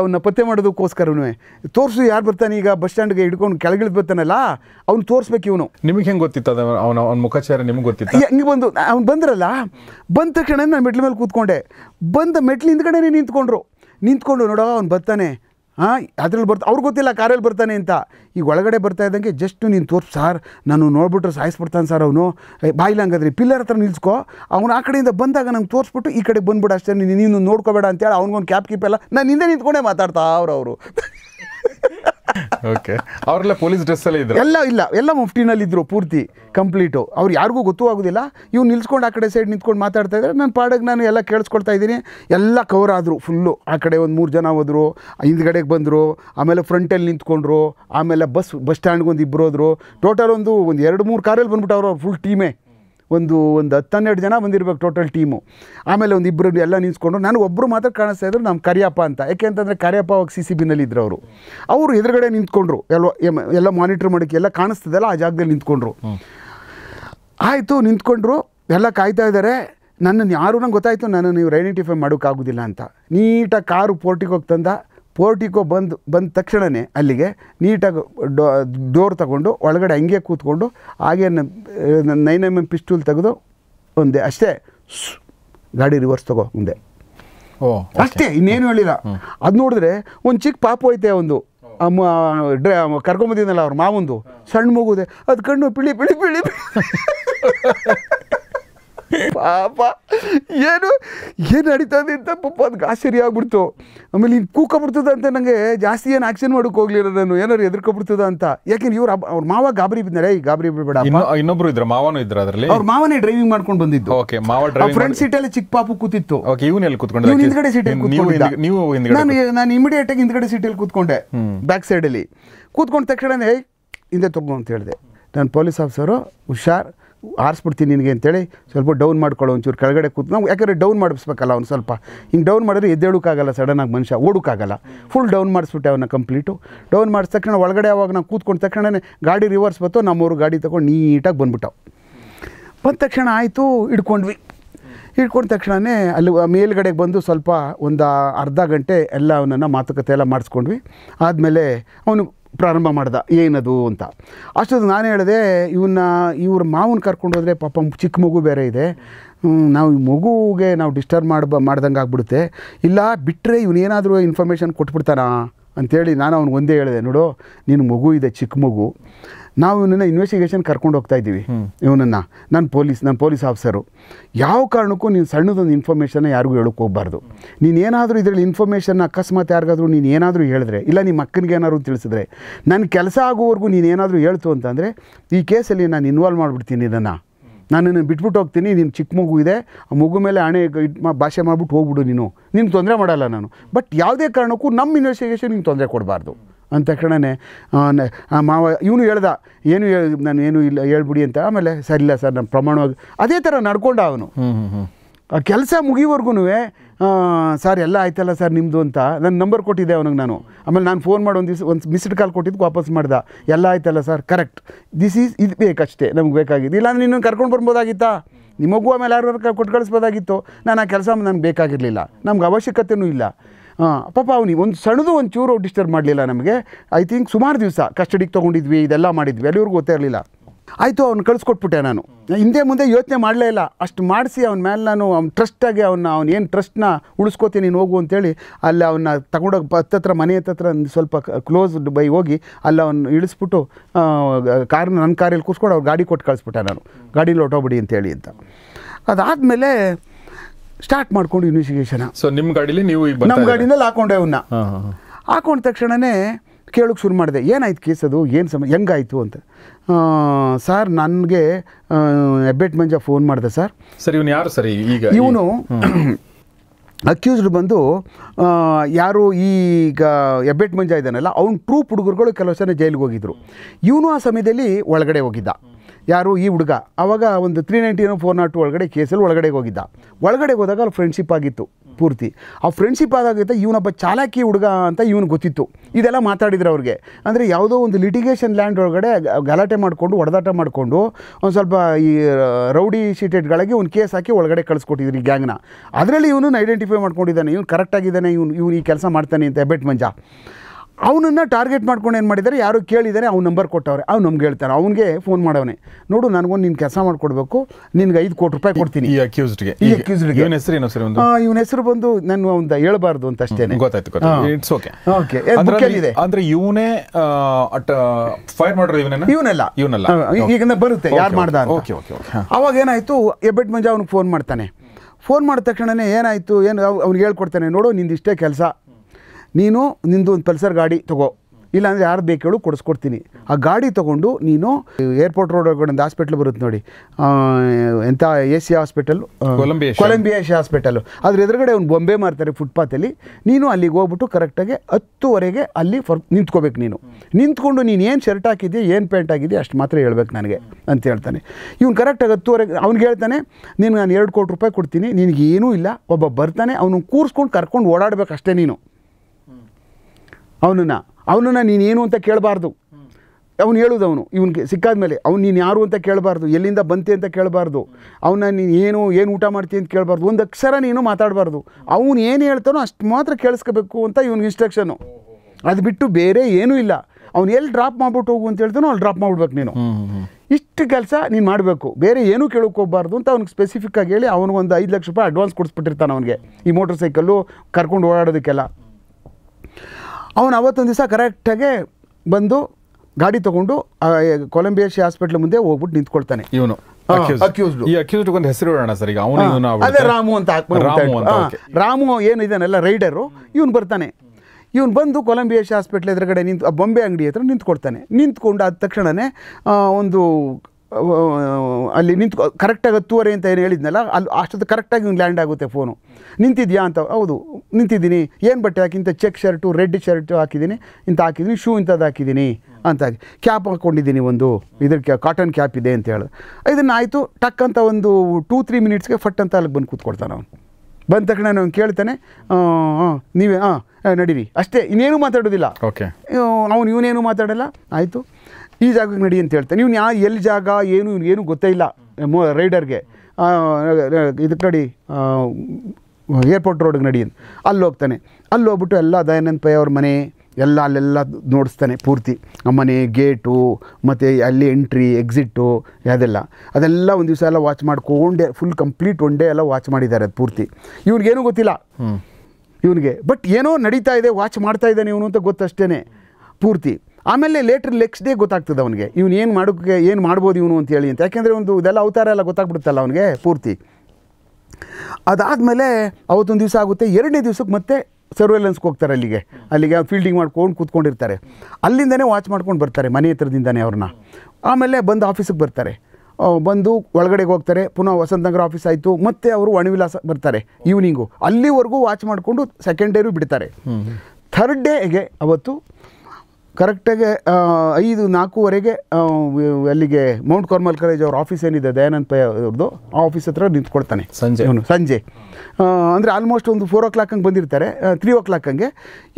ಅವನ್ನ ಪತ್ತೆ ಮಾಡೋದಕ್ಕೋಸ್ಕರವೇ ತೋರಿಸು ಯಾರು ಬರ್ತಾನೆ ಈಗ ಬಸ್ ಸ್ಟ್ಯಾಂಡ್ಗೆ ಹಿಡ್ಕೊಂಡು ಕೆಳಗಿಳಿ ಬರ್ತಾನಲ್ಲ ಅವ್ನು ತೋರಿಸ್ಬೇಕು ಇವನು ನಿಮಗೆ ಹೆಂಗೆ ಗೊತ್ತಿತ್ತು ಅವನ ಅವನ ಮುಖಚಾರ ನಿಮ್ಗೆ ಗೊತ್ತಿತ್ತು ಹೆಂಗೆ ಬಂದು ಅವ್ನು ಬಂದ್ರಲ್ಲ ಬಂದ ತಕ್ಷಣ ನಾನು ಮೆಟ್ಲ ಮೇಲೆ ಕೂತ್ಕೊಂಡೆ ಬಂದ ಮೆಟ್ಲು ಹಿಂದ್ಗಡೆ ನಿಂತ್ಕೊಂಡ್ರು ನಿಂತ್ಕೊಂಡು ನೋಡೋ ಅವ್ನು ಬರ್ತಾನೆ ಹಾಂ ಅದ್ರಲ್ಲಿ ಬರ್ತಾ ಅವ್ರಿಗೆ ಗೊತ್ತಿಲ್ಲ ಕಾರಲ್ಲಿ ಬರ್ತಾನೆ ಅಂತ ಈಗ ಒಳಗಡೆ ಬರ್ತಾ ಇದ್ದಂಗೆ ಜಸ್ಟ್ ನೀನು ತೋರ್ಸು ಸಾರ್ ನಾನು ನೋಡ್ಬಿಟ್ರೆ ಸಾಯಿಸ್ಬಿಡ್ತಾನೆ ಸರ್ ಅವನು ಬಾಯಿಲ್ಲ ಹಂಗಾದ್ರೆ ಪಿಲ್ಲರ್ ಹತ್ರ ನಿಲ್ಸ್ಕೊ ಅವನು ಆ ಕಡೆಯಿಂದ ಬಂದಾಗ ನಂಗೆ ತೋರಿಸ್ಬಿಟ್ಟು ಈ ಕಡೆ ಬಂದ್ಬಿಡು ಅಷ್ಟೇ ನೀನು ನೋಡ್ಕೋಬೇಡ ಅಂತೇಳಿ ಅವ್ನಿಗೊಂದು ಕ್ಯಾಪ್ ಕೀಪ್ ಎಲ್ಲ ನಾನು ಹಿಂದೆ ನಿಂತ್ಕೊಂಡೇ ಮಾತಾಡ್ತಾ ಅವ್ರು ಅವರು ಓಕೆ ಅವರೆಲ್ಲ ಪೊಲೀಸ್ ಡ್ರೆಸ್ ಅಲ್ಲಿ ಇದ್ರು ಎಲ್ಲ ಇಲ್ಲ ಎಲ್ಲ ಮುಫ್ಟಿನಲ್ಲಿ ಪೂರ್ತಿ ಕಂಪ್ಲೀಟು ಅವ್ರು ಯಾರಿಗೂ ಗೊತ್ತೂ ಆಗೋದಿಲ್ಲ ಇವ್ನು ನಿಲ್ಸ್ಕೊಂಡು ಆ ಕಡೆ ಸೈಡ್ ನಿಂತ್ಕೊಂಡು ಮಾತಾಡ್ತಾ ಇದ್ರೆ ನಾನು ಪಾಡಕ್ಕೆ ನಾನು ಎಲ್ಲ ಕೇಳಿಸ್ಕೊಳ್ತಾ ಇದ್ದೀನಿ ಎಲ್ಲ ಕವರ್ ಆದರು ಫುಲ್ಲು ಆ ಕಡೆ ಒಂದು ಮೂರು ಜನ ಹೋದರು ಹಿಂದ್ಗಡೆಗೆ ಬಂದರು ಆಮೇಲೆ ಫ್ರಂಟಲ್ಲಿ ನಿಂತ್ಕೊಂಡ್ರು ಆಮೇಲೆ ಬಸ್ ಬಸ್ ಸ್ಟ್ಯಾಂಡ್ಗೆ ಒಂದು ಇಬ್ಬರು ಹೋದರು ಟೋಟಲ್ ಒಂದು ಒಂದು ಎರಡು ಮೂರು ಕಾರಲ್ಲಿ ಬಂದ್ಬಿಟ್ಟು ಅವರು ಫುಲ್ ಟೀಮೇ ಒಂದು ಒಂದು ಹತ್ತನ್ನೆರಡು ಜನ ಬಂದಿರಬೇಕು ಟೋಟಲ್ ಟೀಮು ಆಮೇಲೆ ಒಂದು ಇಬ್ಬರು ಎಲ್ಲ ನಿಂತ್ಕೊಂಡು ನಾನು ಒಬ್ಬರು ಮಾತ್ರ ಕಾಣಿಸ್ತಾ ಇದ್ರು ನಮ್ಮ ಕರಿಯಪ್ಪ ಅಂತ ಯಾಕೆ ಅಂತಂದರೆ ಕರಿಯಪ್ಪ ಅವಾಗ ಸಿ ಸಿ ಬಿನಲ್ಲಿ ಇದ್ರು ಅವರು ಅವರು ಎದುರುಗಡೆ ನಿಂತ್ಕೊಂಡ್ರು ಎಲ್ಲ ಎಲ್ಲ ಮಾನಿಟ್ರ್ ಮಾಡೋಕ್ಕೆ ಎಲ್ಲ ಕಾಣಿಸ್ತದಲ್ಲ ಆ ಜಾಗದಲ್ಲಿ ನಿಂತ್ಕೊಂಡ್ರು ಆಯಿತು ನಿಂತ್ಕೊಂಡ್ರು ಎಲ್ಲ ಕಾಯ್ತಾ ಇದ್ದಾರೆ ನನ್ನನ್ನು ಯಾರು ನಂಗೆ ಗೊತ್ತಾಯಿತು ನನ್ನನ್ನು ನೀವು ಐಡೆಂಟಿಫೈ ಮಾಡೋಕ್ಕಾಗೋದಿಲ್ಲ ಅಂತ ನೀಟಾಗಿ ಕಾರು ಪೋರ್ಟಿಗೆ ಹೋಗಿ ತಂದ ಪೋರ್ಟಿಕೋ ಬಂದು ಬಂದ ತಕ್ಷಣವೇ ಅಲ್ಲಿಗೆ ನೀಟಾಗಿ ಡೋ ಡೋರ್ ತಗೊಂಡು ಒಳಗಡೆ ಹಂಗೆ ಕೂತ್ಕೊಂಡು ಹಾಗೆ ನೈನ್ ಎಮ್ ಎಮ್ ಪಿಸ್ಟೂಲ್ ತೆಗೆದು ಒಂದೇ ಅಷ್ಟೇ ಗಾಡಿ ರಿವರ್ಸ್ ತಗೋ ಮುಂದೆ ಅಷ್ಟೇ ಇನ್ನೇನು ಹೇಳಿಲ್ಲ ಅದು ನೋಡಿದ್ರೆ ಒಂದು ಚಿಕ್ಕ ಪಾಪು ಐತೆ ಒಂದು ಡ್ರೈ ಕರ್ಕೊಂಬಂದಿದ್ನಲ್ಲ ಅವ್ರ ಮಾವೊಂದು ಸಣ್ಣ ಮಗುದೆ ಅದು ಕಣ್ಣು ಪಿಳಿ ಪಿಳಿ ಪಿಳಿ (laughs) ಪಾಪ ಏನು ಏನು ನಡೀತಾ ಅಂತ ಪಾಪ ಅದಕ್ಕೆ ಆಶ್ಚರ್ಯ ಆಗ್ಬಿಡ್ತು ಆಮೇಲೆ ಇನ್ನು ಕೂಕೊಂಬಿಡ್ತದ ಅಂತ ನನಗೆ ಜಾಸ್ತಿ ಏನು ಆಕ್ಷನ್ ಮಾಡೋಕೆ ಹೋಗ್ಲಿಲ್ಲ ನಾನು ಏನಾರು ಎದುರ್ಕೊಬಿಡ್ತದ ಅಂತ ಯಾಕೆಂದ್ರೆ ಇವ್ರು ಅವ್ರ ಮಾವ ಗಾಬರಿ ಬಿದ್ದಾರೆ ಈ ಗಾಬರಿ ಬಿಡಬೇಡ ಇನ್ನೊಬ್ರು ಇದ್ರ ಮಾವನು ಇದ್ರ ಅದರಲ್ಲಿ ಅವ್ರ ಮಾವನೇ ಡ್ರೈವಿಂಗ್ ಮಾಡ್ಕೊಂಡು ಬಂದಿದ್ದು ಓಕೆ ಮಾವ ಡ್ರೈವಿಂಗ್ ಫ್ರಂಟ್ ಸೀಟಲ್ಲಿ ಚಿಕ್ಕ ಪಾಪು ಕೂತಿತ್ತು ಓಕೆ ಇವನು ಎಲ್ಲಿ ಕೂತ್ಕೊಂಡು ನೀವು ಹಿಂದ್ಗಡೆ ಸೀಟಲ್ಲಿ ನೀವು ಹಿಂದ್ಗಡೆ ನಾನು ನಾನು ಇಮಿಡಿಯೇಟ್ ಆಗಿ ಹಿಂದ್ಗಡೆ ಸೀಟಲ್ಲಿ ಕೂತ್ಕೊಂಡೆ ಬ್ಯಾಕ್ ಸೈಡಲ್ಲಿ ಕೂತ್ಕೊಂಡ ತಕ್ಷಣನೇ ಹಿಂದೆ ತಗೋ ಅಂತ ಹೇಳಿದೆ ನಾನು ಪೊಲೀಸ್ ಆಫೀಸರು ಹುಷಾರ್ ಆರಿಸ್ಬಿಡ್ತೀನಿ ನಿನಗೆ ಅಂತೇಳಿ ಸ್ವಲ್ಪ ಡೌನ್ ಮಾಡ್ಕೊಳ್ಳೋ ಒಂಚೂರು ಕೆಳಗಡೆ ಕೂತು ನಾವು ಯಾಕಂದರೆ ಡೌನ್ ಮಾಡಿಸ್ಬೇಕಲ್ಲ ಅವ್ನು ಸ್ವಲ್ಪ ಹಿಂಗೆ ಡೌನ್ ಮಾಡಿದ್ರೆ ಎದ್ದೇಳೋಕ್ಕಾಗಲ್ಲ ಸಡನ್ನಾಗಿ ಮನುಷ್ಯ ಓಡೋಕ್ಕಾಗಲ್ಲ ಫುಲ್ ಡೌನ್ ಮಾಡಿಸ್ಬಿಟ್ಟೆ ಅವನ್ನ ಕಂಪ್ಲೀಟು ಡೌನ್ ಮಾಡಿಸ್ ತಕ್ಷಣ ಒಳಗಡೆ ಅವಾಗ ನಾವು ಕೂತ್ಕೊಂಡ ತಕ್ಷಣವೇ ಗಾಡಿ ರಿವರ್ಸ್ ಬಂತು ನಮ್ಮವರು ಗಾಡಿ ತೊಗೊಂಡು ನೀಟಾಗಿ ಬಂದ್ಬಿಟ್ಟವು ಬಂದ ತಕ್ಷಣ ಆಯಿತು ಹಿಡ್ಕೊಂಡ್ವಿ ಹಿಡ್ಕೊಂಡ ತಕ್ಷಣವೇ ಅಲ್ಲಿ ಮೇಲುಗಡೆಗೆ ಬಂದು ಸ್ವಲ್ಪ ಒಂದು ಅರ್ಧ ಗಂಟೆ ಎಲ್ಲ ಅವನನ್ನು ಮಾತುಕತೆ ಎಲ್ಲ ಮಾಡಿಸ್ಕೊಂಡ್ವಿ ಆದಮೇಲೆ ಅವನು ಪ್ರಾರಂಭ ಮಾಡ್ದ ಏನದು ಅಂತ ಅಷ್ಟೊಂದು ನಾನು ಹೇಳಿದೆ ಇವನ್ನ ಇವ್ರ ಮಾವನ ಕರ್ಕೊಂಡು ಹೋದರೆ ಪಾಪ ಚಿಕ್ಕ ಮಗು ಬೇರೆ ಇದೆ ನಾವು ಮಗುಗೆ ನಾವು ಡಿಸ್ಟರ್ಬ್ ಮಾಡ್ಬ ಮಾಡ್ದಂಗೆ ಆಗ್ಬಿಡುತ್ತೆ ಇಲ್ಲ ಬಿಟ್ಟರೆ ಇವನೇನಾದರೂ ಇನ್ಫಾರ್ಮೇಷನ್ ಕೊಟ್ಬಿಡ್ತಾನಾ ಅಂಥೇಳಿ ನಾನು ಅವ್ನಿಗೆ ಒಂದೇ ಹೇಳಿದೆ ನೋಡು ನಿನ್ನ ಮಗು ಇದೆ ಚಿಕ್ಕ ಮಗು ನಾವು ಇವನನ್ನು ಇನ್ವೆಸ್ಟಿಗೇಷನ್ ಕರ್ಕೊಂಡು ಹೋಗ್ತಾ ಇದ್ದೀವಿ ಇವನನ್ನು ನಾನು ಪೊಲೀಸ್ ನನ್ನ ಪೊಲೀಸ್ ಆಫೀಸರು ಯಾವ ಕಾರಣಕ್ಕೂ ನೀನು ಸಣ್ಣದೊಂದು ಇನ್ಫಾರ್ಮೇಷನ್ನ ಯಾರಿಗೂ ಹೇಳೋಕ್ಕೆ ನೀನು ನೀನೇನಾದರೂ ಇದರಲ್ಲಿ ಇನ್ಫಾರ್ಮೇಷನ್ ಅಕಸ್ಮಾತ್ ಯಾರಿಗಾದರೂ ನೀನು ಏನಾದರೂ ಹೇಳಿದ್ರೆ ಇಲ್ಲ ನಿಮ್ಮ ಅಕ್ಕನಿಗೆ ಏನಾದ್ರು ತಿಳಿಸಿದ್ರೆ ನನ್ನ ಕೆಲಸ ಆಗೋವರೆಗೂ ನೀನೇನಾದರೂ ಹೇಳ್ತು ಅಂತಂದರೆ ಈ ಕೇಸಲ್ಲಿ ನಾನು ಇನ್ವಾಲ್ವ್ ಮಾಡಿಬಿಡ್ತೀನಿ ಇದನ್ನು ನಾನು ಬಿಟ್ಬಿಟ್ಟು ಹೋಗ್ತೀನಿ ನಿನ್ನ ಚಿಕ್ಕ ಮಗು ಇದೆ ಆ ಮಗು ಮೇಲೆ ಹಣೆ ಭಾಷೆ ಮಾಡಿಬಿಟ್ಟು ಹೋಗ್ಬಿಡು ನೀನು ನಿನ್ನ ತೊಂದರೆ ಮಾಡಲ್ಲ ನಾನು ಬಟ್ ಯಾವುದೇ ಕಾರಣಕ್ಕೂ ನಮ್ಮ ಇನ್ವೆಸ್ಟಿಗೇಷನ್ ನಿಂಗೆ ತೊಂದರೆ ಕೊಡಬಾರ್ದು ಅಂತ ತಕ್ಷಣನೇ ಆ ಮಾವ ಇವನು ಹೇಳ್ದ ಏನು ನಾನು ಏನು ಇಲ್ಲ ಹೇಳ್ಬಿಡಿ ಅಂತ ಆಮೇಲೆ ಇಲ್ಲ ಸರ್ ನಾನು ಪ್ರಮಾಣವಾಗಿ ಅದೇ ಥರ ನಡ್ಕೊಂಡ ಅವನು ಆ ಕೆಲಸ ಮುಗಿವರೆಗೂ ಸರ್ ಎಲ್ಲ ಆಯ್ತಲ್ಲ ಸರ್ ನಿಮ್ಮದು ಅಂತ ನನ್ನ ನಂಬರ್ ಕೊಟ್ಟಿದ್ದೆ ಅವನಿಗೆ ನಾನು ಆಮೇಲೆ ನಾನು ಫೋನ್ ಮಾಡಿ ಒಂದು ದಿವ್ಸ ಒಂದು ಮಿಸ್ಡ್ ಕಾಲ್ ಕೊಟ್ಟಿದ್ದು ವಾಪಸ್ ಮಾಡ್ದೆ ಎಲ್ಲ ಆಯ್ತಲ್ಲ ಸರ್ ಕರೆಕ್ಟ್ ದಿಸ್ ಈಸ್ ಇದು ಬೇಕಷ್ಟೇ ನಮ್ಗೆ ಬೇಕಾಗಿದ್ದು ಇಲ್ಲ ನಿನ್ನ ಕರ್ಕೊಂಡು ಬರ್ಬೋದಾಗಿತ್ತಾ ನಿಮ್ಮ ಮಗು ಆಮೇಲೆ ಯಾರು ಕೊಟ್ಟು ಕಳಿಸ್ಬೋದಾಗಿತ್ತು ನಾನು ಆ ಕೆಲಸ ನನಗೆ ಬೇಕಾಗಿರಲಿಲ್ಲ ನಮ್ಗೆ ಅವಶ್ಯಕತೆಯೂ ಇಲ್ಲ ಹಾಂ ಪಾಪ ಅವನಿಗೆ ಒಂದು ಸಣ್ಣದು ಒಂದು ಚೂರು ಡಿಸ್ಟರ್ಬ್ ಮಾಡಲಿಲ್ಲ ನಮಗೆ ಐ ಥಿಂಕ್ ಸುಮಾರು ದಿವಸ ಕಸ್ಟಡಿಗೆ ತೊಗೊಂಡಿದ್ವಿ ಇದೆಲ್ಲ ಮಾಡಿದ್ವಿ ಗೊತ್ತೇ ಗೊತ್ತಿರಲಿಲ್ಲ ಆಯಿತು ಅವ್ನು ಕಳಿಸ್ಕೊಟ್ಬಿಟ್ಟೆ ನಾನು ಹಿಂದೆ ಮುಂದೆ ಯೋಚನೆ ಮಾಡಲೇ ಇಲ್ಲ ಅಷ್ಟು ಮಾಡಿಸಿ ಅವನ ಮೇಲೆ ನಾನು ಅವ್ನ ಟ್ರಸ್ಟಾಗಿ ಅವನ್ನ ಅವ್ನು ಏನು ಟ್ರಸ್ಟ್ನ ಉಳಿಸ್ಕೋತೀನಿ ನೀನು ಹೋಗು ಅಂತೇಳಿ ಅಲ್ಲಿ ಅವನ್ನ ತಗೊಂಡೋಗಿ ಹತ್ತತ್ರ ಮನೆ ಹತ್ತತ್ರ ಸ್ವಲ್ಪ ಕ್ಲೋಸ್ ಬೈ ಹೋಗಿ ಅಲ್ಲಿ ಅವನು ಇಳಿಸ್ಬಿಟ್ಟು ಕಾರ್ನ ನನ್ನ ಕಾರಲ್ಲಿ ಕೂರಿಸ್ಕೊಂಡು ಅವ್ರು ಗಾಡಿ ಕೊಟ್ಟು ಕಳಿಸ್ಬಿಟ್ಟೆ ನಾನು ಗಾಡಿಲಿ ಹೊಟ್ಟೋಗ್ಬಿಡಿ ಅಂತೇಳಿ ಅಂತ ಅದಾದಮೇಲೆ ಸ್ಟಾರ್ಟ್ ಮಾಡ್ಕೊಂಡು ಇನ್ವೆಸ್ಟಿಗೇಷನ್ ಸೊ ನಿಮ್ಮ ಗಾಡಿಲಿ ನೀವು ನಮ್ಮ ಗಾಡಿನಲ್ಲಿ ಹಾಕೊಂಡೆ ಅವನ್ನ ಹಾಕೊಂಡ ತಕ್ಷಣವೇ ಕೇಳೋಕ್ಕೆ ಶುರು ಮಾಡಿದೆ ಏನಾಯ್ತು ಕೇಸ್ ಅದು ಏನು ಸಮ ಹೆಂಗಾಯಿತು ಅಂತ ಸರ್ ನನಗೆ ಹೆಬ್ಬೆಟ್ ಮಂಜ ಫೋನ್ ಮಾಡಿದೆ ಸರ್ ಸರ್ ಇವನು ಯಾರು ಸರ್ ಈಗ ಇವನು ಅಕ್ಯೂಸ್ಡ್ ಬಂದು ಯಾರು ಈಗ ಹೆಬ್ಬೆಟ್ ಮಂಜ ಇದ್ದಾನಲ್ಲ ಅವ್ನು ಟ್ರೂಪ್ ಹುಡುಗರುಗಳು ಕೆಲವು ಸಲ ಜೈಲಿಗೆ ಹೋಗಿದ್ರು ಇವನು ಆ ಸಮಯದಲ್ಲಿ ಒಳಗಡೆ ಹೋಗಿದ್ದ ಯಾರು ಈ ಹುಡುಗ ಆವಾಗ ಒಂದು ತ್ರೀ ಏನೋ ಫೋರ್ ನಾಟ್ ಟು ಒಳಗಡೆ ಕೇಸಲ್ಲಿ ಒಳಗಡೆಗೆ ಹೋಗಿದ್ದ ಒಳಗಡೆ ಹೋದಾಗ ಅಲ್ಲಿ ಫ್ರೆಂಡ್ಶಿಪ್ ಆಗಿತ್ತು ಪೂರ್ತಿ ಆ ಫ್ರೆಂಡ್ಶಿಪ್ ಆದಾಗಿತ್ತು ಇವನೊಬ್ಬ ಚಾಲಾಕಿ ಹುಡುಗ ಅಂತ ಇವನು ಗೊತ್ತಿತ್ತು ಇದೆಲ್ಲ ಮಾತಾಡಿದ್ರು ಅವ್ರಿಗೆ ಅಂದರೆ ಯಾವುದೋ ಒಂದು ಲಿಟಿಗೇಷನ್ ಲ್ಯಾಂಡ್ ಒಳಗಡೆ ಗಲಾಟೆ ಮಾಡಿಕೊಂಡು ಒಡದಾಟ ಮಾಡಿಕೊಂಡು ಒಂದು ಸ್ವಲ್ಪ ಈ ರೌಡಿ ಶೀಟೆಡ್ಗಳಿಗೆ ಒಂದು ಕೇಸ್ ಹಾಕಿ ಒಳಗಡೆ ಕಳಿಸ್ಕೊಟ್ಟಿದ್ರು ಈ ಗ್ಯಾಂಗ್ನ ಅದರಲ್ಲಿ ಇವನು ಐಡೆಂಟಿಫೈ ಮಾಡ್ಕೊಂಡಿದ್ದಾನೆ ಇವನು ಕರೆಕ್ಟಾಗಿದ್ದಾನೆ ಇವನು ಇವನು ಈ ಕೆಲಸ ಮಾಡ್ತಾನೆ ಅಂತ ಬೆಟ್ ಮಂಜ ಅವನನ್ನು ಟಾರ್ಗೆಟ್ ಮಾಡ್ಕೊಂಡು ಏನು ಮಾಡಿದ್ದಾರೆ ಯಾರು ಕೇಳಿದ್ದಾರೆ ಅವ್ನ ನಂಬರ್ ಕೊಟ್ಟವ್ರೆ ಅವ್ನು ನಮ್ಗೆ ಹೇಳ್ತಾರೆ ಅವನಿಗೆ ಫೋನ್ ಮಾಡವನೆ ನೋಡು ನನಗೊಂದು ನಿನ್ನ ಕೆಲಸ ಮಾಡಿಕೊಡ್ಬೇಕು ನಿನ್ಗೆ ಐದು ಕೋಟಿ ರೂಪಾಯಿ ಕೊಡ್ತೀನಿ ಈ ಅಕ್ಯೂಸ್ಡ್ಗೆ ಈ ಅಕ್ಯೂಸ್ಡ್ಗೆ ಇವನ ಹೆಸರು ಏನು ಹೆಸರು ಇವನ ಹೆಸರು ಬಂದು ನಾನು ಒಂದು ಹೇಳಬಾರ್ದು ಅಂತ ಅಷ್ಟೇ ಗೊತ್ತಾಯ್ತು ಇಟ್ಸ್ ಓಕೆ ಓಕೆ ಇದೆ ಅಂದ್ರೆ ಇವನೇ ಅಟ್ ಫೈರ್ ಮಾಡಿರೋ ಇವನ ಇವನಲ್ಲ ಇವನಲ್ಲ ಈಗ ಬರುತ್ತೆ ಯಾರು ಮಾಡ್ದ ಓಕೆ ಓಕೆ ಓಕೆ ಅವಾಗ ಏನಾಯ್ತು ಎಬ್ಬೆಟ್ ಮಂಜ ಅವ್ನಿಗೆ ಫೋನ್ ಮಾಡ್ತಾನೆ ಫೋನ್ ಮಾಡಿದ ತಕ್ಷಣನೇ ಏನಾಯಿತು ಏನು ಅವ್ನಿಗೆ ಹೇಳ್ಕೊಡ್ತಾನೆ ನೋಡು ನಿಂದು ಇಷ್ಟೇ ಕೆಲಸ ನೀನು ನಿಂದು ಒಂದು ಪಲ್ಸರ್ ಗಾಡಿ ತಗೋ ಇಲ್ಲಾಂದರೆ ಯಾರು ಬೇಕು ಹೇಳು ಕೊಡಿಸ್ಕೊಡ್ತೀನಿ ಆ ಗಾಡಿ ತೊಗೊಂಡು ನೀನು ಏರ್ಪೋರ್ಟ್ ರೋಡ್ ಒಂದು ಹಾಸ್ಪಿಟ್ಲ್ ಬರುತ್ತೆ ನೋಡಿ ಎಂಥ A C hospital Columbia A C hospital ಅದ್ರ ಎದುರುಗಡೆ ಒಂದು ಬೊಂಬೆ ಮಾಡ್ತಾರೆ ಫುಟ್ಪಾತಲ್ಲಿ ನೀನು ಅಲ್ಲಿಗೆ ಹೋಗ್ಬಿಟ್ಟು ಕರೆಕ್ಟಾಗಿ ಹತ್ತುವರೆಗೆ ಅಲ್ಲಿ ಫರ್ ನಿಂತ್ಕೋಬೇಕು ನೀನು ನಿಂತ್ಕೊಂಡು ನೀನು ಏನು ಶರ್ಟ್ ಹಾಕಿದ್ಯಾ ಏನು ಪ್ಯಾಂಟ್ ಆಗಿದೆಯಾ ಅಷ್ಟು ಮಾತ್ರ ಹೇಳ್ಬೇಕು ನನಗೆ ಅಂತ ಹೇಳ್ತಾನೆ ಇವ್ನು ಕರೆಕ್ಟಾಗಿ ಹತ್ತುವರೆಗೆ ಅವ್ನಿಗೆ ಹೇಳ್ತಾನೆ ನೀನು ನಾನು ಎರಡು ಕೋಟಿ ರೂಪಾಯಿ ಕೊಡ್ತೀನಿ ನಿನಗೆ ಏನೂ ಇಲ್ಲ ಒಬ್ಬ ಬರ್ತಾನೆ ಅವನು ಕೂರಿಸ್ಕೊಂಡು ಕರ್ಕೊಂಡು ಓಡಾಡಬೇಕಷ್ಟೇ ಅಷ್ಟೇ ನೀನು ಅವನನ್ನು ಅವನನ್ನು ನೀನೇನು ಅಂತ ಕೇಳಬಾರ್ದು ಅವನು ಹೇಳೋದು ಅವನು ಇವನಿಗೆ ಸಿಕ್ಕಾದ ಮೇಲೆ ಅವ್ನು ನೀನು ಯಾರು ಅಂತ ಕೇಳಬಾರ್ದು ಎಲ್ಲಿಂದ ಬಂತೆ ಅಂತ ಕೇಳಬಾರ್ದು ಅವನ ನೀನು ಏನು ಏನು ಊಟ ಮಾಡ್ತೀನಿ ಅಂತ ಕೇಳಬಾರ್ದು ಒಂದು ಅಕ್ಷರ ನೀನು ಮಾತಾಡಬಾರ್ದು ಅವನು ಏನು ಹೇಳ್ತಾನೋ ಅಷ್ಟು ಮಾತ್ರ ಕೇಳಿಸ್ಕೋಬೇಕು ಅಂತ ಇವನಿಗೆ ಇನ್ಸ್ಟ್ರಕ್ಷನು ಅದು ಬಿಟ್ಟು ಬೇರೆ ಏನೂ ಇಲ್ಲ ಅವ್ನು ಎಲ್ಲಿ ಡ್ರಾಪ್ ಮಾಡ್ಬಿಟ್ಟು ಹೋಗು ಅಂತ ಹೇಳ್ತಾನೋ ಅಲ್ಲಿ ಡ್ರಾಪ್ ಮಾಡ್ಬೇಕು ನೀನು ಇಷ್ಟು ಕೆಲಸ ನೀನು ಮಾಡಬೇಕು ಬೇರೆ ಏನೂ ಹೋಗ್ಬಾರ್ದು ಅಂತ ಅವ್ನಿಗೆ ಸ್ಪೆಸಿಫಿಕ್ಕಾಗಿ ಹೇಳಿ ಅವ್ನಿಗೆ ಒಂದು ಐದು ಲಕ್ಷ ರೂಪಾಯಿ ಅಡ್ವಾನ್ಸ್ ಕೊಡಿಸ್ಬಿಟ್ಟಿರ್ತಾನೆ ಅವನಿಗೆ ಈ ಮೋಟ್ರ್ ಸೈಕಲ್ಲು ಕರ್ಕೊಂಡು ಓಡಾಡೋದಕ್ಕೆಲ್ಲ ಅವನು ಅವತ್ತೊಂದು ದಿವಸ ಕರೆಕ್ಟಾಗೆ ಬಂದು ಗಾಡಿ ತೊಗೊಂಡು ಕೊಲಂಬಿಯಾಶಿ ಹಾಸ್ಪಿಟ್ಲ್ ಮುಂದೆ ಹೋಗ್ಬಿಟ್ಟು ನಿಂತ್ಕೊಳ್ತಾನೆ ಇವನು ಹೆಸರು ಸರ್ ಈಗ ಅವನು ರಾಮು ಅಂತ ರಾಮು ರೈಡರು ಇವನು ಬರ್ತಾನೆ ಇವನು ಬಂದು ಕೊಲಂಬಿಯಾಶಿ ಹಾಸ್ಪಿಟ್ಲ್ ಎದುರುಗಡೆ ನಿಂತು ಬೊಂಬೆ ಅಂಗಡಿ ಹತ್ರ ನಿಂತ್ಕೊಡ್ತಾನೆ ನಿಂತ್ಕೊಂಡು ಆದ ತಕ್ಷಣವೇ ಒಂದು ಅಲ್ಲಿ ನಿಂತು ಕರೆಕ್ಟಾಗಿ ಹತ್ತುವರೆ ಅಂತ ಏನು ಹೇಳಿದ್ನಲ್ಲ ಅಲ್ಲಿ ಅಷ್ಟೊತ್ತು ಕರೆಕ್ಟಾಗಿ ಇವ್ನು ಲ್ಯಾಂಡ್ ಆಗುತ್ತೆ ಫೋನು ನಿಂತಿದ್ಯಾ ಅಂತ ಹೌದು ನಿಂತಿದ್ದೀನಿ ಏನು ಬಟ್ಟೆ ಹಾಕಿ ಇಂಥ ಚೆಕ್ ಶರ್ಟು ರೆಡ್ ಶರ್ಟು ಹಾಕಿದ್ದೀನಿ ಇಂಥ ಹಾಕಿದ್ದೀನಿ ಶೂ ಇಂಥದ್ದು ಹಾಕಿದ್ದೀನಿ ಅಂತ ಕ್ಯಾಪ್ ಹಾಕ್ಕೊಂಡಿದ್ದೀನಿ ಒಂದು ಇದ್ರ ಕ್ಯಾ ಕಾಟನ್ ಕ್ಯಾಪ್ ಇದೆ ಅಂತ ಇದನ್ನು ಆಯಿತು ಟಕ್ ಅಂತ ಒಂದು ಟೂ ತ್ರೀ ಮಿನಿಟ್ಸ್ಗೆ ಫಟ್ ಅಂತ ಅಲ್ಲಿಗೆ ಬಂದು ಕೂತ್ಕೊಡ್ತಾನೆ ಅವನು ಬಂದ ತಕ್ಷಣ ನಾನು ಕೇಳ್ತಾನೆ ಹಾಂ ನೀವೇ ಹಾಂ ನಡೀರಿ ಅಷ್ಟೇ ಇನ್ನೇನು ಮಾತಾಡೋದಿಲ್ಲ ಓಕೆ ಅವನು ಇವನೇನು ಮಾತಾಡಲ್ಲ ಆಯಿತು ಈ ಜಾಗಕ್ಕೆ ನಡಿ ಅಂತ ಹೇಳ್ತಾನೆ ಇವ್ನು ಯಾ ಎಲ್ಲಿ ಜಾಗ ಏನು ಏನು ಗೊತ್ತೇ ಇಲ್ಲ ಮೋ ರೈಡರ್ಗೆ ಇದಕ್ಕೆ ನಡಿ ಏರ್ಪೋರ್ಟ್ ರೋಡ್ಗೆ ನಡಿ ಅಂತ ಅಲ್ಲಿ ಹೋಗ್ತಾನೆ ಅಲ್ಲಿ ಹೋಗ್ಬಿಟ್ಟು ಎಲ್ಲ ದಯಾನಂದ್ ಪೈ ಅವ್ರ ಮನೆ ಎಲ್ಲ ಅಲ್ಲೆಲ್ಲ ನೋಡಿಸ್ತಾನೆ ಪೂರ್ತಿ ಆ ಮನೆ ಗೇಟು ಮತ್ತು ಅಲ್ಲಿ ಎಂಟ್ರಿ ಎಕ್ಸಿಟು ಅದೆಲ್ಲ ಅದೆಲ್ಲ ಒಂದು ದಿವಸ ಎಲ್ಲ ವಾಚ್ ಮಾಡ್ಕೊಂಡೆ ಫುಲ್ ಕಂಪ್ಲೀಟ್ ಒನ್ ಡೇ ಎಲ್ಲ ವಾಚ್ ಮಾಡಿದ್ದಾರೆ ಅದು ಪೂರ್ತಿ ಇವ್ನಿಗೇನೂ ಗೊತ್ತಿಲ್ಲ ಇವನಿಗೆ ಬಟ್ ಏನೋ ನಡೀತಾ ಇದೆ ವಾಚ್ ಮಾಡ್ತಾ ಇದ್ದಾನೆ ಇವನು ಅಂತ ಗೊತ್ತಷ್ಟೇ ಪೂರ್ತಿ ಆಮೇಲೆ ಲೇಟ್ರ್ ನೆಕ್ಸ್ಟ್ ಡೇ ಗೊತ್ತಾಗ್ತದೆ ಅವನಿಗೆ ಇವನು ಏನು ಮಾಡೋಕ್ಕೆ ಏನು ಮಾಡ್ಬೋದು ಇವನು ಅಂತೇಳಿ ಅಂತ ಯಾಕೆಂದರೆ ಒಂದು ಇದೆಲ್ಲ ಅವತಾರ ಎಲ್ಲ ಗೊತ್ತಾಗ್ಬಿಡುತ್ತಲ್ಲ ಅವನಿಗೆ ಪೂರ್ತಿ ಅದಾದಮೇಲೆ ಅವತ್ತೊಂದು ದಿವಸ ಆಗುತ್ತೆ ಎರಡನೇ ದಿವಸಕ್ಕೆ ಮತ್ತೆ ಸರ್ವೆಲೆನ್ಸ್ಗೆ ಹೋಗ್ತಾರೆ ಅಲ್ಲಿಗೆ ಅಲ್ಲಿಗೆ ಫೀಲ್ಡಿಂಗ್ ಮಾಡ್ಕೊಂಡು ಕೂತ್ಕೊಂಡಿರ್ತಾರೆ ಅಲ್ಲಿಂದನೇ ವಾಚ್ ಮಾಡ್ಕೊಂಡು ಬರ್ತಾರೆ ಮನೆ ಹತ್ರದಿಂದನೇ ಅವ್ರನ್ನ ಆಮೇಲೆ ಬಂದು ಆಫೀಸಿಗೆ ಬರ್ತಾರೆ ಬಂದು ಒಳಗಡೆಗೆ ಹೋಗ್ತಾರೆ ಪುನಃ ನಗರ ಆಫೀಸ್ ಆಯಿತು ಮತ್ತೆ ಅವರು ಅಣಿವಿಲಾಸ ಬರ್ತಾರೆ ಈವ್ನಿಂಗು ಅಲ್ಲಿವರೆಗೂ ವಾಚ್ ಮಾಡಿಕೊಂಡು ಸೆಕೆಂಡ್ ಡೇರು ಬಿಡ್ತಾರೆ ಥರ್ಡ್ ಡೇಗೆ ಅವತ್ತು ಕರೆಕ್ಟಾಗಿ ಐದು ನಾಲ್ಕೂವರೆಗೆ ಅಲ್ಲಿಗೆ ಮೌಂಟ್ ಕಾರ್ಮಲ್ ಕಾಲೇಜ್ ಅವ್ರ ಆಫೀಸ್ ಏನಿದೆ ದಯಾನಂದ ಪೈ ಅವ್ರದ್ದು ಆ ಆಫೀಸ್ ಹತ್ರ ನಿಂತ್ಕೊಳ್ತಾನೆ ಸಂಜೆ ಇವನು ಸಂಜೆ ಅಂದರೆ ಆಲ್ಮೋಸ್ಟ್ ಒಂದು ಫೋರ್ ಓ ಕ್ಲಾಕ್ ಹಂಗೆ ಬಂದಿರ್ತಾರೆ ತ್ರೀ ಓ ಕ್ಲಾಕ್ ಹಂಗೆ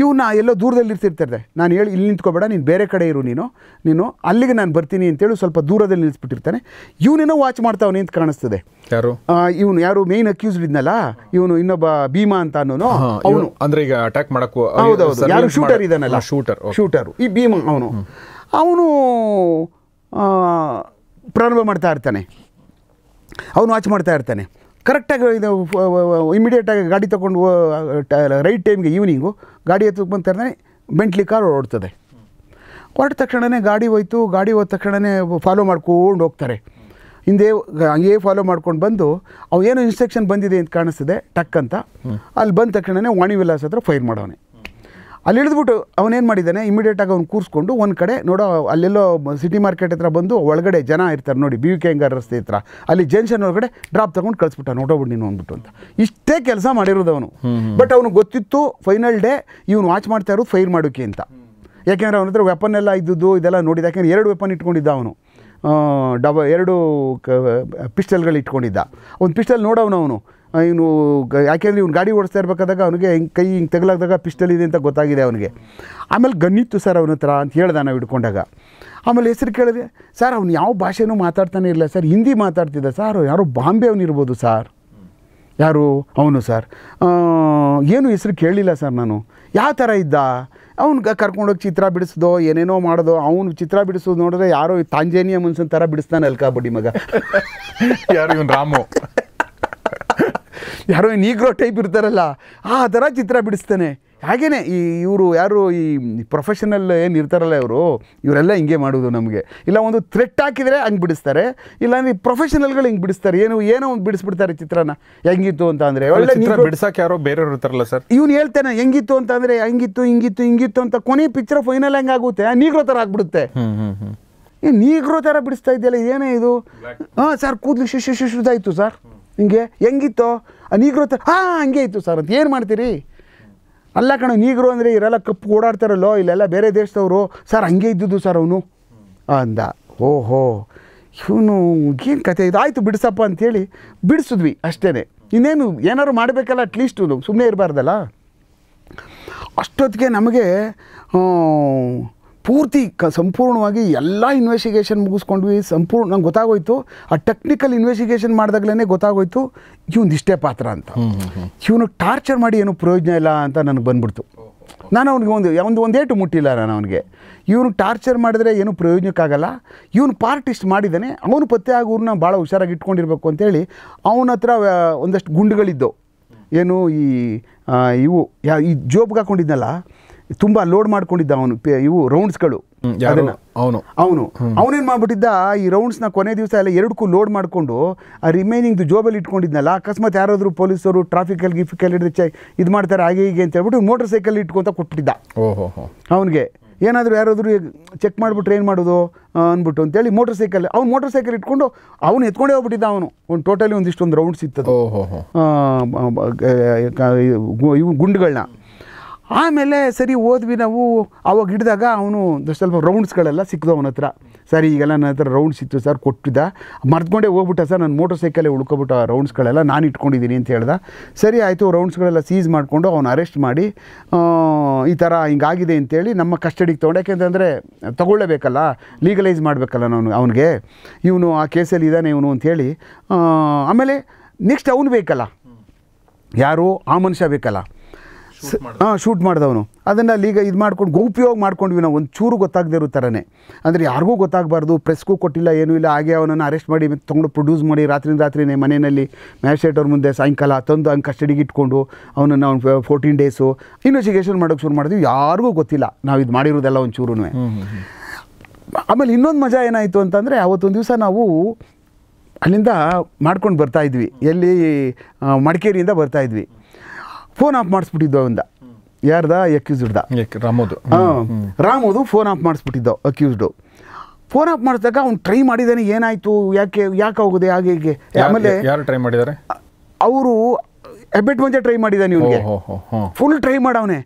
ಇವನ್ನ ಎಲ್ಲೋ ದೂರದಲ್ಲಿ ಇರ್ತಿರ್ತಾರೆ ನಾನು ಹೇಳಿ ಇಲ್ಲಿ ನಿಂತ್ಕೋಬೇಡ ನೀನು ಬೇರೆ ಕಡೆ ಇರು ನೀನು ನೀನು ಅಲ್ಲಿಗೆ ನಾನು ಬರ್ತೀನಿ ಅಂತೇಳಿ ಸ್ವಲ್ಪ ದೂರದಲ್ಲಿ ನಿಲ್ಲಿಸ್ಬಿಟ್ಟಿರ್ತಾನೆ ಇವನೇನೋ ವಾಚ್ ಮಾಡ್ತಾವನೇ ಅಂತ ಕಾಣಿಸ್ತದೆ ಯಾರು ಇವನು ಯಾರು ಮೇನ್ ಅಕ್ಯೂಸ್ ಇದ್ನಲ್ಲ ಇವನು ಇನ್ನೊಬ್ಬ ಭೀಮಾ ಅಂತ ಅವನು ಅಂದ್ರೆ ಈಗ ಅಟ್ಯಾಕ್ ಮಾಡಕ್ಕೂ ಯಾರು ಶೂಟರ್ ಇದಾನಲ್ಲ ಶೂಟರ್ ಶೂಟರ್ ಈ ಭೀಮಾ ಅವನು ಅವನು ಪ್ರಾರಂಭ ಮಾಡ್ತಾ ಇರ್ತಾನೆ ಅವನು ವಾಚ್ ಮಾಡ್ತಾ ಇರ್ತಾನೆ ಕರೆಕ್ಟಾಗಿ ಇದು ಆಗಿ ಗಾಡಿ ತಗೊಂಡು ರೈಟ್ ಟೈಮ್ಗೆ ಈವ್ನಿಂಗು ಗಾಡಿ ಎತ್ತಕ್ಕೆ ಬಂತ ಇರ್ತಾನೆ ಬೆಂಟ್ಲಿ ಕಾರ್ ಓಡ್ತದೆ ಹೊರಟ ತಕ್ಷಣವೇ ಗಾಡಿ ಹೋಯ್ತು ಗಾಡಿ ಹೋದ ತಕ್ಷಣವೇ ಫಾಲೋ ಮಾಡ್ಕೊಂಡು ಹೋಗ್ತಾರೆ ಹಿಂದೆ ಹಂಗೆ ಫಾಲೋ ಮಾಡ್ಕೊಂಡು ಬಂದು ಏನು ಇನ್ಸ್ಟ್ರಕ್ಷನ್ ಬಂದಿದೆ ಅಂತ ಕಾಣಿಸ್ತಿದೆ ಟಕ್ ಅಂತ ಅಲ್ಲಿ ಬಂದ ತಕ್ಷಣವೇ ವಾಣಿ ವಿಲಾಸ್ ಹತ್ರ ಫೈರ್ ಮಾಡೋನೆ ಅಲ್ಲಿ ಇಳಿದ್ಬಿಟ್ಟು ಅವನೇನು ಮಾಡಿದ್ದಾನೆ ಇಮಿಡಿಯೇಟಾಗಿ ಅವ್ನು ಕೂರಿಸ್ಕೊಂಡು ಒಂದು ಕಡೆ ನೋಡೋ ಅಲ್ಲೆಲ್ಲೋ ಸಿಟಿ ಮಾರ್ಕೆಟ್ ಹತ್ರ ಬಂದು ಒಳಗಡೆ ಜನ ಇರ್ತಾರೆ ನೋಡಿ ಬಿ ವಿ ಕೆ ಹೆಂಗಾರ ರಸ್ತೆ ಹತ್ರ ಅಲ್ಲಿ ಜಂಕ್ಷನ್ ಒಳಗಡೆ ಡ್ರಾಪ್ ತಗೊಂಡು ಕಳಿಸ್ಬಿಟ್ಟ ನೋಡೋಬಿಟ್ಟು ನೀನು ಅಂದ್ಬಿಟ್ಟು ಅಂತ ಇಷ್ಟೇ ಕೆಲಸ ಮಾಡಿರೋದು ಅವನು ಬಟ್ ಅವ್ನು ಗೊತ್ತಿತ್ತು ಫೈನಲ್ ಡೇ ಇವನು ವಾಚ್ ಮಾಡ್ತಾ ಇರೋದು ಫೈರ್ ಮಾಡೋಕೆ ಅಂತ ಯಾಕೆಂದ್ರೆ ಅವನ ಹತ್ರ ವೆಪನ್ ಎಲ್ಲ ಇದ್ದದ್ದು ಇದೆಲ್ಲ ನೋಡಿದ ಯಾಕೆಂದ್ರೆ ಎರಡು ವೆಪನ್ ಇಟ್ಕೊಂಡಿದ್ದ ಅವನು ಡಬ ಎರಡು ಕ ಪಿಸ್ಟಲ್ಗಳು ಇಟ್ಕೊಂಡಿದ್ದ ಒಂದು ಪಿಸ್ಟಲ್ ನೋಡವನು ಅವನು ಇವನು ಯಾಕೆಂದರೆ ಇವ್ನು ಗಾಡಿ ಓಡಿಸ್ತಾ ಇರ್ಬೇಕಾದಾಗ ಅವನಿಗೆ ಹಿಂಗೆ ಕೈ ಹಿಂಗೆ ತಗಲಾದಾಗ ಪಿಸ್ಟಲ್ ಇದೆ ಅಂತ ಗೊತ್ತಾಗಿದೆ ಅವನಿಗೆ ಆಮೇಲೆ ಗನ್ನಿತ್ತು ಸರ್ ಅವನ ಹತ್ರ ಅಂತ ಹೇಳ್ದೆ ನಾವು ಇಟ್ಕೊಂಡಾಗ ಆಮೇಲೆ ಹೆಸರು ಕೇಳಿದೆ ಸರ್ ಅವ್ನು ಯಾವ ಭಾಷೆನೂ ಮಾತಾಡ್ತಾನೆ ಇರಲಿಲ್ಲ ಸರ್ ಹಿಂದಿ ಮಾತಾಡ್ತಿದ್ದ ಸರ್ ಯಾರು ಬಾಂಬೆ ಅವನಿರ್ಬೋದು ಸರ್ ಯಾರು ಅವನು ಸರ್ ಏನು ಹೆಸರು ಕೇಳಲಿಲ್ಲ ಸರ್ ನಾನು ಯಾವ ಥರ ಇದ್ದ ಅವ್ನಿಗೆ ಕರ್ಕೊಂಡೋಗಿ ಚಿತ್ರ ಬಿಡಿಸ್ದೋ ಏನೇನೋ ಮಾಡೋದು ಅವ್ನು ಚಿತ್ರ ಬಿಡಿಸೋದು ನೋಡಿದ್ರೆ ಯಾರೋ ತಾಂಜೇನಿಯ ಮನ್ಸನ್ ಥರ ಬಿಡಿಸ್ತಾನೆ ಅಲ್ ಮಗ ಯಾರು ಇವನು ರಾಮು ಯಾರೋ ನೀಗ್ರೋ ಟೈಪ್ ಇರ್ತಾರಲ್ಲ ಆ ಥರ ಚಿತ್ರ ಬಿಡಿಸ್ತಾನೆ ಹಾಗೇನೆ ಈ ಇವರು ಯಾರು ಈ ಪ್ರೊಫೆಷನಲ್ ಏನು ಇರ್ತಾರಲ್ಲ ಇವರು ಇವರೆಲ್ಲ ಹಿಂಗೆ ಮಾಡೋದು ನಮಗೆ ಇಲ್ಲ ಒಂದು ಥ್ರೆಟ್ ಹಾಕಿದರೆ ಹಂಗೆ ಬಿಡಿಸ್ತಾರೆ ಇಲ್ಲಾಂದ್ರೆ ಪ್ರೊಫೆಷನಲ್ಗಳು ಹಿಂಗೆ ಬಿಡಿಸ್ತಾರೆ ಏನು ಏನೋ ಒಂದು ಬಿಡಿಸ್ಬಿಡ್ತಾರೆ ಚಿತ್ರನ ಹೆಂಗಿತ್ತು ಅಂತ ಅಂದರೆ ಒಳ್ಳೆ ಚಿತ್ರ ಬಿಡಿಸೋಕೆ ಯಾರೋ ಬೇರೆಯವ್ರು ಇರ್ತಾರಲ್ಲ ಸರ್ ಇವ್ನು ಹೇಳ್ತಾನೆ ಹೆಂಗಿತ್ತು ಅಂತ ಅಂದರೆ ಹೆಂಗಿತ್ತು ಹಿಂಗಿತ್ತು ಹಿಂಗಿತ್ತು ಅಂತ ಕೊನೆ ಪಿಕ್ಚರ್ ಫೈನಲ್ ಆಗುತ್ತೆ ನೀಗ್ರೋ ಥರ ಆಗ್ಬಿಡುತ್ತೆ ಈ ನೀಗ್ರೋ ಥರ ಬಿಡಿಸ್ತಾ ಇದೆಯಲ್ಲ ಏನೇ ಇದು ಹಾಂ ಸರ್ ಕೂದಲು ಶಿಶು ಶಿಶುದಾಯಿತು ಸರ್ ಹಿಂಗೆ ಹೆಂಗಿತ್ತು ನೀಗ್ರೋ ಥರ ಹಾಂ ಹಂಗೆ ಇತ್ತು ಸರ್ ಅಂತ ಏನು ಮಾಡ್ತೀರಿ ಅಲ್ಲ ಕಣ ನೀಗರು ಅಂದರೆ ಇರೆಲ್ಲ ಕಪ್ಪು ಓಡಾಡ್ತಾರಲ್ಲೋ ಇಲ್ಲೆಲ್ಲ ಬೇರೆ ದೇಶದವರು ಸರ್ ಹಂಗೆ ಇದ್ದಿದ್ದು ಸರ್ ಅವನು ಅಂದ ಓಹೋ ಇವನು ಏನು ಕತೆ ಇದು ಆಯಿತು ಬಿಡಿಸಪ್ಪ ಅಂಥೇಳಿ ಬಿಡಿಸಿದ್ವಿ ಅಷ್ಟೇ ಇನ್ನೇನು ಏನಾದ್ರು ಮಾಡಬೇಕಲ್ಲ ಅಟ್ಲೀಸ್ಟ್ ಸುಮ್ಮನೆ ಇರಬಾರ್ದಲ್ಲ ಅಷ್ಟೊತ್ತಿಗೆ ನಮಗೆ ಪೂರ್ತಿ ಕ ಸಂಪೂರ್ಣವಾಗಿ ಎಲ್ಲ ಇನ್ವೆಸ್ಟಿಗೇಷನ್ ಮುಗಿಸ್ಕೊಂಡ್ವಿ ಸಂಪೂರ್ಣ ನಂಗೆ ಗೊತ್ತಾಗೋಯ್ತು ಆ ಟೆಕ್ನಿಕಲ್ ಇನ್ವೆಸ್ಟಿಗೇಷನ್ ಮಾಡಿದಾಗಲೇ ಗೊತ್ತಾಗೋಯ್ತು ಇಷ್ಟೇ ಪಾತ್ರ ಅಂತ ಇವನು ಟಾರ್ಚರ್ ಮಾಡಿ ಏನು ಪ್ರಯೋಜನ ಇಲ್ಲ ಅಂತ ನನಗೆ ಬಂದ್ಬಿಡ್ತು ನಾನು ಅವ್ನಿಗೆ ಒಂದು ಒಂದು ಒಂದೇಟು ಮುಟ್ಟಿಲ್ಲ ನಾನು ಅವನಿಗೆ ಇವನು ಟಾರ್ಚರ್ ಮಾಡಿದ್ರೆ ಏನು ಪ್ರಯೋಜನಕ್ಕಾಗಲ್ಲ ಇವನು ಪಾರ್ಟಿಸ್ಟ್ ಮಾಡಿದ್ದಾನೆ ಅವನು ಪತ್ತೆ ಆಗೋರ್ನ ಭಾಳ ಹುಷಾರಾಗಿ ಇಟ್ಕೊಂಡಿರ್ಬೇಕು ಅಂತೇಳಿ ಅವನ ಹತ್ರ ಒಂದಷ್ಟು ಗುಂಡುಗಳಿದ್ದವು ಏನು ಈ ಇವು ಯಾ ಈ ಜೋಬ್ಗೆ ಹಾಕೊಂಡಿದ್ನಲ್ಲ ತುಂಬ ಲೋಡ್ ಮಾಡ್ಕೊಂಡಿದ್ದ ಅವನು ಇವು ರೌಂಡ್ಸ್ಗಳು ಅವನು ಅವನು ಅವನೇನ್ ಮಾಡ್ಬಿಟ್ಟಿದ್ದ ಈ ರೌಂಡ್ಸ್ನ ಕೊನೆ ದಿವಸ ಎಲ್ಲ ಎರಡಕ್ಕೂ ಲೋಡ್ ಮಾಡ್ಕೊಂಡು ಆ ರಿಮೈನಿಂಗ್ ಜೋಬಲ್ಲಿ ಇಟ್ಕೊಂಡಿದ್ನಲ್ಲ ಅಕಸ್ಮಾತ್ ಯಾರಾದರೂ ಪೊಲೀಸರು ಟ್ರಾಫಿಕಲ್ಲಿ ಗಿಫಿಕಲ್ಲಿ ಹಿಡಿದು ಇದು ಮಾಡ್ತಾರೆ ಹಾಗೆ ಹೀಗೆ ಅಂತ ಹೇಳ್ಬಿಟ್ಟು ಮೋಟರ್ ಸೈಕಲ್ ಇಟ್ಕೊಂತ ಕೊಟ್ಬಿಟ್ಟಿದ್ದ ಅವನಿಗೆ ಏನಾದರೂ ಯಾರಾದರೂ ಚೆಕ್ ಮಾಡ್ಬಿಟ್ರೆ ಏನು ಮಾಡೋದು ಅಂದ್ಬಿಟ್ಟು ಅಂತೇಳಿ ಮೋಟರ್ ಸೈಕಲ್ ಅವ್ನು ಮೋಟರ್ ಸೈಕಲ್ ಇಟ್ಕೊಂಡು ಅವನು ಎತ್ಕೊಂಡೇ ಹೋಗ್ಬಿಟ್ಟಿದ್ದ ಅವನು ಒಂದು ಟೋಟಲಿ ಒಂದಿಷ್ಟೊಂದು ರೌಂಡ್ಸ್ ಇತ್ತು ಇವು ಗುಂಡುಗಳನ್ನ ಆಮೇಲೆ ಸರಿ ಓದ್ವಿ ನಾವು ಅವಾಗ ಹಿಡಿದಾಗ ಅವನು ಸ್ವಲ್ಪ ರೌಂಡ್ಸ್ಗಳೆಲ್ಲ ಸಿಕ್ಕಿದ ಅವನ ಹತ್ರ ಸರಿ ಈಗೆಲ್ಲ ನನ್ನ ಹತ್ರ ರೌಂಡ್ಸ್ ಇತ್ತು ಸರ್ ಕೊಟ್ಟಿದ್ದ ಮರ್ತ್ಕೊಂಡೇ ಹೋಗ್ಬಿಟ್ಟ ಸರ್ ನನ್ನ ಮೋಟರ್ ಸೈಕಲೇ ಉಳ್ಕೊಬಿಟ್ಟು ಆ ರೌಂಡ್ಸ್ಗಳೆಲ್ಲ ನಾನು ಇಟ್ಕೊಂಡಿದ್ದೀನಿ ಅಂತ ಹೇಳ್ದೆ ಸರಿ ಆಯಿತು ರೌಂಡ್ಸ್ಗಳೆಲ್ಲ ಸೀಸ್ ಮಾಡಿಕೊಂಡು ಅವ್ನು ಅರೆಸ್ಟ್ ಮಾಡಿ ಈ ಥರ ಹಿಂಗಾಗಿದೆ ಅಂತೇಳಿ ನಮ್ಮ ಕಸ್ಟಡಿಗೆ ತೊಗೊಂಡು ಯಾಕೆಂತಂದರೆ ತೊಗೊಳ್ಳೇಬೇಕಲ್ಲ ಲೀಗಲೈಸ್ ಮಾಡಬೇಕಲ್ಲ ನಾನು ಅವನಿಗೆ ಇವನು ಆ ಕೇಸಲ್ಲಿ ಇದ್ದಾನೆ ಇವನು ಅಂಥೇಳಿ ಆಮೇಲೆ ನೆಕ್ಸ್ಟ್ ಅವನು ಬೇಕಲ್ಲ ಯಾರು ಆ ಮನುಷ್ಯ ಬೇಕಲ್ಲ ಹಾಂ ಶೂಟ್ ಮಾಡಿದವನು ಅದನ್ನು ಈಗ ಇದು ಮಾಡ್ಕೊಂಡು ಗೋಪಯೋಗ ಮಾಡ್ಕೊಂಡ್ವಿ ನಾವು ಒಂದು ಚೂರು ಗೊತ್ತಾಗದೇ ಇರೋ ಥರನೇ ಅಂದರೆ ಯಾರಿಗೂ ಗೊತ್ತಾಗಬಾರ್ದು ಪ್ರೆಸ್ಗೂ ಕೊಟ್ಟಿಲ್ಲ ಏನೂ ಇಲ್ಲ ಹಾಗೆ ಅವನನ್ನು ಅರೆಸ್ಟ್ ಮಾಡಿ ತೊಗೊಂಡು ಪ್ರೊಡ್ಯೂಸ್ ಮಾಡಿ ರಾತ್ರಿ ರಾತ್ರಿನೇ ಮನೆಯಲ್ಲಿ ಮ್ಯಾಜಿಸ್ಟ್ರೇಟ್ ಅವ್ರ ಮುಂದೆ ಸಾಯಂಕಾಲ ತಂದು ಹಂಗೆ ಕಸ್ಟಡಿಗೆ ಇಟ್ಕೊಂಡು ಅವನನ್ನು ಅವ್ನು ಫೋರ್ಟೀನ್ ಡೇಸು ಇನ್ವೆಸ್ಟಿಗೇಷನ್ ಮಾಡೋಕ್ಕೆ ಶುರು ಮಾಡಿದ್ವಿ ಯಾರಿಗೂ ಗೊತ್ತಿಲ್ಲ ನಾವು ಇದು ಮಾಡಿರೋದೆಲ್ಲ ಒಂದು ಚೂರು ಆಮೇಲೆ ಇನ್ನೊಂದು ಮಜಾ ಏನಾಯಿತು ಅಂತಂದರೆ ಅವತ್ತೊಂದು ದಿವಸ ನಾವು ಅಲ್ಲಿಂದ ಮಾಡ್ಕೊಂಡು ಬರ್ತಾ ಇದ್ವಿ ಎಲ್ಲಿ ಮಡಿಕೇರಿಯಿಂದ ಬರ್ತಾಯಿದ್ವಿ ಫೋನ್ ಆಫ್ ಮಾಡಿಸ್ಬಿಟ್ಟಿದ್ದು ಅವಂದ ಯಾರ್ದ ಅಕ್ಯೂಸ್ಡ್ದ ರಾಮೋದು ರಾಮೋದು ಫೋನ್ ಆಫ್ ಮಾಡಿಸ್ಬಿಟ್ಟಿದ್ದ ಅಕ್ಯೂಸ್ಡು ಫೋನ್ ಆಫ್ ಮಾಡಿಸಿದಾಗ ಅವ್ನು ಟ್ರೈ ಮಾಡಿದಾನೆ ಏನಾಯ್ತು ಯಾಕೆ ಯಾಕೆ ಹೋಗುದೆ ಹಾಗೆ ಹೀಗೆ ಆಮೇಲೆ ಯಾರು ಟ್ರೈ ಮಾಡಿದ್ದಾರೆ ಅವರು ಹೆಬ್ಬೆಟ್ ಮುಂಚೆ ಟ್ರೈ ಮಾಡಿದಾನೆ ಇವನಿಗೆ ಫುಲ್ ಟ್ರೈ ಮಾಡವನೇ